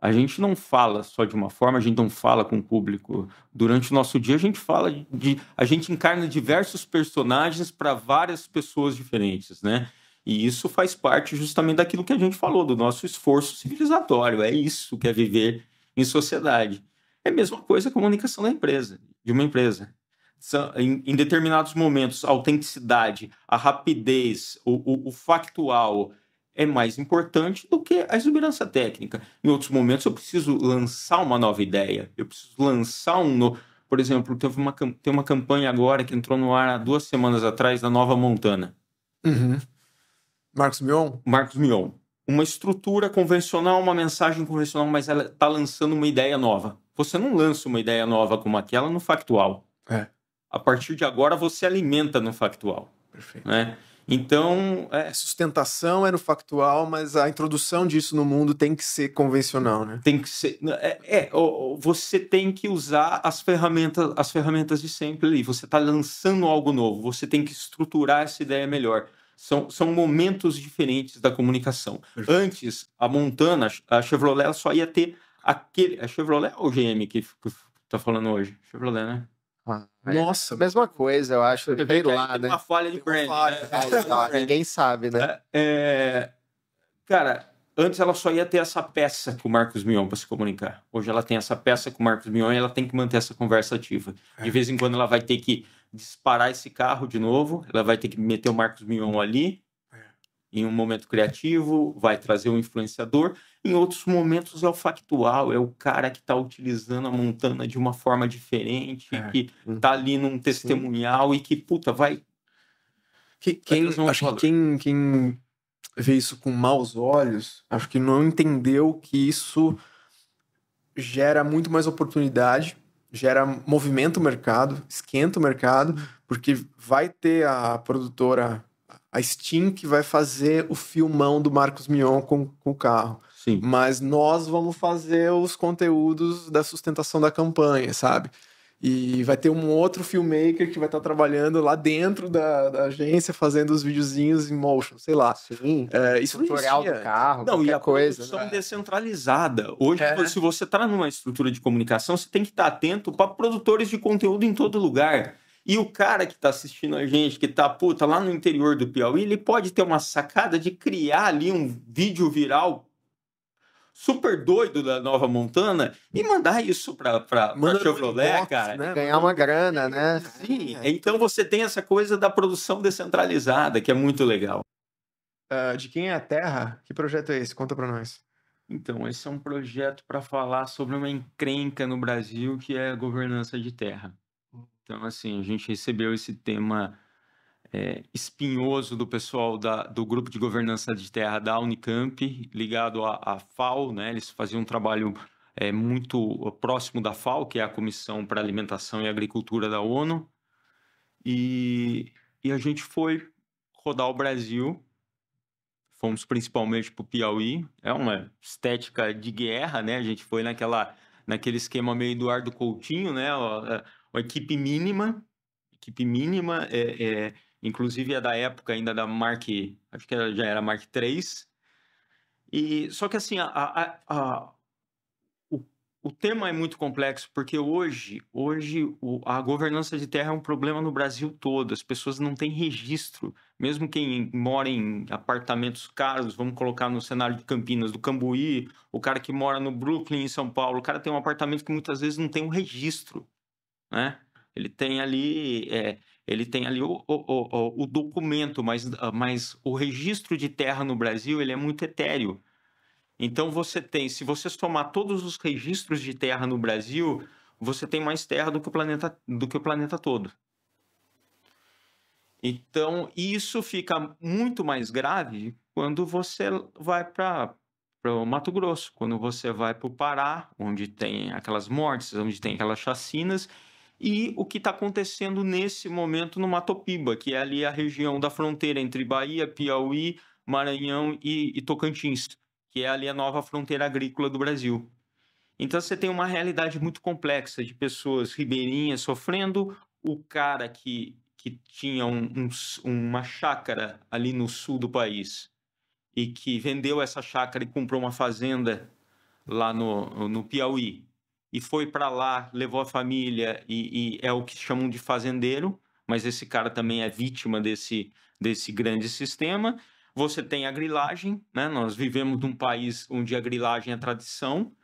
A gente não fala só de uma forma, a gente não fala com o público. Durante o nosso dia, a gente fala de. A gente encarna diversos personagens para várias pessoas diferentes, né? E isso faz parte justamente daquilo que a gente falou, do nosso esforço civilizatório. É isso que é viver em sociedade. É a mesma coisa a comunicação da empresa, de uma empresa em, determinados momentos, a autenticidade, a rapidez, o, o, o factual é mais importante do que a exuberância técnica. Em outros momentos, eu preciso lançar uma nova ideia, eu preciso lançar um Por exemplo, teve uma, tem uma campanha agora que entrou no ar há duas semanas atrás da Nova Montana. Uhum. Marcos Mion? Marcos Mion. Uma estrutura convencional, uma mensagem convencional, mas ela está lançando uma ideia nova. Você não lança uma ideia nova como aquela no factual. É a partir de agora você alimenta no factual. Perfeito. Né? Então. É... A é, sustentação é no factual, mas a introdução disso no mundo tem que ser convencional, né? Tem que ser. Né, é, é você tem que usar as ferramentas, as ferramentas de sempre ali. Você está lançando algo novo, você tem que estruturar essa ideia melhor. São, são momentos diferentes da comunicação. Perfeito. Antes, a Montana, a Chevrolet, só ia ter aquele. A é Chevrolet ou GM que está falando hoje? Chevrolet, né? Nossa. Mesma coisa, eu acho. Sei lá, né? Uma falha de brand. Falha, né? tá, ninguém sabe, né? É, é, cara, antes ela só ia ter essa peça com o Marcos Mion para se comunicar. Hoje ela tem essa peça com o Marcos Mion e ela tem que manter essa conversa ativa. De é. vez em quando ela vai ter que disparar esse carro de novo, ela vai ter que meter o Marcos Mion ali, é. em um momento criativo, vai trazer um influenciador em outros momentos é o factual, é o cara que está utilizando a Montana de uma forma diferente, é. que está uhum. ali num testemunhal Sim. e que, puta, vai. Que, quem, é acho que quem, quem vê isso com maus olhos, acho que não entendeu que isso gera muito mais oportunidade, gera movimento o mercado, esquenta o mercado, porque vai ter a produtora, a Steam, que vai fazer o filmão do Marcos Mion com, com o carro. Sim. Mas nós vamos fazer os conteúdos da sustentação da campanha, sabe? E vai ter um outro filmmaker que vai estar tá trabalhando lá dentro da, da, agência, fazendo os videozinhos em motion, sei lá. Sim. É, isso tutorial do carro, não, e a coisa. Produção né? descentralizada. Hoje, é. se você está numa estrutura de comunicação, você tem que estar tá atento para produtores de conteúdo em todo lugar. E o cara que está assistindo a gente, que está puta lá no interior do Piauí, ele pode ter uma sacada de criar ali um vídeo viral super doido da Nova Montana e mandar isso para para Chevrolet, box, cara, né? ganhar uma grana, né? Sim. Então você tem essa coisa da produção descentralizada que é muito legal. Uh, de quem é a Terra? Que projeto é esse? Conta para nós. Então, esse é um projeto para falar sobre uma encrenca no Brasil que é a governança de terra. Então, assim, a gente recebeu esse tema é, espinhoso do pessoal da, do grupo de governança de terra da Unicamp, ligado à, FAO, né? Eles faziam um trabalho é, muito próximo da FAO, que é a Comissão para Alimentação e Agricultura da ONU, e, e a gente foi rodar o Brasil, fomos principalmente para o Piauí, é uma estética de guerra, né? A gente foi naquela, naquele esquema meio Eduardo Coutinho, né? É, uma equipe mínima, equipe mínima, é, é Inclusive é da época ainda da Mark, acho que já era Mark III. E só que assim, a, a, a, o, o tema é muito complexo porque hoje, hoje o, a governança de terra é um problema no Brasil todo. As pessoas não têm registro, mesmo quem mora em apartamentos caros, vamos colocar no cenário de Campinas, do Cambuí, o cara que mora no Brooklyn, em São Paulo, o cara tem um apartamento que muitas vezes não tem um registro, né? Ele tem ali é, ele tem ali o, o, o, o documento, mas, ah, mas o registro de terra no Brasil ele é muito etéreo. Então você tem, se você somar todos os registros de terra no Brasil, você tem mais terra do que o planeta, do que o planeta todo. Então isso fica muito mais grave quando você vai para para o Mato Grosso, quando você vai para o Pará, onde tem aquelas mortes, onde tem aquelas chacinas, e o que está acontecendo nesse momento no Mato Piba, que é ali a região da fronteira entre Bahia, Piauí, Maranhão e, e Tocantins, que é ali a nova fronteira agrícola do Brasil. Então você tem uma realidade muito complexa de pessoas ribeirinhas sofrendo, o cara que, que tinha um, um, uma chácara ali no sul do país e que vendeu essa chácara e comprou uma fazenda lá no, no Piauí e foi para lá, levou a família e, e, é o que chamam de fazendeiro, mas esse cara também é vítima desse, desse grande sistema. Você tem a grilagem, né? Nós vivemos num país onde a grilagem é tradição.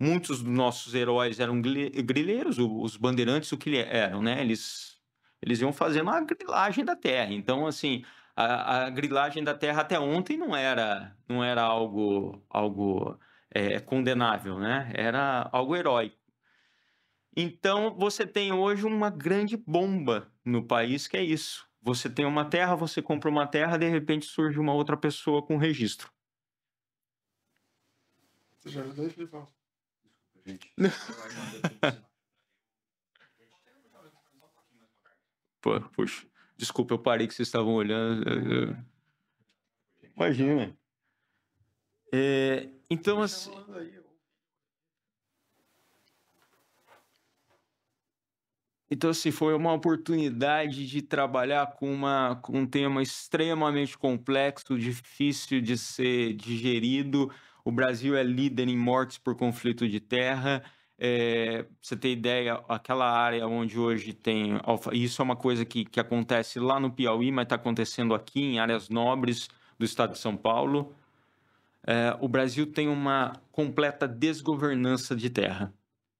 Muitos dos nossos heróis eram grileiros, os bandeirantes, o que eram, né? Eles, eles iam fazendo a grilagem da terra. Então, assim, a, a grilagem da terra até ontem não era, não era algo, algo é, condenável, né? Era algo heróico. Então, você tem hoje uma grande bomba no país que é isso. Você tem uma terra, você compra uma terra, de repente surge uma outra pessoa com registro. Você já ajudou, [laughs] Pô, puxa. Desculpa, eu parei que vocês estavam olhando. Imagina. É, então, assim. Então, assim, foi uma oportunidade de trabalhar com, uma, com um tema extremamente complexo, difícil de ser digerido. O Brasil é líder em mortes por conflito de terra. É, você ter ideia, aquela área onde hoje tem. Isso é uma coisa que, que acontece lá no Piauí, mas está acontecendo aqui em áreas nobres do estado de São Paulo. É, o Brasil tem uma completa desgovernança de terra.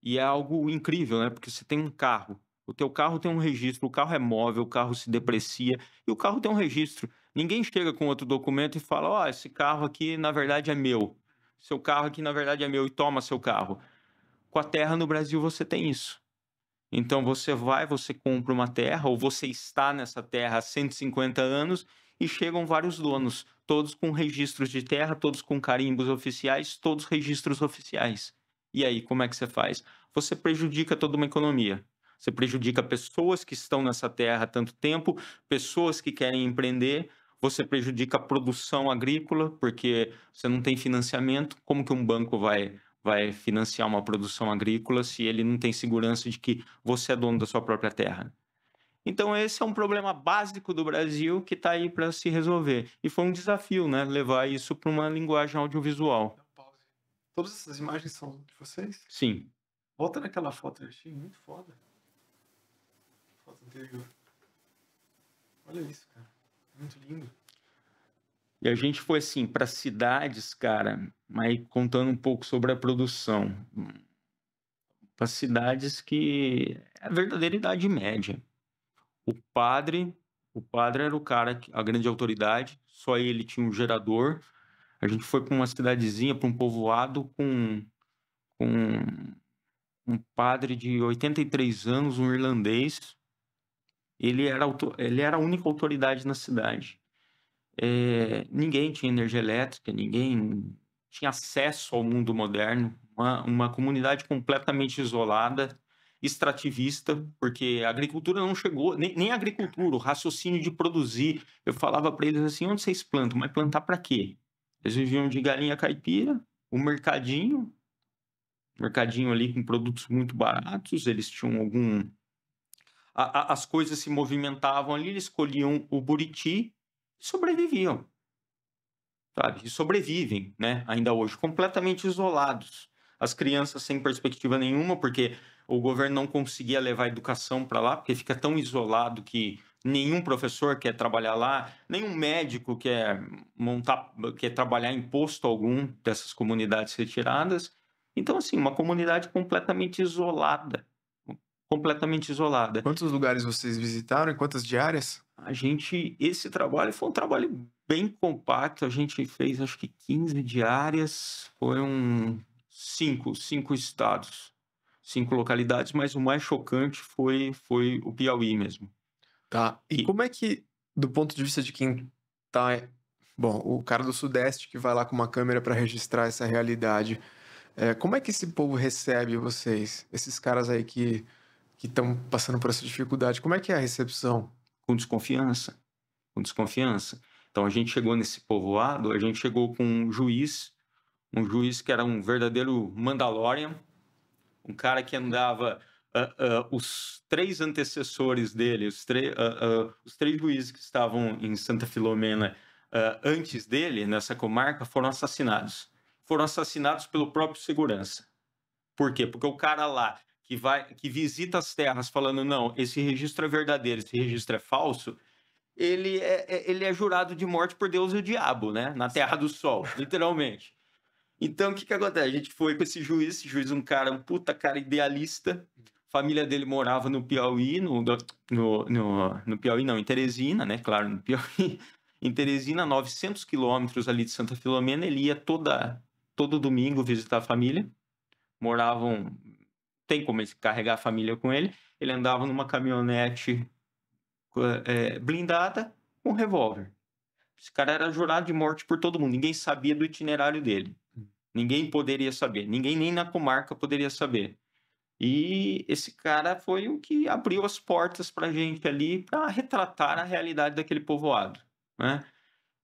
E é algo incrível, né? Porque você tem um carro o teu carro tem um registro, o carro é móvel, o carro se uhum. deprecia e o carro tem um registro. Ninguém chega com outro documento e fala: "Ó, oh, esse carro aqui na verdade é meu. Seu carro aqui na verdade é meu e toma seu carro". Com a terra no Brasil você tem isso. Então você vai, você compra uma terra ou você está nessa terra há 150 anos e chegam vários donos, todos com registros de terra, todos com carimbos oficiais, todos registros oficiais. E aí, como é que você faz? Você prejudica toda uma economia. Você prejudica pessoas que estão nessa terra há tanto tempo, pessoas que querem empreender, você prejudica a produção agrícola, porque você não tem financiamento. Como que um banco vai, vai financiar uma produção agrícola se ele não tem segurança de que você é dono da sua própria terra? Então, esse é um problema básico do Brasil que está aí para se resolver. E foi um desafio, né? Levar isso para uma linguagem audiovisual. Todas essas imagens são de vocês? Sim. Volta naquela foto, eu achei muito foda interior. Olha isso, cara. Muito lindo. E a gente foi assim para cidades, cara, mas contando um pouco sobre a produção. Para cidades que é a verdadeira idade média. O padre, o padre era o cara, a grande autoridade, só ele tinha um gerador. A gente foi para uma cidadezinha, para um povoado com, com um padre de 83 anos, um irlandês, ele era, ele era a única autoridade na cidade. É, ninguém tinha energia elétrica, ninguém tinha acesso ao mundo moderno, uma, uma comunidade completamente isolada, extrativista, porque a agricultura não chegou, nem, nem a agricultura, o raciocínio de produzir. Eu falava para eles assim: onde vocês plantam? Mas plantar para quê? Eles viviam de galinha caipira, o mercadinho, mercadinho ali com produtos muito baratos, eles tinham algum a, a, as coisas se movimentavam ali, eles escolhiam o Buriti e sobreviviam. Sabe? E sobrevivem, né? Ainda hoje, completamente isolados. As crianças sem perspectiva nenhuma, porque o governo não conseguia levar a educação para lá, porque fica tão isolado que nenhum professor quer trabalhar lá, nenhum médico quer montar, quer trabalhar em posto algum dessas comunidades retiradas. Então, assim, uma comunidade completamente isolada, completamente isolada. Quantos lugares vocês visitaram e quantas diárias? A gente, esse trabalho foi um trabalho bem compacto, a gente fez acho que 15 diárias, foram cinco, cinco estados, cinco localidades, mas o mais chocante foi, foi o Piauí mesmo. Tá, e, e... como é que, do ponto de vista de quem tá, bom, o cara do Sudeste que vai lá com uma câmera para registrar essa realidade, é, como é que esse povo recebe vocês, esses caras aí que que estão passando por essa dificuldade. Como é que é a recepção? Com desconfiança. Com desconfiança. Então a gente chegou nesse povoado, a gente chegou com um juiz, um juiz que era um verdadeiro Mandalorian, um cara que andava. Uh, uh, os três antecessores dele, os, uh, os, três juízes que estavam em Santa Filomena antes dele, nessa comarca, foram assassinados. Foram assassinados pelo próprio segurança. Por quê? Porque o cara lá que vai que visita as terras falando não, esse registro é verdadeiro, esse registro é falso, ele é, é ele é jurado de morte por Deus e o diabo, né? Na Terra do Sol, literalmente. Então, o que que acontece? A gente foi com esse juiz, esse juiz é um cara, um puta cara idealista. A família dele morava no Piauí, no, no, no, no Piauí não, em Teresina, né? Claro, no Piauí. [laughs] Em Teresina, 900 quilômetros ali de Santa Filomena, ele ia toda, todo domingo visitar a família. Moravam tem como ele carregar a família com ele. Ele andava numa caminhonete é, blindada com um revólver. Esse cara era jurado de morte por todo mundo. Ninguém sabia do itinerário dele. Ninguém poderia saber. Ninguém nem na comarca poderia saber. E esse cara foi o que abriu as portas para gente ali para retratar a realidade daquele povoado, né?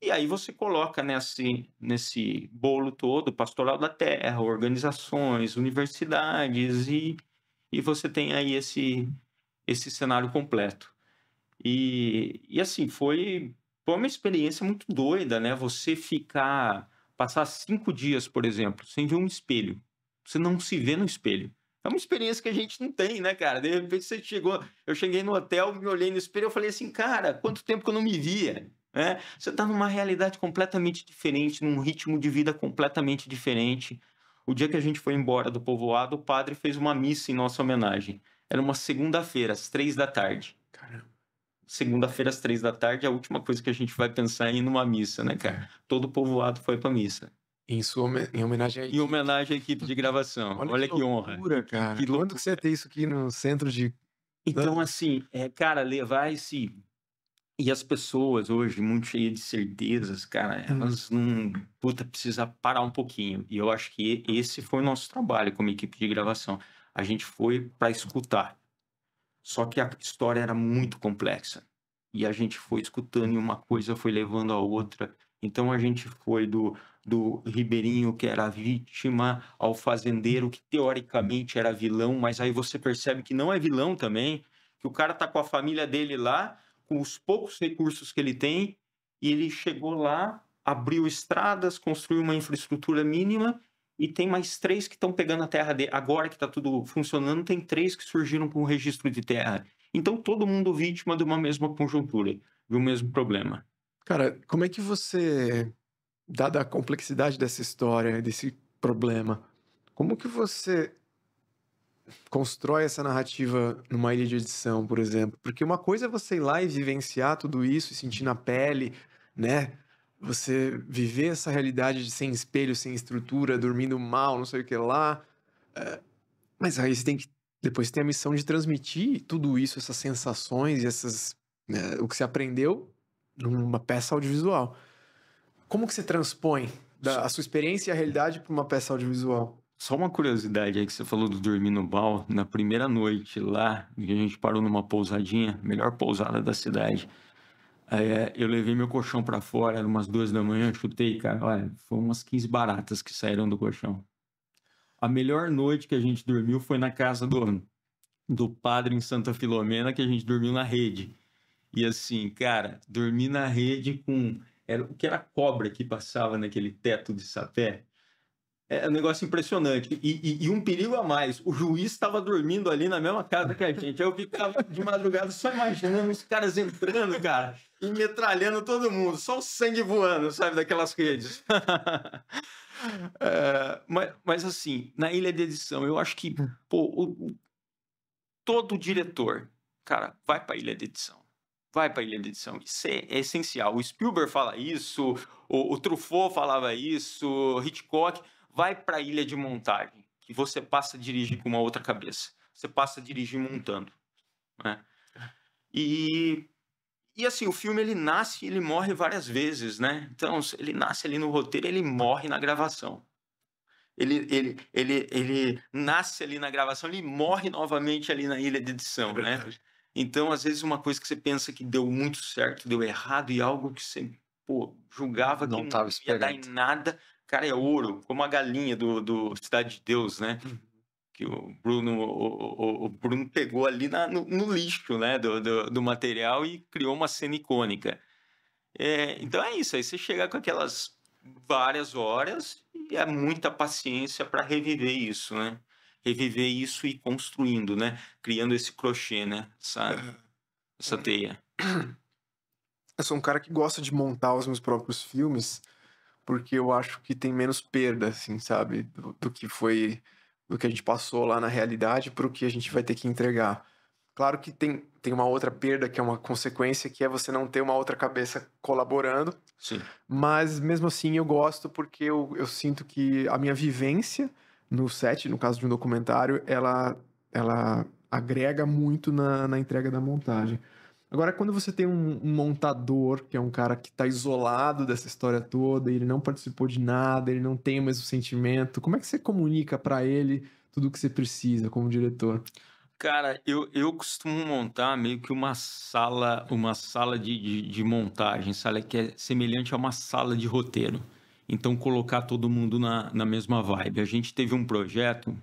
E aí você coloca nesse, nesse bolo todo, pastoral da terra, organizações, universidades, e, e você tem aí esse, esse cenário completo. E, e assim, foi, foi uma experiência muito doida, né? Você ficar, passar cinco dias, por exemplo, sem ver um espelho. Você não se vê no espelho. É uma experiência que a gente não tem, né, cara? De repente você chegou, eu cheguei no hotel, me olhei no espelho, eu falei assim, cara, quanto tempo que eu não me via? Né? Você está numa realidade completamente diferente, num ritmo de vida completamente diferente. O dia que a gente foi embora do povoado, o padre fez uma missa em nossa homenagem. Era uma segunda-feira, às três da tarde. Caramba. Segunda-feira, às três da tarde, é a última coisa que a gente vai pensar em ir numa missa, né, cara? É. Todo o povoado foi pra missa. Em, sua, em homenagem à equipe. Em homenagem à equipe de gravação. [laughs] Olha, Olha que, que loucura, honra. Cara. Que loucura, Quando que você tem isso aqui no centro de... Então, assim, é, cara, levar esse e as pessoas hoje, muito cheias de certezas, cara, hum. elas não. Puta, precisa parar um pouquinho. E eu acho que esse foi o nosso trabalho como equipe de gravação. A gente foi para escutar. Só que a história era muito complexa. E a gente foi escutando e uma coisa foi levando a outra. Então a gente foi do, do Ribeirinho, que era vítima, ao fazendeiro, que teoricamente era vilão, mas aí você percebe que não é vilão também, que o cara tá com a família dele lá com os poucos recursos que ele tem, e ele chegou lá, abriu estradas, construiu uma infraestrutura mínima, e tem mais três que estão pegando a terra dele. Agora que está tudo funcionando, tem três que surgiram com o registro de terra. Então, todo mundo vítima de uma mesma conjuntura, de um mesmo problema. Cara, como é que você, dada a complexidade dessa história, desse problema, como que você constrói essa narrativa numa ilha de edição, por exemplo? Porque uma coisa é você ir lá e vivenciar tudo isso e sentir na pele, né? Você viver essa realidade de sem espelho, sem estrutura, dormindo mal, não sei o que lá. É, mas aí você tem que depois tem a missão de transmitir tudo isso, essas sensações, essas né, o que você aprendeu numa peça audiovisual. Como que você transpõe da, a sua experiência e a realidade para uma peça audiovisual? Só uma curiosidade aí que você falou do dormir no Bal, na primeira noite lá, a gente parou numa pousadinha, melhor pousada da cidade. Aí, eh, eu levei meu colchão para fora, era umas duas da manhã, chutei, cara, olha, foram umas 15 baratas que saíram do colchão. A melhor noite que a gente dormiu foi na casa do, do padre em Santa Filomena, que a gente dormiu na rede. E assim, cara, dormi na rede com. Era, o que era cobra que passava naquele teto de sapé? É, é um negócio impressionante. E, e, e, um perigo a mais: o juiz estava dormindo ali na mesma casa que a gente. Eu ficava de madrugada só imaginando os caras entrando, cara, e metralhando todo mundo, só o sangue voando, sabe, daquelas redes. [laughs] é, mas, mas, assim, na ilha de edição, eu acho que pô, o, todo diretor, cara, vai para a ilha de edição. Vai para a ilha de edição. Isso é, é, essencial. O Spielberg fala isso, o, o Truffaut falava isso, Hitchcock vai para a ilha de montagem, que você passa a dirigir com uma outra cabeça. Você passa a dirigir montando. Né? E, e assim, o filme ele nasce e ele morre várias vezes, né? Então, ele nasce ali no roteiro ele morre na gravação. Ele, ele, ele, ele nasce ali na gravação, ele morre novamente ali na ilha de edição, é né? Então, às vezes, uma coisa que você pensa que deu muito certo, deu errado, e algo que você pô, julgava não que não, não ia dar em nada, cara é ouro, como a galinha do, do Cidade de Deus, né? Uhum. Que o Bruno, o, o, o Bruno pegou ali na, no, no, lixo né? Do, do, do, material e criou uma cena icônica. É, então é isso, aí você chega com aquelas várias horas e é muita paciência para reviver isso, né? Reviver isso e construindo, né? Criando esse crochê, né? Essa, essa teia. Eu sou um cara que gosta de montar os meus próprios filmes porque eu acho que tem menos perda, assim, sabe? Do, do que foi, do que a gente passou lá na realidade para o que a gente vai ter que entregar. Claro que tem, tem uma outra perda que é uma consequência, que é você não ter uma outra cabeça colaborando. Sim. Mas mesmo assim eu gosto porque eu, eu sinto que a minha vivência no set, no caso de um documentário, ela, ela agrega muito na, na entrega da montagem. Agora, quando você tem um, montador, que é um cara que está isolado dessa história toda, ele não participou de nada, ele não tem o mesmo sentimento, como é que você comunica para ele tudo o que você precisa como diretor? Cara, eu, eu costumo montar meio que uma sala, uma sala de, de, de, montagem, sala que é semelhante a uma sala de roteiro. Então, colocar todo mundo na, na mesma vibe. A gente teve um projeto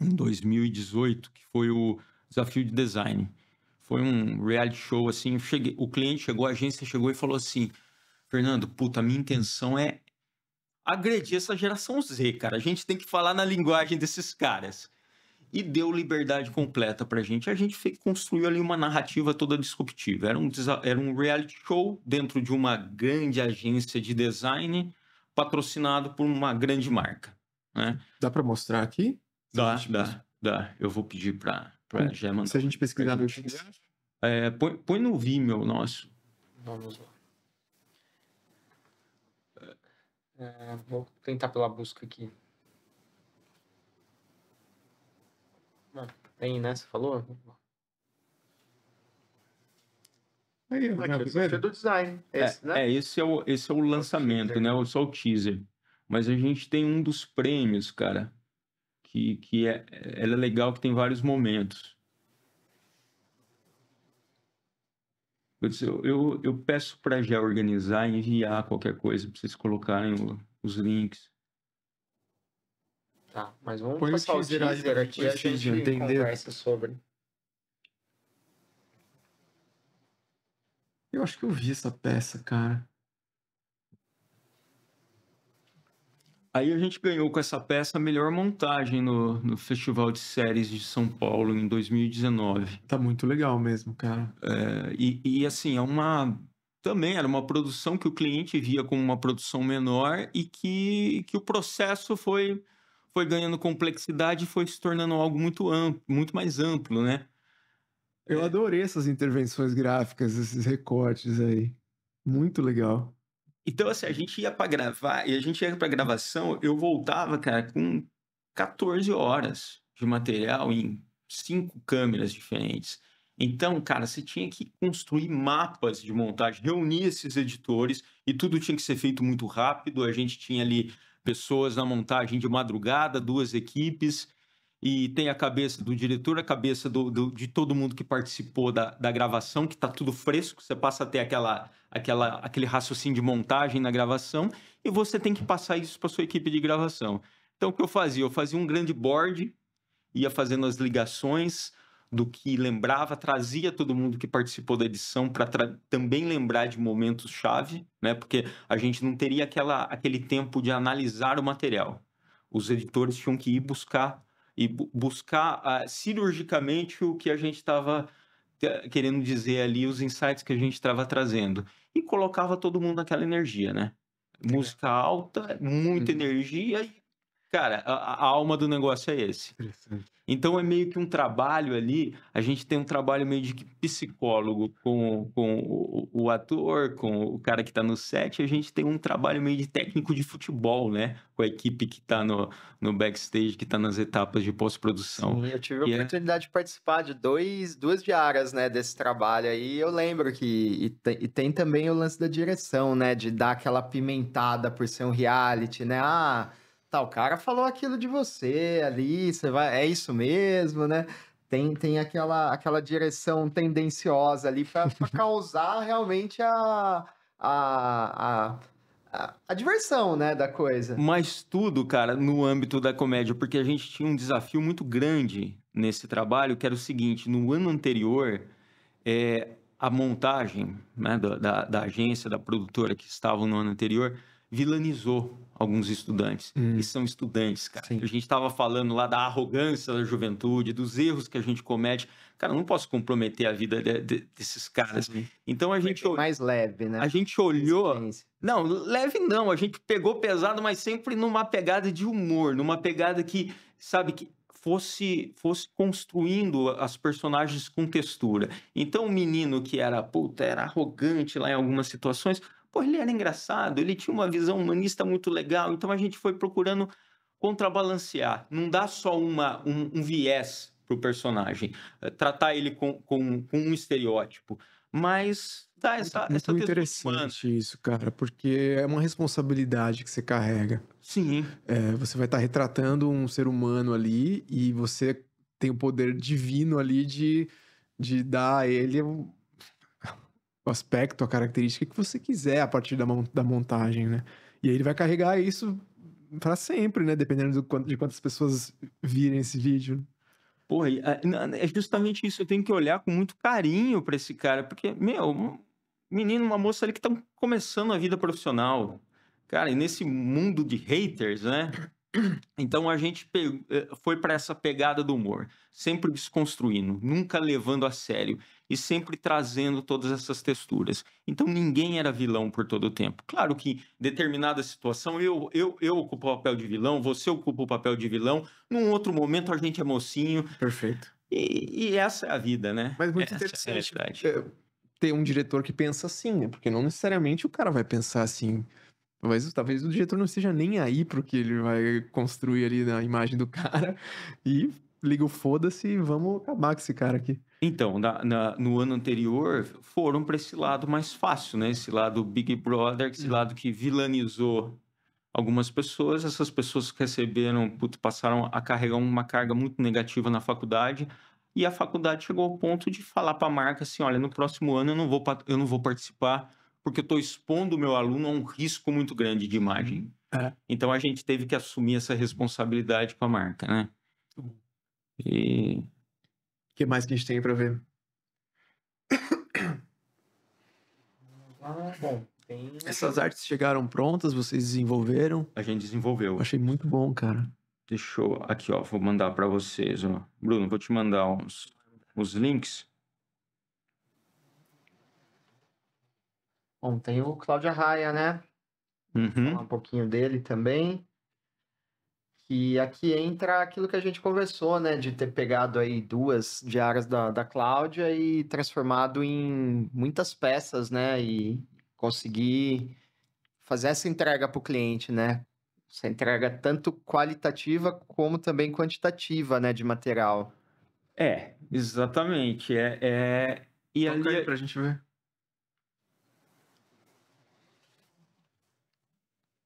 em 2018 que foi o Desafio de Design. Foi um reality show assim. Cheguei, o cliente chegou, a agência chegou e falou assim: Fernando, puta, minha intenção é agredir essa geração Z, cara. A gente tem que falar na linguagem desses caras. E deu liberdade completa pra gente. A gente fez, construiu ali uma narrativa toda disruptiva. Era um, era um reality show dentro de uma grande agência de design, patrocinado por uma grande marca. Né? Dá para mostrar aqui? Dá, dá, dá. Eu vou pedir para é, Se a gente pesquisar no é, põe, põe no Vimeo nosso. Vamos lá. É, vou tentar pela busca aqui. Ah, tem, né? Você falou? Aí, aqui, esse é do design. É, esse, é, né? é, esse, é o, esse é o é lançamento, né? Só o teaser. Mas a gente tem um dos prêmios, cara que, que é, ela é legal, que tem vários momentos. Eu, eu, eu, peço para já organizar e enviar qualquer coisa para vocês colocarem o, os links. Tá, mas vamos fazer passar o teaser, aqui, a gente entender. conversa sobre. Eu acho que eu vi essa peça, cara. Aí a gente ganhou com essa peça a melhor montagem no, no Festival de Séries de São Paulo em 2019. Tá muito legal mesmo, cara. É, e, e assim, é uma. Também era uma produção que o cliente via como uma produção menor e que, que o processo foi, foi ganhando complexidade e foi se tornando algo muito amplo, muito mais amplo, né? Eu adorei essas intervenções gráficas, esses recortes aí. Muito legal. Então, assim, a gente ia para gravar, e a gente ia para gravação, eu voltava, cara, com 14 horas de material em cinco câmeras diferentes. Então, cara, você tinha que construir mapas de montagem, reunir esses editores e tudo tinha que ser feito muito rápido. A gente tinha ali pessoas na montagem de madrugada, duas equipes, e tem a cabeça do diretor, a cabeça do, do, de todo mundo que participou da, da gravação, que está tudo fresco, você passa a ter aquela, aquela, aquele raciocínio de montagem na gravação, e você tem que passar isso para sua equipe de gravação. Então, o que eu fazia? Eu fazia um grande board, ia fazendo as ligações do que lembrava, trazia todo mundo que participou da edição para também lembrar de momentos chave, né? Porque a gente não teria aquela, aquele tempo de analisar o material. Os editores tinham que ir buscar e bu buscar uh, cirurgicamente o que a gente estava querendo dizer ali, os insights que a gente estava trazendo. E colocava todo mundo naquela energia, né? Música alta, muita uhum. energia e Cara, a, a, alma do negócio é esse. Então é meio que um trabalho ali, a gente tem um trabalho meio de psicólogo com, com o, o ator, com o cara que está no set, a gente tem um trabalho meio de técnico de futebol, né? Com a equipe que está no, no backstage, que está nas etapas de pós-produção. Sim, eu tive e a é oportunidade é... de participar de dois, duas diárias, né, desse trabalho aí, eu lembro que... E, tem, e tem também o lance da direção, né, de dar aquela pimentada por ser um reality, né? Ah tal tá, cara falou aquilo de você ali, você vai, é isso mesmo, né? Tem, tem aquela, aquela direção tendenciosa ali para [laughs] causar realmente a, a, a, a, diversão, né, da coisa. Mas tudo, cara, no âmbito da comédia, porque a gente tinha um desafio muito grande nesse trabalho, que era o seguinte, no ano anterior, é, a montagem né, da, da, da agência, da produtora que estavam no ano anterior vilanizou alguns estudantes. Hum. E são estudantes, cara. Sim. A gente estava falando lá da arrogância da juventude, dos erros que a gente comete. Cara, não posso comprometer a vida de, de, desses caras. Sim. Então a gente. É ol... Mais leve, né? A gente olhou. Não, leve não. A gente pegou pesado, mas sempre numa pegada de humor, numa pegada que, sabe, que fosse fosse construindo as personagens com textura. Então o menino que era, puta, era arrogante lá em algumas situações, Pô, ele era engraçado, ele tinha uma visão humanista muito legal, então a gente foi procurando contrabalancear, não dá só uma, um, um viés para o personagem, eh, tratar ele com, com, com, um estereótipo, mas dá essa, muito, essa muito interessante isso, cara, porque é uma responsabilidade que você carrega. Sim. É, você vai estar tá retratando um ser humano ali e você tem o poder divino ali de, de dar a ele o aspecto, a característica que você quiser a partir da, da montagem, né? E aí ele vai carregar isso para sempre, né? Dependendo do, de quantas pessoas virem esse vídeo. Porra, ah, é justamente isso. Eu tenho que olhar com muito carinho para esse cara, porque, meu, um menino, uma moça ali que estão começando a vida profissional. Cara, e nesse mundo de haters, né? Então a gente eh, foi para essa pegada do humor, sempre desconstruindo, nunca levando a sério e sempre trazendo todas essas texturas. Então ninguém era vilão por todo o tempo. Claro que em determinada situação eu, eu, eu ocupo o papel de vilão, você ocupa o papel de vilão, num outro momento a gente é mocinho. Perfeito. E, e essa é a vida, né? Mas muito essa é interessante é ter um diretor que pensa assim, né? Porque não necessariamente o cara vai pensar assim. Mas talvez o diretor não esteja nem aí pro que ele vai construir ali na imagem do cara. E liga o foda-se e vamos acabar com esse cara aqui. Então, na, na, no ano anterior, foram para esse lado mais fácil, né? Esse lado Big Brother, esse uhum. lado que vilanizou algumas pessoas. Essas pessoas que receberam, passaram a carregar uma carga muito negativa na faculdade. E a faculdade chegou ao ponto de falar para a marca assim: olha, no próximo ano eu não vou, eu não vou participar porque estou expondo o meu aluno a um risco muito grande de imagem. Uhum. É. Então a gente teve que assumir essa responsabilidade com a marca, né? Uhum. E. O que mais que a gente tem para ver? Ah, bom. Tem... Essas artes chegaram prontas, vocês desenvolveram? A gente desenvolveu. Achei muito bom, cara. Deixa eu. Aqui, ó, vou mandar para vocês, ó. Bruno, vou te mandar uns, os links. Bom, tem o Cláudio Arraia, né? Uhum. Falar um pouquinho dele também. E aqui entra aquilo que a gente conversou, né? De ter pegado aí duas diárias da, da Cláudia e transformado em muitas peças, né? E conseguir fazer essa entrega para o cliente, né? Essa entrega tanto qualitativa como também quantitativa, né? De material. É, exatamente. É, é... E Toca ali... aí gente ver.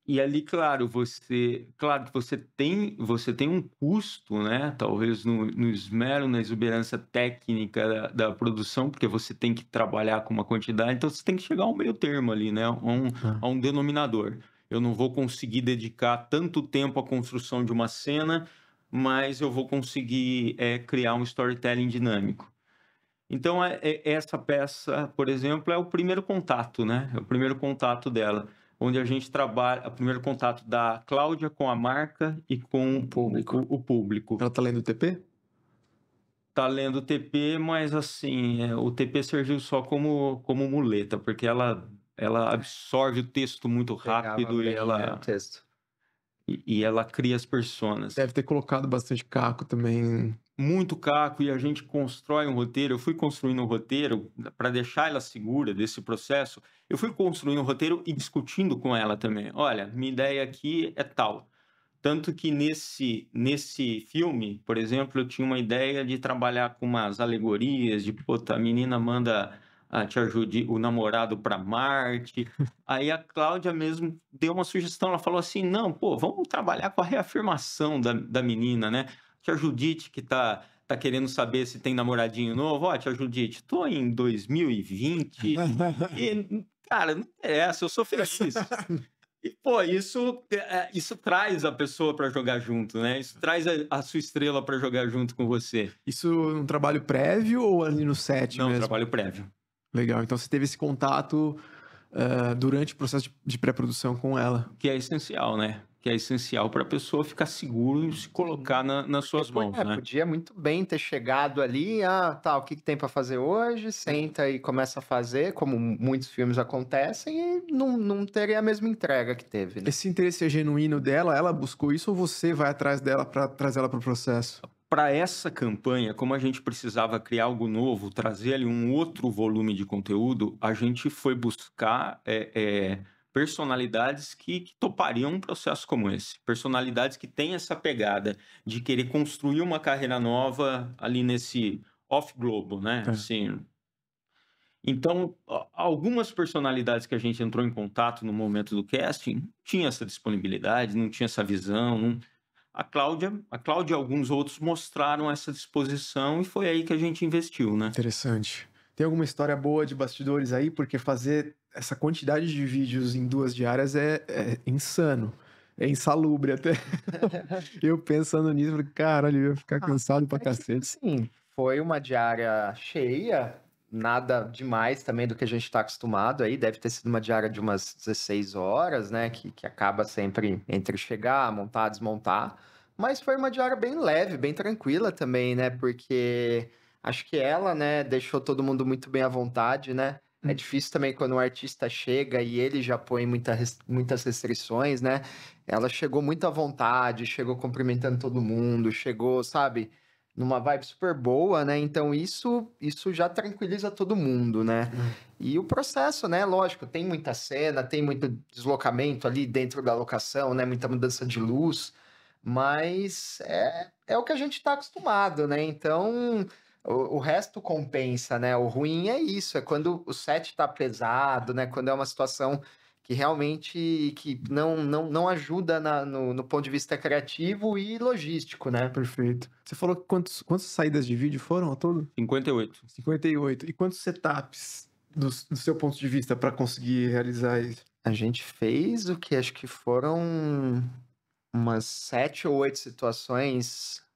E ali, claro, você, claro que você tem, você tem um custo, né? Talvez no, no esmero, na exuberância técnica da, da, produção, porque você tem que trabalhar com uma quantidade, então você tem que chegar ao meio termo ali, né? A um, ah. a um denominador. Eu não vou conseguir dedicar tanto tempo à construção de uma cena, mas eu vou conseguir é, criar um storytelling dinâmico. Então, é, é, essa peça, por exemplo, é o primeiro contato, né? É o primeiro contato dela onde a gente trabalha o primeiro contato da Cláudia com a marca e com o público. O, o público. Ela está lendo o TP? Está lendo o TP, mas assim, é, o TP serviu só como, como muleta, porque ela, ela é. absorve o texto muito rápido e ela. Né, e ela cria as personas. Deve ter colocado bastante caco também muito caco e a gente constrói um roteiro. Eu fui construindo um roteiro para deixar ela segura desse processo. Eu fui construindo um roteiro e discutindo com ela também. Olha, minha ideia aqui é tal. Tanto que nesse, nesse filme, por exemplo, eu tinha uma ideia de trabalhar com umas alegorias de, puta, a menina manda ah, te ajude o namorado para Marte. [laughs] Aí a Cláudia mesmo deu uma sugestão, ela falou assim, não, pô, vamos trabalhar com a reafirmação da, da menina, né? Tia Judite, que tá, tá querendo saber se tem namoradinho novo. Ó, tia Judite, tô em 2020 e, cara, não interessa, eu sou feliz. E, pô, isso, é, isso traz a pessoa para jogar junto, né? Isso traz a, a sua estrela para jogar junto com você. Isso num trabalho prévio ou ali no set Não, mesmo? trabalho prévio. Legal, então você teve esse contato uh, durante o processo de, de pré-produção com ela. Que é essencial, né? que é essencial para a pessoa ficar seguro e se colocar na, nas suas Porque, mãos. É, né? Podia muito bem ter chegado ali, ah, tá, o que, que tem para fazer hoje? Senta e começa a fazer, como muitos filmes acontecem, e não, não teria a mesma entrega que teve. Né? Esse interesse é genuíno dela, ela buscou isso ou você vai atrás dela para trazer ela para o processo? para essa campanha, como a gente precisava criar algo novo, trazer ali um outro volume de conteúdo, a gente foi buscar é, é personalidades que, que, topariam um processo como esse, personalidades que têm essa pegada de querer construir uma carreira nova ali nesse off globo, né? É. Assim, então, algumas personalidades que a gente entrou em contato no momento do casting tinham tinha essa disponibilidade, não tinha essa visão. Não... A Cláudia, a Cláudia e alguns outros mostraram essa disposição e foi aí que a gente investiu, né? Interessante. Tem alguma história boa de bastidores aí? Porque fazer essa quantidade de vídeos em duas diárias é, é insano. É insalubre até. [laughs] eu pensando nisso, falei, caralho, eu ia ficar ah, cansado ah, pra é cacete. Sim, foi uma diária cheia, nada demais também do que a gente está acostumado aí. Deve ter sido uma diária de umas 16 horas, né? Que, que acaba sempre entre chegar, montar, desmontar. Mas foi uma diária bem leve, bem tranquila também, né? Porque Acho que ela, né, deixou todo mundo muito bem à vontade, né? É hum. difícil também quando um artista chega e ele já põe muita, muitas restrições, né? Ela chegou muito à vontade, chegou cumprimentando todo mundo, chegou, sabe, numa vibe super boa, né? Então isso isso já tranquiliza todo mundo, né? Uhum. E o processo, né? Lógico, tem muita cena, tem muito deslocamento ali dentro da locação, né? Muita mudança de luz, mas é, é o que a gente está acostumado, né? Então o, o, resto compensa, né? O ruim é isso, é quando o set tá pesado, né? Quando é uma situação que realmente que não, não, não ajuda na, no, no, ponto de vista criativo e logístico, né? Perfeito. Você falou quantos, quantas saídas de vídeo foram ao todo? 58. 58. E quantos setups do, do seu ponto de vista para conseguir realizar isso? A gente fez o que acho que foram umas sete ou oito situações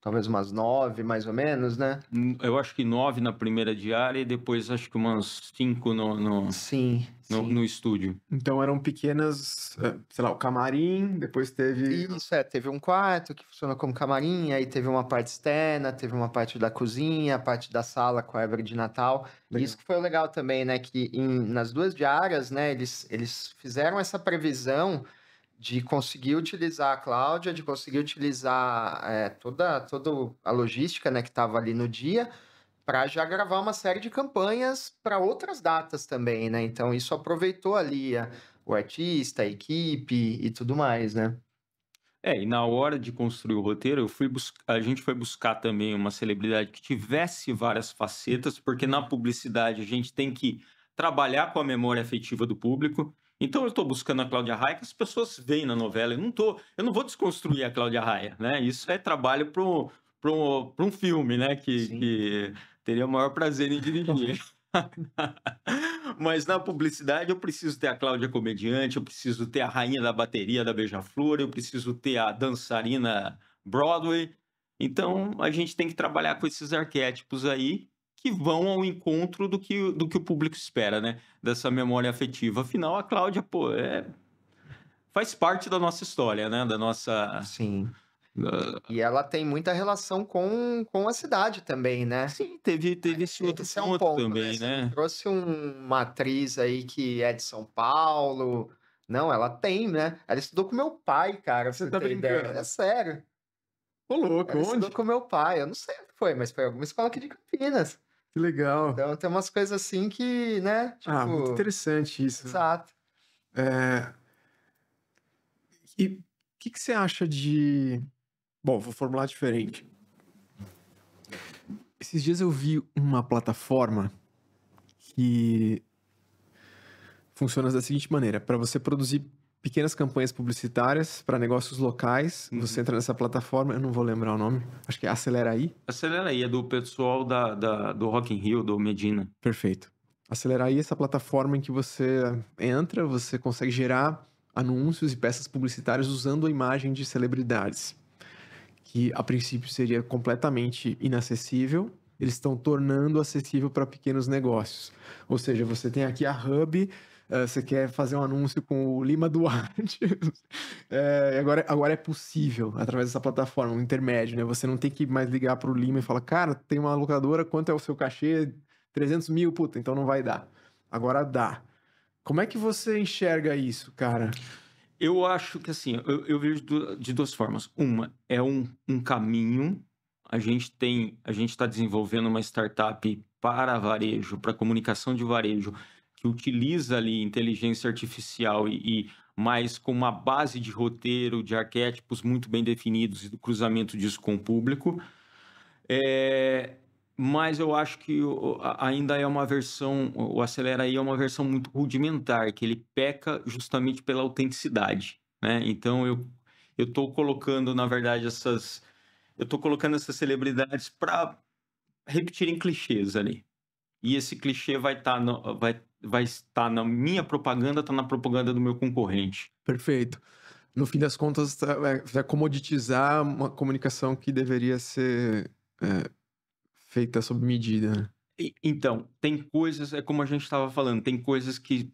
talvez umas nove, mais ou menos, né? Hum, eu acho que nove na primeira diária e depois acho que umas cinco no, no, sim, no, sim. no estúdio. Então eram pequenas, eh, sei lá, o camarim, depois teve... Isso, é, teve um quarto que funciona como camarim, aí teve uma parte externa, teve uma parte da cozinha, a parte da sala com a árvore de Natal. Legal. Isso que foi legal também, né, que em, nas duas diárias, né, eles, eles fizeram essa previsão de conseguir utilizar a Cláudia, de conseguir utilizar é, toda, toda a logística né, que estava ali no dia, para já gravar uma série de campanhas para outras datas também, né? Então isso aproveitou ali a, o artista, a equipe e tudo mais, né? É, e na hora de construir o roteiro, eu fui bus... a gente foi buscar também uma celebridade que tivesse várias facetas, porque na publicidade a gente tem que trabalhar com a memória afetiva do público, então eu estou buscando a Cláudia Raia que as pessoas veem na novela. Eu não tô, eu não vou desconstruir a Cláudia Raia, né? Isso é trabalho para um, um filme, né? Que, que, teria o maior prazer em dirigir. [laughs] Mas na publicidade eu preciso ter a Cláudia comediante, eu preciso ter a rainha da bateria da Beija-Flor, eu preciso ter a dançarina Broadway. Então a gente tem que trabalhar com esses arquétipos aí que vão ao encontro do que, do que o público espera, né? Dessa memória afetiva. Afinal, a Cláudia, pô, é... faz parte da nossa história, né? Da nossa. Sim. Da... E ela tem muita relação com, com a cidade também, né? Sim, teve, teve esse outro esse é um ponto, né? também, né? né? Trouxe um, uma atriz aí que é de São Paulo. Não, ela tem, né? Ela estudou com meu pai, cara. Você tá brincando? Ideia. É sério. Ô, louco, ela onde? estudou com meu pai. Eu não sei o que foi, mas foi alguma escola aqui de Campinas. Que legal. Então tem umas coisas assim que, né? Ah, tipo... Ah, muito interessante isso. Exato. É... E o que, que você acha de. Bom, vou formular diferente. Esses dias eu vi uma plataforma que funciona da seguinte maneira: para você produzir pequenas campanhas publicitárias para negócios locais. Uhum. Você entra nessa plataforma, eu não vou lembrar o nome, acho que é Aceleraí. Aceleraí, é do pessoal da, da, do Rock in Rio, do Medina. Perfeito. Aceleraí é essa plataforma em que você entra, você consegue gerar anúncios e peças publicitárias usando a imagem de celebridades, que a princípio seria completamente inacessível. Eles estão tornando acessível para pequenos negócios. Ou seja, você tem aqui a Hub eh, você quer fazer um anúncio com o Lima Duarte. é, [laughs] agora, agora é possível, através dessa plataforma, um intermédio, né? Você não tem que mais ligar para o Lima e falar, cara, tem uma locadora, quanto é o seu cachê? 300 mil, puta, então não vai dar. Agora dá. Como é que você enxerga isso, cara? Eu acho que assim, eu, eu vejo de duas formas. Uma é um, um caminho. A gente tem, a gente está desenvolvendo uma startup para varejo, para comunicação de varejo, que utiliza ali inteligência artificial e, e mais com uma base de roteiro, de arquétipos muito bem definidos e do cruzamento disso com o público. É, mas eu acho que ainda é uma versão, o Acelera aí é uma versão muito rudimentar, que ele peca justamente pela autenticidade. Né? Então eu eu estou colocando, na verdade, essas. Eu estou colocando essas celebridades para repetirem clichês ali. E esse clichê vai estar tá vai, vai estar na minha propaganda, está na propaganda do meu concorrente. Perfeito. No fim das contas, tá, é, vai tá, comoditizar uma comunicação que deveria ser é, feita sob medida. Né? E, então, tem coisas, é como a gente estava falando, tem coisas que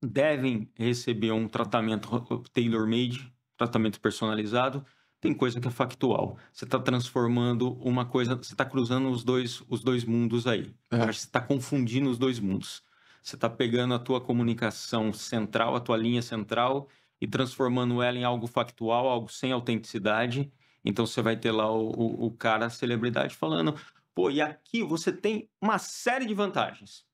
devem receber um tratamento tailor-made, tratamento personalizado, tem coisa que é factual. Você está transformando uma coisa, você está cruzando os dois, os dois mundos aí. É. Você está confundindo os dois mundos. Você está pegando a tua comunicação central, a tua linha central e transformando ela em algo factual, algo sem autenticidade. Então você vai ter lá o, o, o cara, a celebridade, falando: pô, e aqui você tem uma série de vantagens.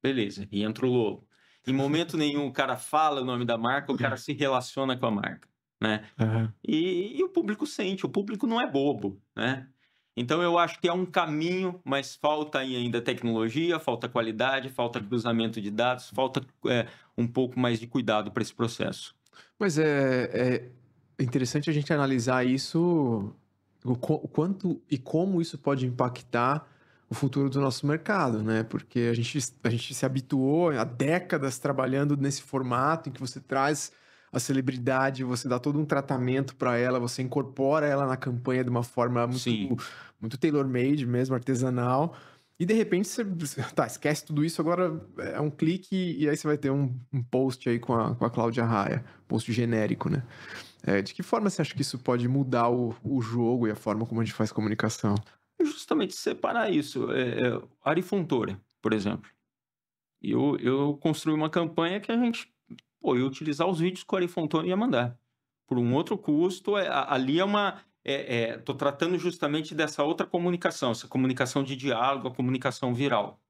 Beleza, e entra o lobo. Em momento [laughs] nenhum o cara fala o nome da marca, o cara se relaciona com a marca, né? Uhum. E, e, o público sente, o público não é bobo, né? Então eu acho que é um caminho, mas falta ainda tecnologia, falta qualidade, falta cruzamento de dados, falta é, um pouco mais de cuidado para esse processo. Mas é, é, interessante a gente analisar isso, o, o quanto e como isso pode impactar o futuro do nosso mercado, né? Porque a gente, a gente se habituou há décadas trabalhando nesse formato em que você traz a celebridade, você dá todo um tratamento para ela, você incorpora ela na campanha de uma forma muito, muito tailor-made mesmo, artesanal. E de repente você tá, esquece tudo isso, agora é um clique e aí você vai ter um, um post aí com a, com a Cláudia Raia, post genérico, né? É, de que forma você acha que isso pode mudar o, o jogo e a forma como a gente faz comunicação? Justamente separar isso. É, é, Ari Fontoura, por exemplo. Eu, eu construí uma campanha que a gente pô, eu ia utilizar os vídeos que o Ari Fontoni ia mandar. Por um outro custo, é, ali é uma. Estou é, é tratando justamente dessa outra comunicação, essa comunicação de diálogo, a comunicação viral.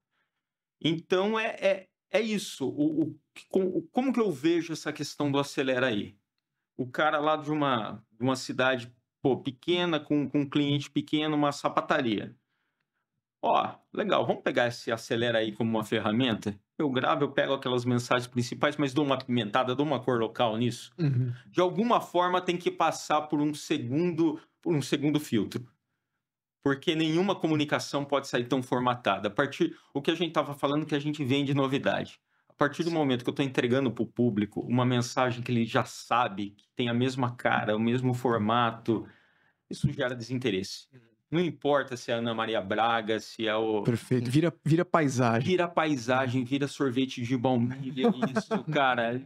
Então, é, é, é isso. O, o, como, como que eu vejo essa questão do acelera aí? O cara lá de uma, de uma cidade pô, pequena, com, com um cliente pequeno, uma sapataria ó, legal, vamos pegar esse acelera aí como uma ferramenta? Eu gravo, eu pego aquelas mensagens principais, mas dou uma pimentada, dou uma cor local nisso. Uhum. De alguma forma tem que passar por um segundo, por um segundo filtro. Porque nenhuma comunicação pode sair tão formatada. A partir o que a gente estava falando é que a gente vende novidade. A partir do momento que eu estou entregando para o público uma mensagem que ele já sabe, que tem a mesma cara, o mesmo formato, isso gera desinteresse. Não importa se é Ana Maria Braga, se é o. Perfeito. Vira, vira paisagem. Vira paisagem, vira sorvete de baunilha, é isso, [laughs] cara.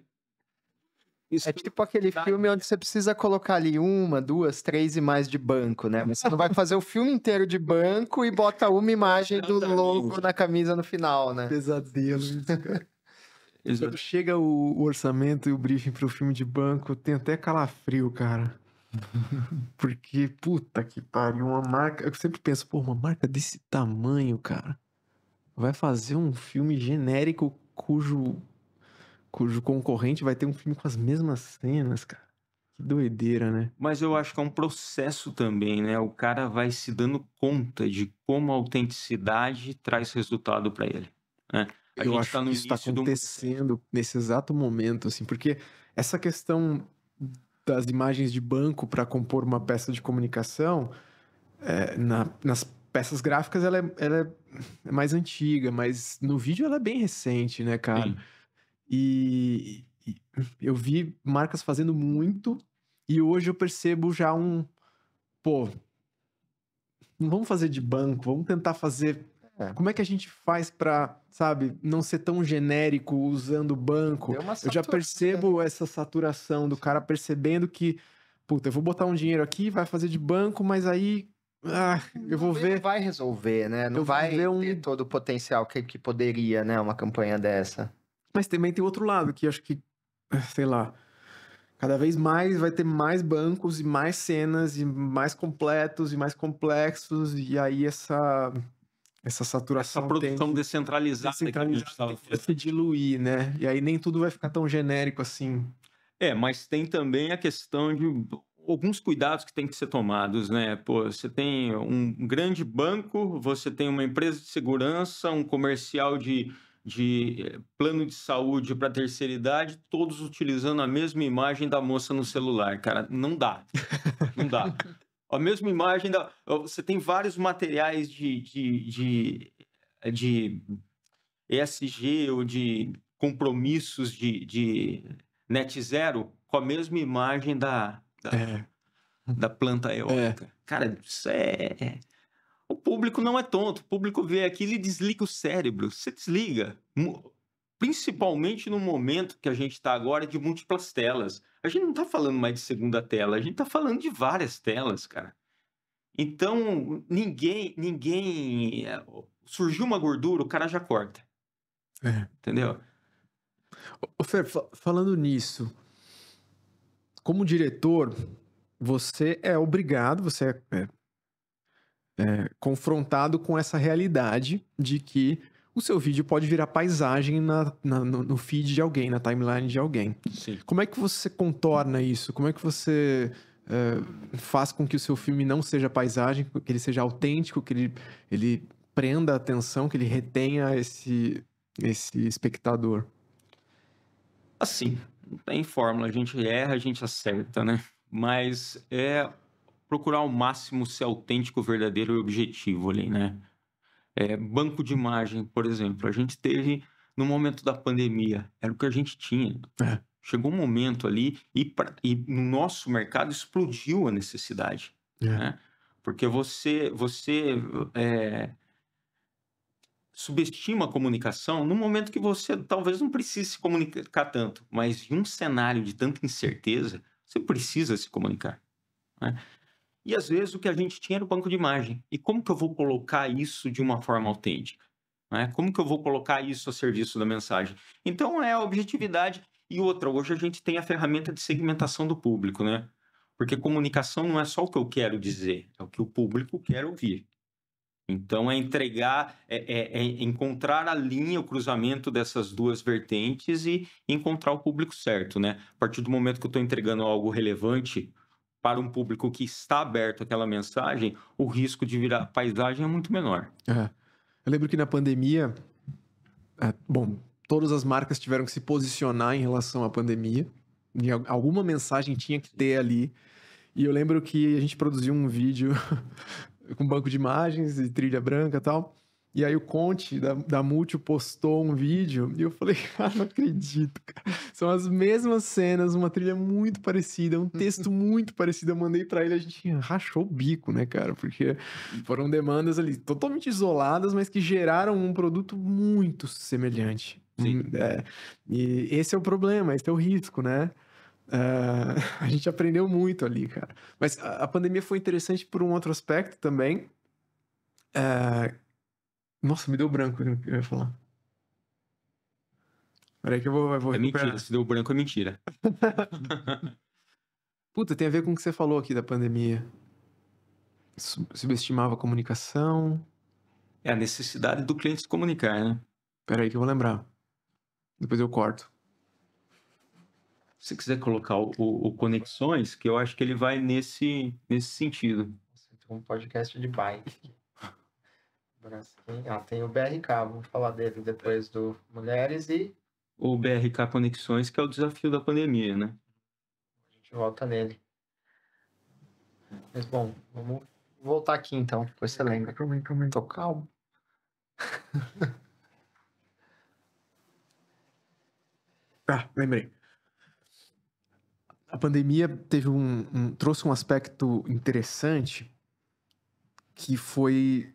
Isso é tipo aquele filme onde você precisa colocar ali uma, duas, três e mais de banco, né? Mas você não vai fazer o filme inteiro de banco e bota uma imagem do logo na camisa no final, né? Pesadelo. Quando chega o orçamento e o briefing pro filme de banco, tem até calafrio, cara. [laughs] Porque, puta que pariu, uma marca. Eu sempre penso, pô, uma marca desse tamanho, cara, vai fazer um filme genérico cujo, cujo concorrente vai ter um filme com as mesmas cenas, cara. Que doideira, né? Mas eu acho que é um processo também, né? O cara vai se dando conta de como a autenticidade traz resultado para ele. Né? A eu acho tá que isso está acontecendo nesse exato momento, assim, porque essa questão das imagens de banco para compor uma peça de comunicação, é, na, nas peças gráficas ela é, ela é, é mais antiga, mas no vídeo ela é bem recente, né, cara? E, e, eu vi marcas fazendo muito e hoje eu percebo já um. Pô, não vamos fazer de banco, vamos tentar fazer é. Como é que a gente faz para, sabe, não ser tão genérico usando banco? Eu já percebo essa saturação do cara percebendo que, puta, eu vou botar um dinheiro aqui, vai fazer de banco, mas aí ah, eu vou ver. Não vai resolver, né? Não eu vai ver um... ter todo o potencial que, que poderia, né? Uma campanha dessa. Mas também tem outro lado, que acho que, sei lá, cada vez mais vai ter mais bancos e mais cenas e mais completos e mais complexos, e aí essa essa saturação. Essa produção descentralizada, descentralizada que a gente se diluir, né? E aí nem tudo vai ficar tão genérico assim. É, mas tem também a questão de alguns cuidados que têm que ser tomados, né? Pô, você tem um grande banco, você tem uma empresa de segurança, um comercial de, de eh, plano de saúde para terceira idade, todos utilizando a mesma imagem da moça no celular. Cara, não dá. Não dá. [laughs] a mesma imagem da. Você tem vários materiais de, de, de, de ESG ou de compromissos de, de net zero com a mesma imagem da, da, é. da planta é. eólica. É. Cara, isso é, é. O público não é tonto. O público vê aquilo e desliga o cérebro. Você desliga principalmente no momento que a gente está agora de múltiplas telas. A gente não está falando mais de segunda tela, a gente está falando de várias telas, cara. Então, ninguém, ninguém. Eh, surgiu uma gordura, o cara já corta. É. Entendeu? Ô Fer, falando nisso, como diretor, você é obrigado, você é, é, é confrontado com essa realidade de que o seu vídeo pode virar paisagem na, na, no feed de alguém, na timeline de alguém. Sim. Como é que você contorna isso? Como é que você é, faz com que o seu filme não seja paisagem, que ele seja autêntico, que ele, ele prenda a atenção, que ele retenha esse, esse espectador? Assim, não tem fórmula. A gente erra, a gente acerta, né? Mas é procurar ao máximo ser autêntico, verdadeiro e objetivo ali, né? É, banco de imagem, por exemplo, a gente teve no momento da pandemia, era o que a gente tinha. É. Chegou um momento ali e, pra, e, no nosso mercado explodiu a necessidade. É. Né? Porque você, você eh, subestima a comunicação no momento que você talvez não precise se comunicar tanto, mas em um cenário de tanta incerteza, você precisa se comunicar. Né? e às vezes o que a gente tinha era o banco de imagem. E como que eu vou colocar isso de uma forma autêntica? Né? Como que eu vou colocar isso a serviço da mensagem? Então é a objetividade. E outra, hoje a gente tem a ferramenta de segmentação do público, né? Porque comunicação não é só o que eu quero dizer, é o que o público quer ouvir. Então é entregar, é, é, é encontrar a linha, o cruzamento dessas duas vertentes e encontrar o público certo, né? A partir do momento que eu estou entregando algo relevante para um público que está aberto àquela mensagem, o risco de virar paisagem é muito menor. É. Eu lembro que na pandemia, é, bom, todas as marcas tiveram que se posicionar em relação à pandemia. E alguma mensagem tinha que ter ali. E eu lembro que a gente produziu um vídeo [laughs] com banco de imagens e trilha branca e tal. E aí o Conte da, da Multi postou um vídeo e eu falei, cara, [laughs] ah, não acredito, cara. São as mesmas cenas, uma trilha muito parecida, um texto [laughs] muito parecido. Eu mandei para ele, a gente rachou o bico, né, cara? Porque foram demandas ali totalmente isoladas, mas que geraram um produto muito semelhante. Sim. Hum, é, e esse é o problema, esse é o risco, né? Uh, [laughs] a gente aprendeu muito ali, cara. Mas a, a pandemia foi interessante por um outro aspecto também. Uh, nossa, me deu branco o que eu ia falar. Peraí que eu vou, eu vou É recuperar. mentira, se deu branco é mentira. [laughs] Puta, tem a ver com o que você falou aqui da pandemia. Subestimava a comunicação. É a necessidade do cliente se comunicar, né? Peraí que eu vou lembrar. Depois eu corto. Se você quiser colocar o, o, Conexões, que eu acho que ele vai nesse, nesse sentido. Você tem tipo um podcast de bike. Ah, tem o BRK, vamos falar dele depois do Mulheres e. O BRK Conexões, que é o desafio da pandemia, né? A gente volta nele. Mas bom, vamos voltar aqui então, depois você lembra. Calma calma Tô calmo. [laughs] ah, lembrei. A pandemia teve um, um, trouxe um aspecto interessante que foi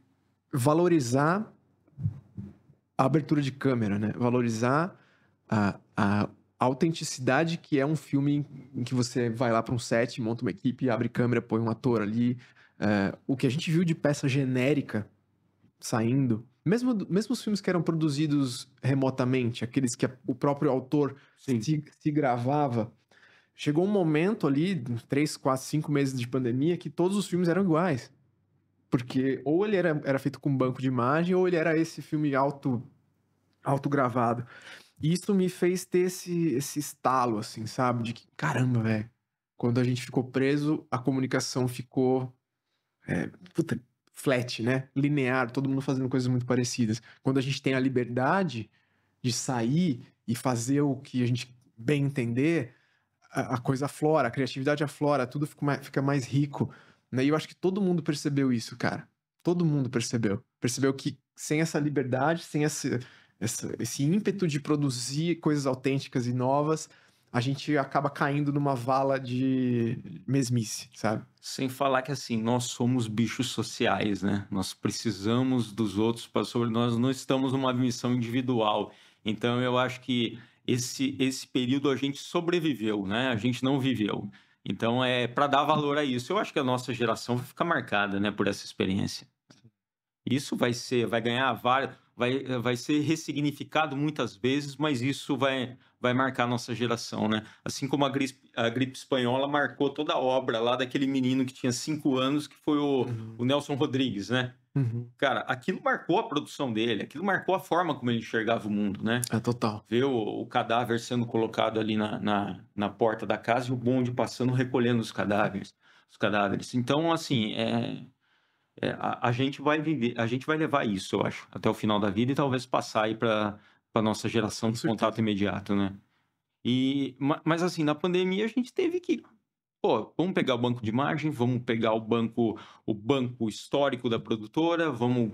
valorizar a abertura de câmera, né? Valorizar a, a autenticidade que é um filme em que você vai lá para um set, monta uma equipe, abre câmera, põe um ator ali. É, o que a gente viu de peça genérica saindo, mesmo, mesmo os filmes que eram produzidos remotamente, aqueles que o próprio autor se, se, gravava, chegou um momento ali, três, quatro, cinco meses de pandemia, que todos os filmes eram iguais. Porque ou ele era, era feito com banco de imagem, ou ele era esse filme alto, gravado. E isso me fez ter esse, esse estalo, assim, sabe? De que, caramba, velho. Quando a gente ficou preso, a comunicação ficou. É, puta, flat, né? Linear, todo mundo fazendo coisas muito parecidas. Quando a gente tem a liberdade de sair e fazer o que a gente bem entender, a, a coisa aflora, a criatividade aflora, tudo fica mais, fica mais rico. Né? E eu acho que todo mundo percebeu isso, cara. Todo mundo percebeu. Percebeu que sem essa liberdade, sem esse, esse, esse ímpeto de produzir coisas autênticas e novas, a gente acaba caindo numa vala de mesmice, sabe? Sem falar que assim, nós somos bichos sociais, né? Nós precisamos dos outros para sobre nós não estamos numa missão individual. Então eu acho que esse esse período a gente sobreviveu, né? A gente não viveu. Então, é para dar valor a isso. Eu acho que a nossa geração vai ficar marcada, né, por essa experiência. Isso vai ser, vai ganhar várias, vai, vai ser ressignificado muitas vezes, mas isso vai, vai marcar a nossa geração, né? Assim como a gripe, a gripe espanhola marcou toda a obra lá daquele menino que tinha cinco anos, que foi o, uhum. o Nelson Rodrigues, né? Uhum. Cara, aquilo marcou a produção dele, aquilo marcou a forma como ele enxergava o mundo, né? É total. Ver o, o cadáver sendo colocado ali na, na, na, porta da casa e o bonde passando recolhendo os cadáveres. Os cadáveres. Então, assim, é, é a, a, gente vai viver, a gente vai levar isso, eu acho, até o final da vida e talvez passar aí para para nossa geração de contato imediato, né? E, mas assim, na pandemia a gente teve que, pô, vamos pegar o banco de margem, vamos pegar o banco, o banco histórico da produtora, vamos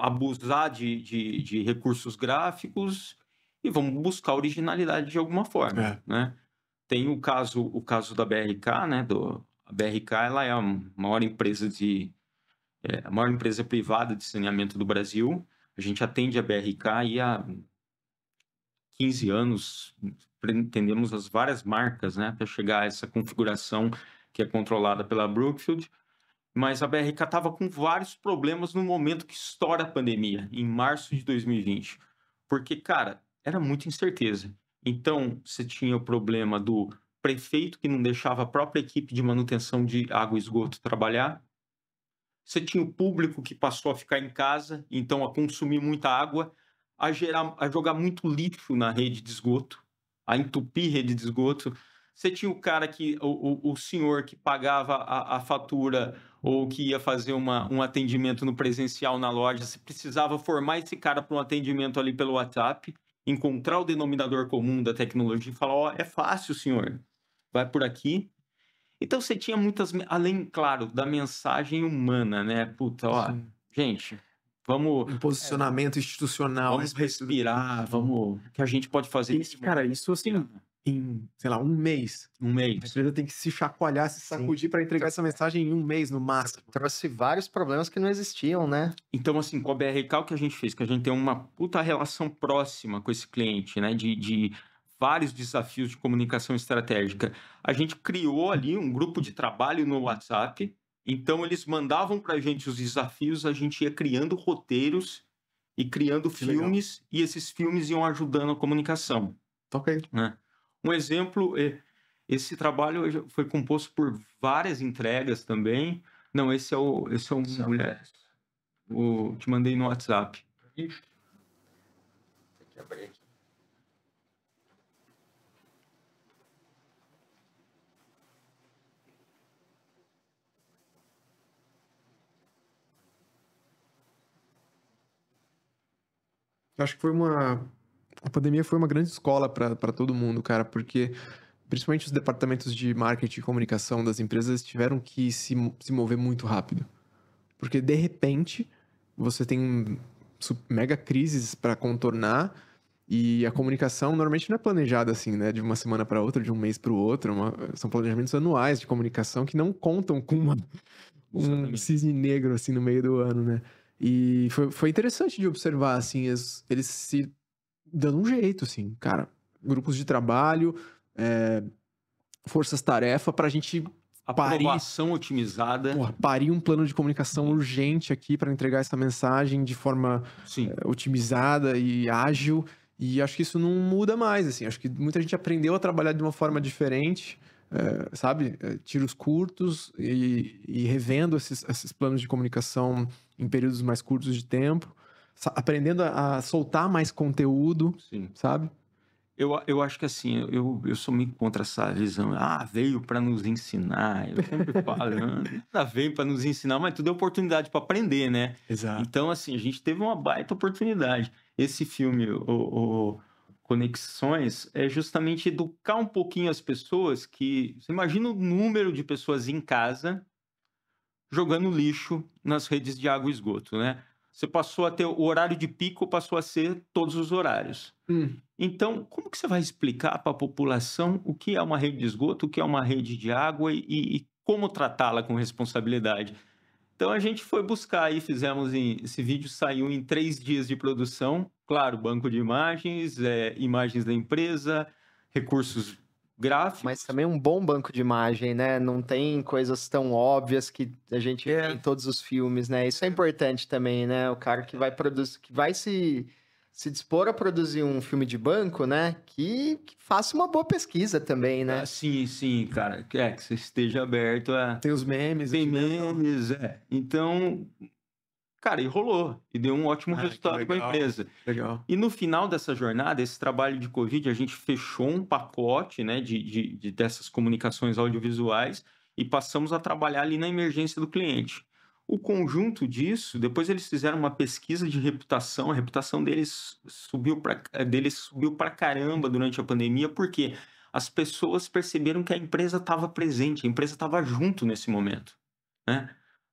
abusar de, de, de recursos gráficos e vamos buscar originalidade de alguma forma, é. né? Tem o caso, o caso da BRK, né? Do, a BRK ela é a maior empresa de é, a maior empresa privada de saneamento do Brasil. A gente atende a BRK e a 15 anos, entendemos as várias marcas, né, para chegar a essa configuração que é controlada pela Brookfield. Mas a BRK estava com vários problemas no momento que estoura a pandemia, em março de 2020. Porque, cara, era muita incerteza. Então, você tinha o problema do prefeito que não deixava a própria equipe de manutenção de água e esgoto trabalhar. Você tinha o público que passou a ficar em casa, então a consumir muita água, a, gerar, a jogar muito lixo na rede de esgoto, a entupir rede de esgoto. Você tinha o cara que, o, o, o senhor que pagava a, a, fatura ou que ia fazer uma, um atendimento no presencial na loja, você precisava formar esse cara para um atendimento ali pelo WhatsApp, encontrar o denominador comum da tecnologia e falar: Ó, oh, é fácil, senhor, vai por aqui. Então você tinha muitas, além, claro, da mensagem humana, né? Puta, ó, Sim. gente, Vamos. Um é, posicionamento é, institucional. Vamos respirar, vamos. O que a gente pode fazer? Isso, cara, é isso assim, né? em, sei lá, um mês. Um mês. A empresa tem que se chacoalhar, se sacudir para entregar essa mensagem em um mês, no máximo. Trouxe vários problemas que não existiam, né? Então, assim, com a BRK, o que a gente fez? Que a gente tem uma puta relação próxima com esse cliente, né? De, de vários desafios de comunicação estratégica. A gente criou ali um grupo de trabalho no WhatsApp então eles mandavam para a gente os desafios, a gente ia criando roteiros e criando que filmes, legal. e esses filmes iam ajudando a comunicação. Ok. Né? Um exemplo, é, esse trabalho foi composto por várias entregas também. Não, esse é o, esse é um mulher. O, te mandei no WhatsApp. Tem que abrir aqui. acho que foi uma. A pandemia foi uma grande escola para todo mundo, cara, porque principalmente os departamentos de marketing e comunicação das empresas tiveram que se, se mover muito rápido. Porque de repente você tem mega crises para contornar e a comunicação normalmente não é planejada assim, né? De uma semana para outra, de um mês para o outro. É uma... São planejamentos anuais de comunicação que não contam com uma... um cisne negro assim no meio do ano, né? E foi, foi interessante de observar, assim, eles, eles se dando um jeito, assim, cara. Grupos de trabalho, é, forças-tarefa, para a gente aprovação parir, otimizada. parir um plano de comunicação urgente aqui para entregar essa mensagem de forma é, otimizada e ágil. E acho que isso não muda mais, assim. Acho que muita gente aprendeu a trabalhar de uma forma diferente é, sabe, é, tiros curtos e, e revendo esses, esses, planos de comunicação em períodos mais curtos de tempo, aprendendo a, a, soltar mais conteúdo, Sim. sabe? Eu, eu acho que assim, eu, eu sou muito contra essa visão. Ah, veio para nos ensinar. Eu sempre [laughs] falo, ah veio para nos ensinar, mas tudo é oportunidade para aprender, né? Exato. Então, assim, a gente teve uma baita oportunidade. Esse filme, o, o conexões é justamente educar um pouquinho as pessoas que. Você imagina o número de pessoas em casa jogando lixo nas redes de água e esgoto, né? Você passou a ter o horário de pico passou a ser todos os horários. Hum. Então, como que você vai explicar para a população o que é uma rede de esgoto, o que é uma rede de água e, e como tratá-la com responsabilidade? Então a gente foi buscar aí, fizemos em, esse vídeo saiu em três dias de produção, Claro, banco de imagens, é, imagens da empresa, recursos gráficos. Mas também um bom banco de imagem, né? Não tem coisas tão óbvias que a gente é. vê em todos os filmes, né? Isso é importante também, né? O cara que vai produzir, que vai se se dispor a produzir um filme de banco, né? Que, que faça uma boa pesquisa também, né? Ah, sim, sim, cara. É, que você esteja aberto a. Tem os memes. Tem assim, né? memes, é. Então, Cara, e rolou. E deu um ótimo ah, resultado para a empresa. Legal. E no final dessa jornada, esse trabalho de Covid, a gente fechou um pacote né, de, de, de dessas comunicações audiovisuais e passamos a trabalhar ali na emergência do cliente. O conjunto disso, depois eles fizeram uma pesquisa de reputação, a reputação deles subiu para, deles subiu caramba durante a pandemia, porque as pessoas perceberam que a empresa estava presente, a empresa estava junto nesse momento. Né?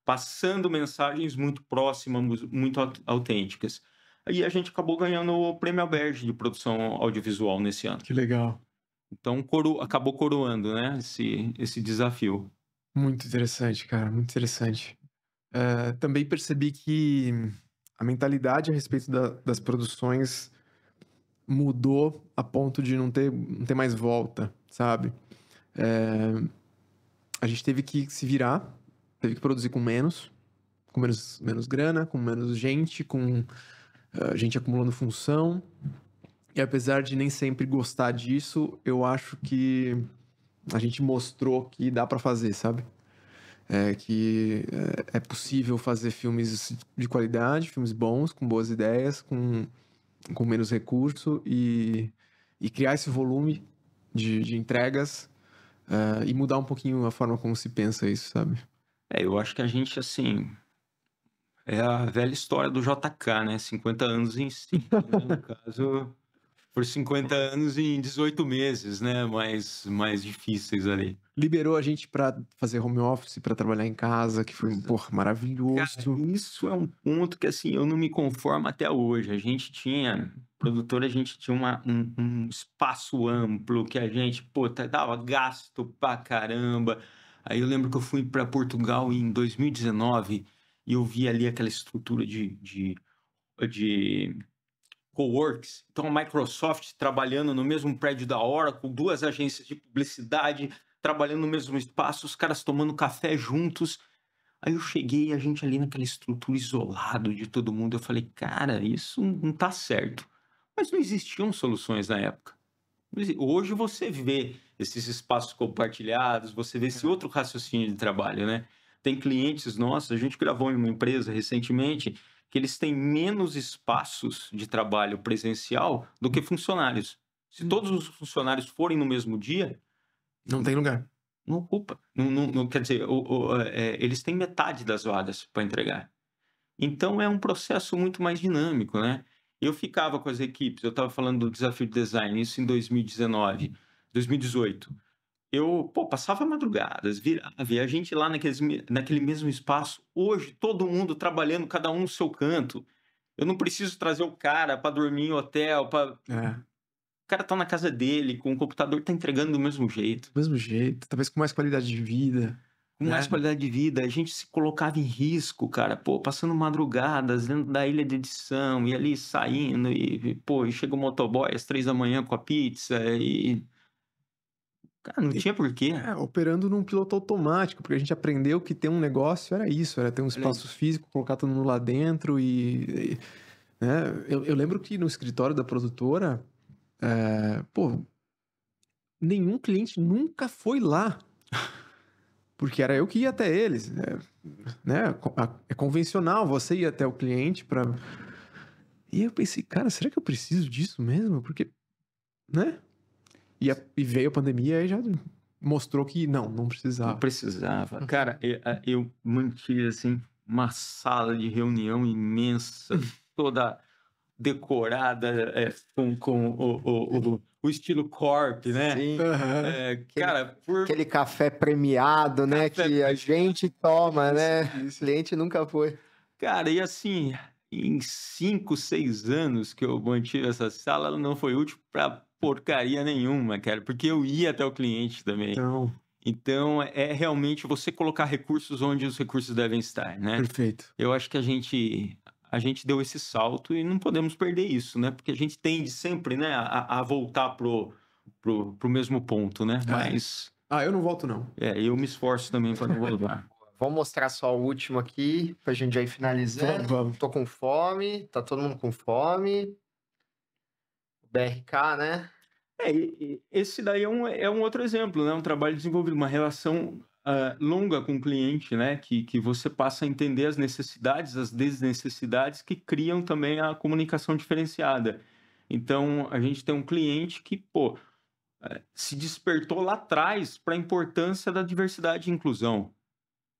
passando mensagens muito próximas, muito autênticas. E a gente acabou ganhando o Prêmio Alberge de produção audiovisual nesse ano. Que legal. Então coro... acabou coroando, né, esse, esse desafio. Muito interessante, cara, muito interessante. Uh, também percebi que a mentalidade a respeito da, das produções mudou a ponto de não ter, não ter mais volta, sabe? É, a gente teve que se virar teve que produzir com menos, com menos, menos grana, com menos gente, com uh, gente acumulando função. E apesar de nem sempre gostar disso, eu acho que a gente mostrou que dá para fazer, sabe? É, que eh, é, possível fazer filmes de qualidade, filmes bons, com boas ideias, com, com menos recurso e, e criar esse volume de, de entregas uh, e mudar um pouquinho a forma como se pensa isso, sabe? É, eu acho que a gente, assim, é a velha história do JK, né? 50 anos em 5, né? no [laughs] caso, por 50 anos em 18 meses, né? Mais, mais difíceis ali. Liberou a gente para fazer home office, para trabalhar em casa, que foi, porra, maravilhoso. Cara, isso é um ponto que, assim, eu não me conformo até hoje. A gente tinha, produtora, a gente tinha uma, um, um espaço amplo que a gente, pô, tá, dava gasto pra caramba Aí eu lembro que eu fui para Portugal em 2019 e eu vi ali aquela estrutura de, de, de co-works. Então a Microsoft trabalhando no mesmo prédio da hora com duas agências de publicidade trabalhando no mesmo espaço, os caras tomando café juntos. Aí eu cheguei, a gente ali naquela estrutura isolado de todo mundo, eu falei, cara, isso não tá certo. Mas não existiam soluções na época. Hoje você vê esses espaços compartilhados, você vê esse outro raciocínio de trabalho, né? Tem clientes nossos, a gente gravou em uma empresa recentemente que eles têm menos espaços de trabalho presencial do que funcionários. Se hum. todos os funcionários forem no mesmo dia, não tem lugar. Não ocupa. Não, não, não quer dizer, o, o, é, é eles têm metade das vagas para entregar. Então é um processo muito mais dinâmico, né? Eu ficava com as equipes, eu estava falando do desafio de design, isso em 2019. 2018. Eu, pô, passava madrugadas, virava, e a gente lá naqueles, naquele mesmo espaço. Hoje, todo mundo trabalhando, cada um no seu canto. Eu não preciso trazer o cara para dormir em hotel, para é. O cara tá na casa dele, com o computador, tá entregando do mesmo jeito. Do mesmo jeito, talvez com mais qualidade de vida. Com né? mais qualidade de vida, a gente se colocava em risco, cara, pô, passando madrugadas dentro da ilha de edição, e ali saindo, e, pô, e chega o motoboy às três da manhã com a pizza, e Cara, não e, tinha porquê. É, operando num piloto automático, porque a gente aprendeu que ter um negócio era isso, era ter um espaço Olha. físico, colocar todo mundo lá dentro e... e né? Eu, eu, lembro que no escritório da produtora, é, pô, nenhum cliente nunca foi lá. [laughs] Porque era eu que ia até eles. É, né? É convencional você ir até o cliente para E eu pensei, cara, será que eu preciso disso mesmo? Porque, né? E, a, e veio a pandemia e já mostrou que não, não precisava. Não precisava. Uhum. Cara, eu, eu mantive assim uma sala de reunião imensa, [laughs] toda decorada é, com, com o, o, o, o, estilo corp, né? Sim. Uhum. É, cara, aquele, por... aquele café premiado, né, café né? Que a gente toma, né? isso. O cliente nunca foi. Cara, e assim, em cinco, seis anos que eu mantive essa sala, ela não foi útil para porcaria nenhuma, cara, porque eu ia até o cliente também. Então, então é realmente você colocar recursos onde os recursos devem estar, né? Perfeito. Eu acho que a gente a gente deu esse salto e não podemos perder isso, né? Porque a gente tende sempre, né, a, a voltar pro, pro, pro mesmo ponto, né? É. Mas ah, eu não volto não. É, eu me esforço também para não voltar. [laughs] Vamos mostrar só o último aqui, pra gente aí ir finalizando. Tô com fome, tá todo mundo com fome. BRK, né? É, esse daí é um, é um outro exemplo, né? Um trabalho desenvolvido, uma relação uh, longa com o cliente, né? Que, que você passa a entender as necessidades, as desnecessidades que criam também a comunicação diferenciada. Então, a gente tem um cliente que, pô, eh, se despertou lá atrás para a importância da diversidade e inclusão.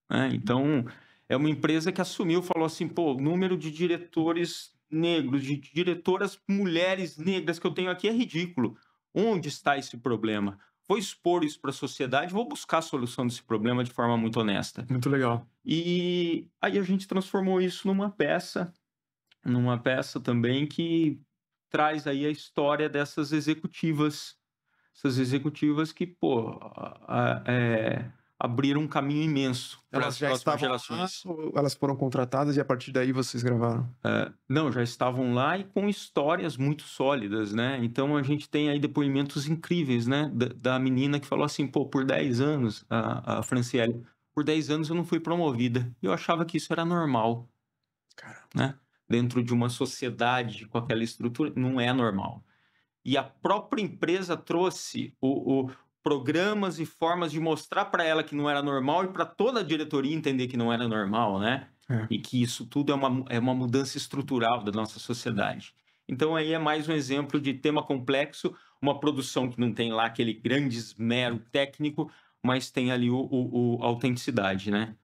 Né? Então, é uma empresa que assumiu, falou assim, pô, o número de diretores negros, de diretoras mulheres negras que eu tenho aqui é ridículo. Onde está esse problema? Vou expor isso para a sociedade, vou buscar a solução desse problema de forma muito honesta. Muito legal. E aí a gente transformou isso numa peça, numa peça também que traz aí a história dessas executivas, essas executivas que, pô, a, a, é, abriram um caminho imenso para as próximas gerações. Lá, elas foram contratadas e a partir daí vocês gravaram? É, não, já estavam lá e com histórias muito sólidas, né? Então a gente tem aí depoimentos incríveis, né? Da, da menina que falou assim, pô, por 10 anos, a, a Franciele, por 10 anos eu não fui promovida. E eu achava que isso era normal. Caramba. Né? Dentro de uma sociedade com aquela estrutura, não é normal. E a própria empresa trouxe o, o programas e formas de mostrar para ela que não era normal e para toda a diretoria entender que não era normal, né? É. E que isso tudo é uma, é uma mudança estrutural da nossa sociedade. Então, aí é mais um exemplo de tema complexo, uma produção que não tem lá aquele grande esmero técnico, mas tem ali o, o, o autenticidade, né?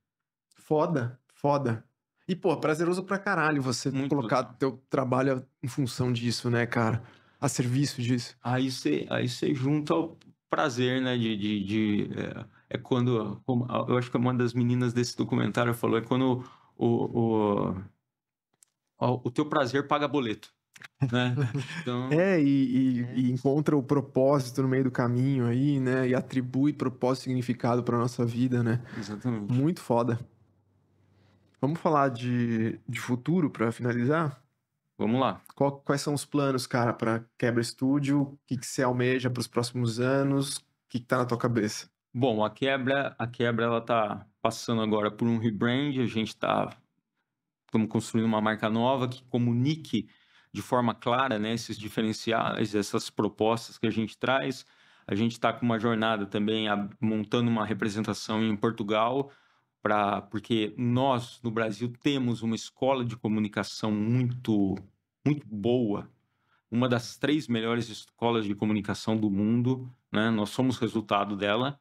Foda, foda. E, pô, prazeroso pra caralho você Muito colocar legal. teu trabalho em função disso, né, cara? A serviço disso. Aí você aí junta ao prazer, né? De, de, de é, é, quando. Eu acho que uma das meninas desse documentário falou: é quando o, o, o teu prazer paga boleto. Né? [laughs] Então... É, e, e, é. e, encontra o propósito no meio do caminho aí, né? E atribui propósito e significado para nossa vida, né? Exatamente. Muito foda. Vamos falar de, de futuro para finalizar? Vamos lá. Qual, quais são os planos, cara, para Quebra Estúdio? O que, que você almeja para os próximos anos? O que está na tua cabeça? Bom, a Quebra, a Quebra, ela está passando agora por um rebrand. A gente está, estamos construindo uma marca nova que comunique de forma clara, né, esses diferenciais, essas propostas que a gente traz. A gente está com uma jornada também a, montando uma representação em Portugal para porque nós no Brasil temos uma escola de comunicação muito muito boa, uma das três melhores escolas de comunicação do mundo, né? Nós somos resultado dela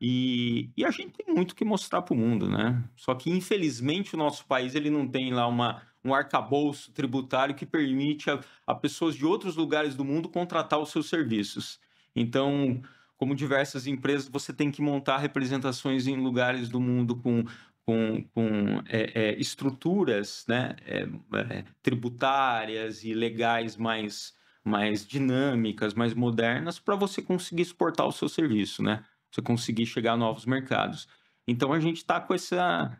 e, e a gente tem muito que mostrar para o mundo, né? Só que infelizmente o nosso país ele não tem lá uma um arcabouço tributário que permite a, a pessoas de outros lugares do mundo contratar os seus serviços. Então, como diversas empresas, você tem que montar representações em lugares do mundo com, com, com é, é, estruturas né, é, é tributárias e legais mais, mais dinâmicas, mais modernas, para você conseguir exportar o seu serviço, né? Você conseguir chegar a novos mercados. Então a gente está com essa,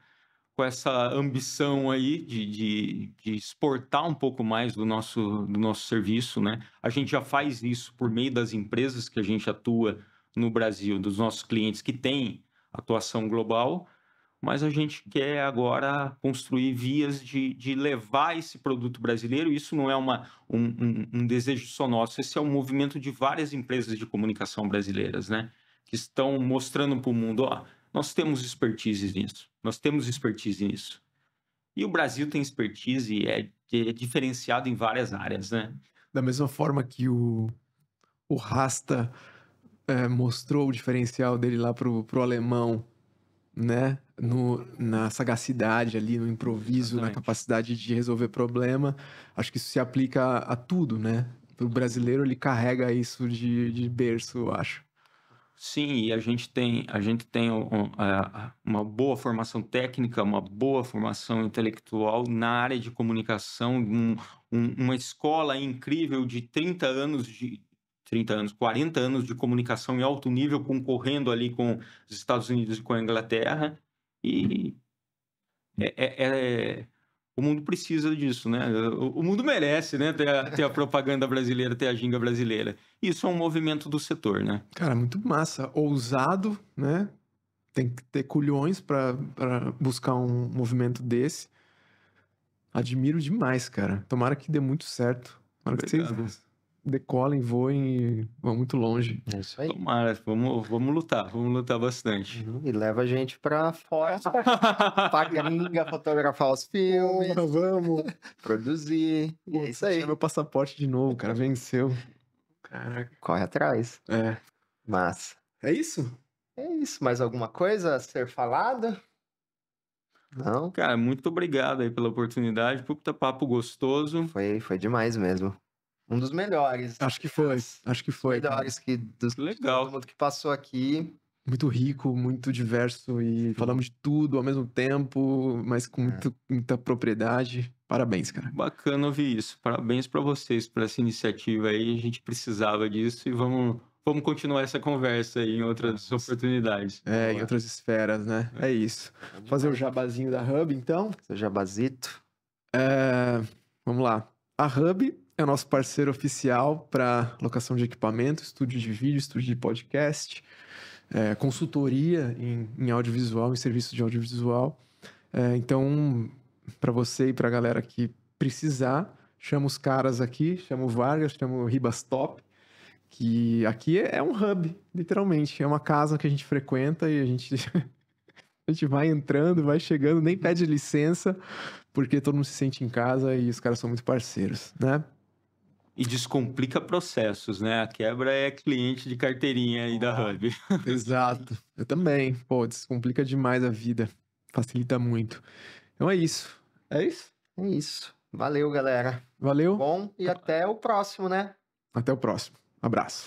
com essa ambição aí de, de, de, exportar um pouco mais do nosso, do nosso serviço, né? A gente já faz isso por meio das empresas que a gente atua no Brasil dos nossos clientes que têm atuação global, mas a gente quer agora construir vias de, de levar esse produto brasileiro. Isso não é uma, um, um, um, desejo só nosso, esse é um movimento de várias empresas de comunicação brasileiras, né? Que estão mostrando para o mundo: ó, nós temos expertise nisso, nós temos expertise nisso. E o Brasil tem expertise, é, é diferenciado em várias áreas, né? Da mesma forma que o, o Rasta é, mostrou o diferencial dele lá pro, pro alemão, né? No, na sagacidade ali, no improviso, Exatamente. na capacidade de resolver problema. Acho que isso se aplica a, a tudo, né? O brasileiro ele carrega isso de, de berço, eu acho. Sim, e a gente tem, a gente tem uma boa formação técnica, uma boa formação intelectual na área de comunicação, um, um, uma escola incrível de 30 anos de, 30 anos, 40 anos de comunicação em alto nível, concorrendo ali com os Estados Unidos e com a Inglaterra. E é, é, é... o mundo precisa disso, né? O, mundo merece, né? Ter a, ter a propaganda brasileira, ter a ginga brasileira. Isso é um movimento do setor, né? Cara, muito massa, ousado, né? Tem que ter culhões para buscar um movimento desse. Admiro demais, cara. Tomara que dê muito certo. Tomara Obrigado. que vocês decolem, voem e vão muito longe. É isso aí. Tomara, vamos, vamos lutar, vamos lutar bastante. Uhum, e leva a gente pra fora, [laughs] pra gringa, fotografar os filmes. Vamos, vamos. produzir. E é isso aí. meu passaporte de novo, o cara venceu. Caraca. Corre atrás. É. Mas. É isso? É isso. Mais alguma coisa a ser falada? Não. Cara, muito obrigado aí pela oportunidade. Puta papo gostoso. Foi, foi demais mesmo. Um dos melhores. Acho que foi. Acho que foi. Melhores que dos Legal. todo mundo que passou aqui. Muito rico, muito diverso e falamos de tudo ao mesmo tempo, mas com é. muito, muita propriedade. Parabéns, cara. Bacana ouvir isso. Parabéns para vocês por essa iniciativa aí. A gente precisava disso e vamos vamos continuar essa conversa aí em outras oportunidades. É, em outras esferas, né? É, é isso. Tá Fazer o jabazinho da Hub, então. Seu jabazito. É, vamos lá. A Hub é o nosso parceiro oficial para locação de equipamento, estúdio de vídeo, estúdio de podcast, é, consultoria em, em, audiovisual, em serviço de audiovisual. É, então, para você e para a galera que precisar, chama os caras aqui, chama o Vargas, chama o Ribas Top, que aqui é, é um hub, literalmente. É uma casa que a gente frequenta e a gente [laughs] A gente vai entrando, vai chegando, nem pede licença, porque todo mundo se sente em casa e os caras são muito parceiros, né? E descomplica processos, né? A quebra é cliente de carteirinha aí da Hub. [laughs] Exato. Eu também. Pô, descomplica demais a vida. Facilita muito. Então é isso. É isso? É isso. Valeu, galera. Valeu. Bom, e tá. até o próximo, né? Até o próximo. Abraço.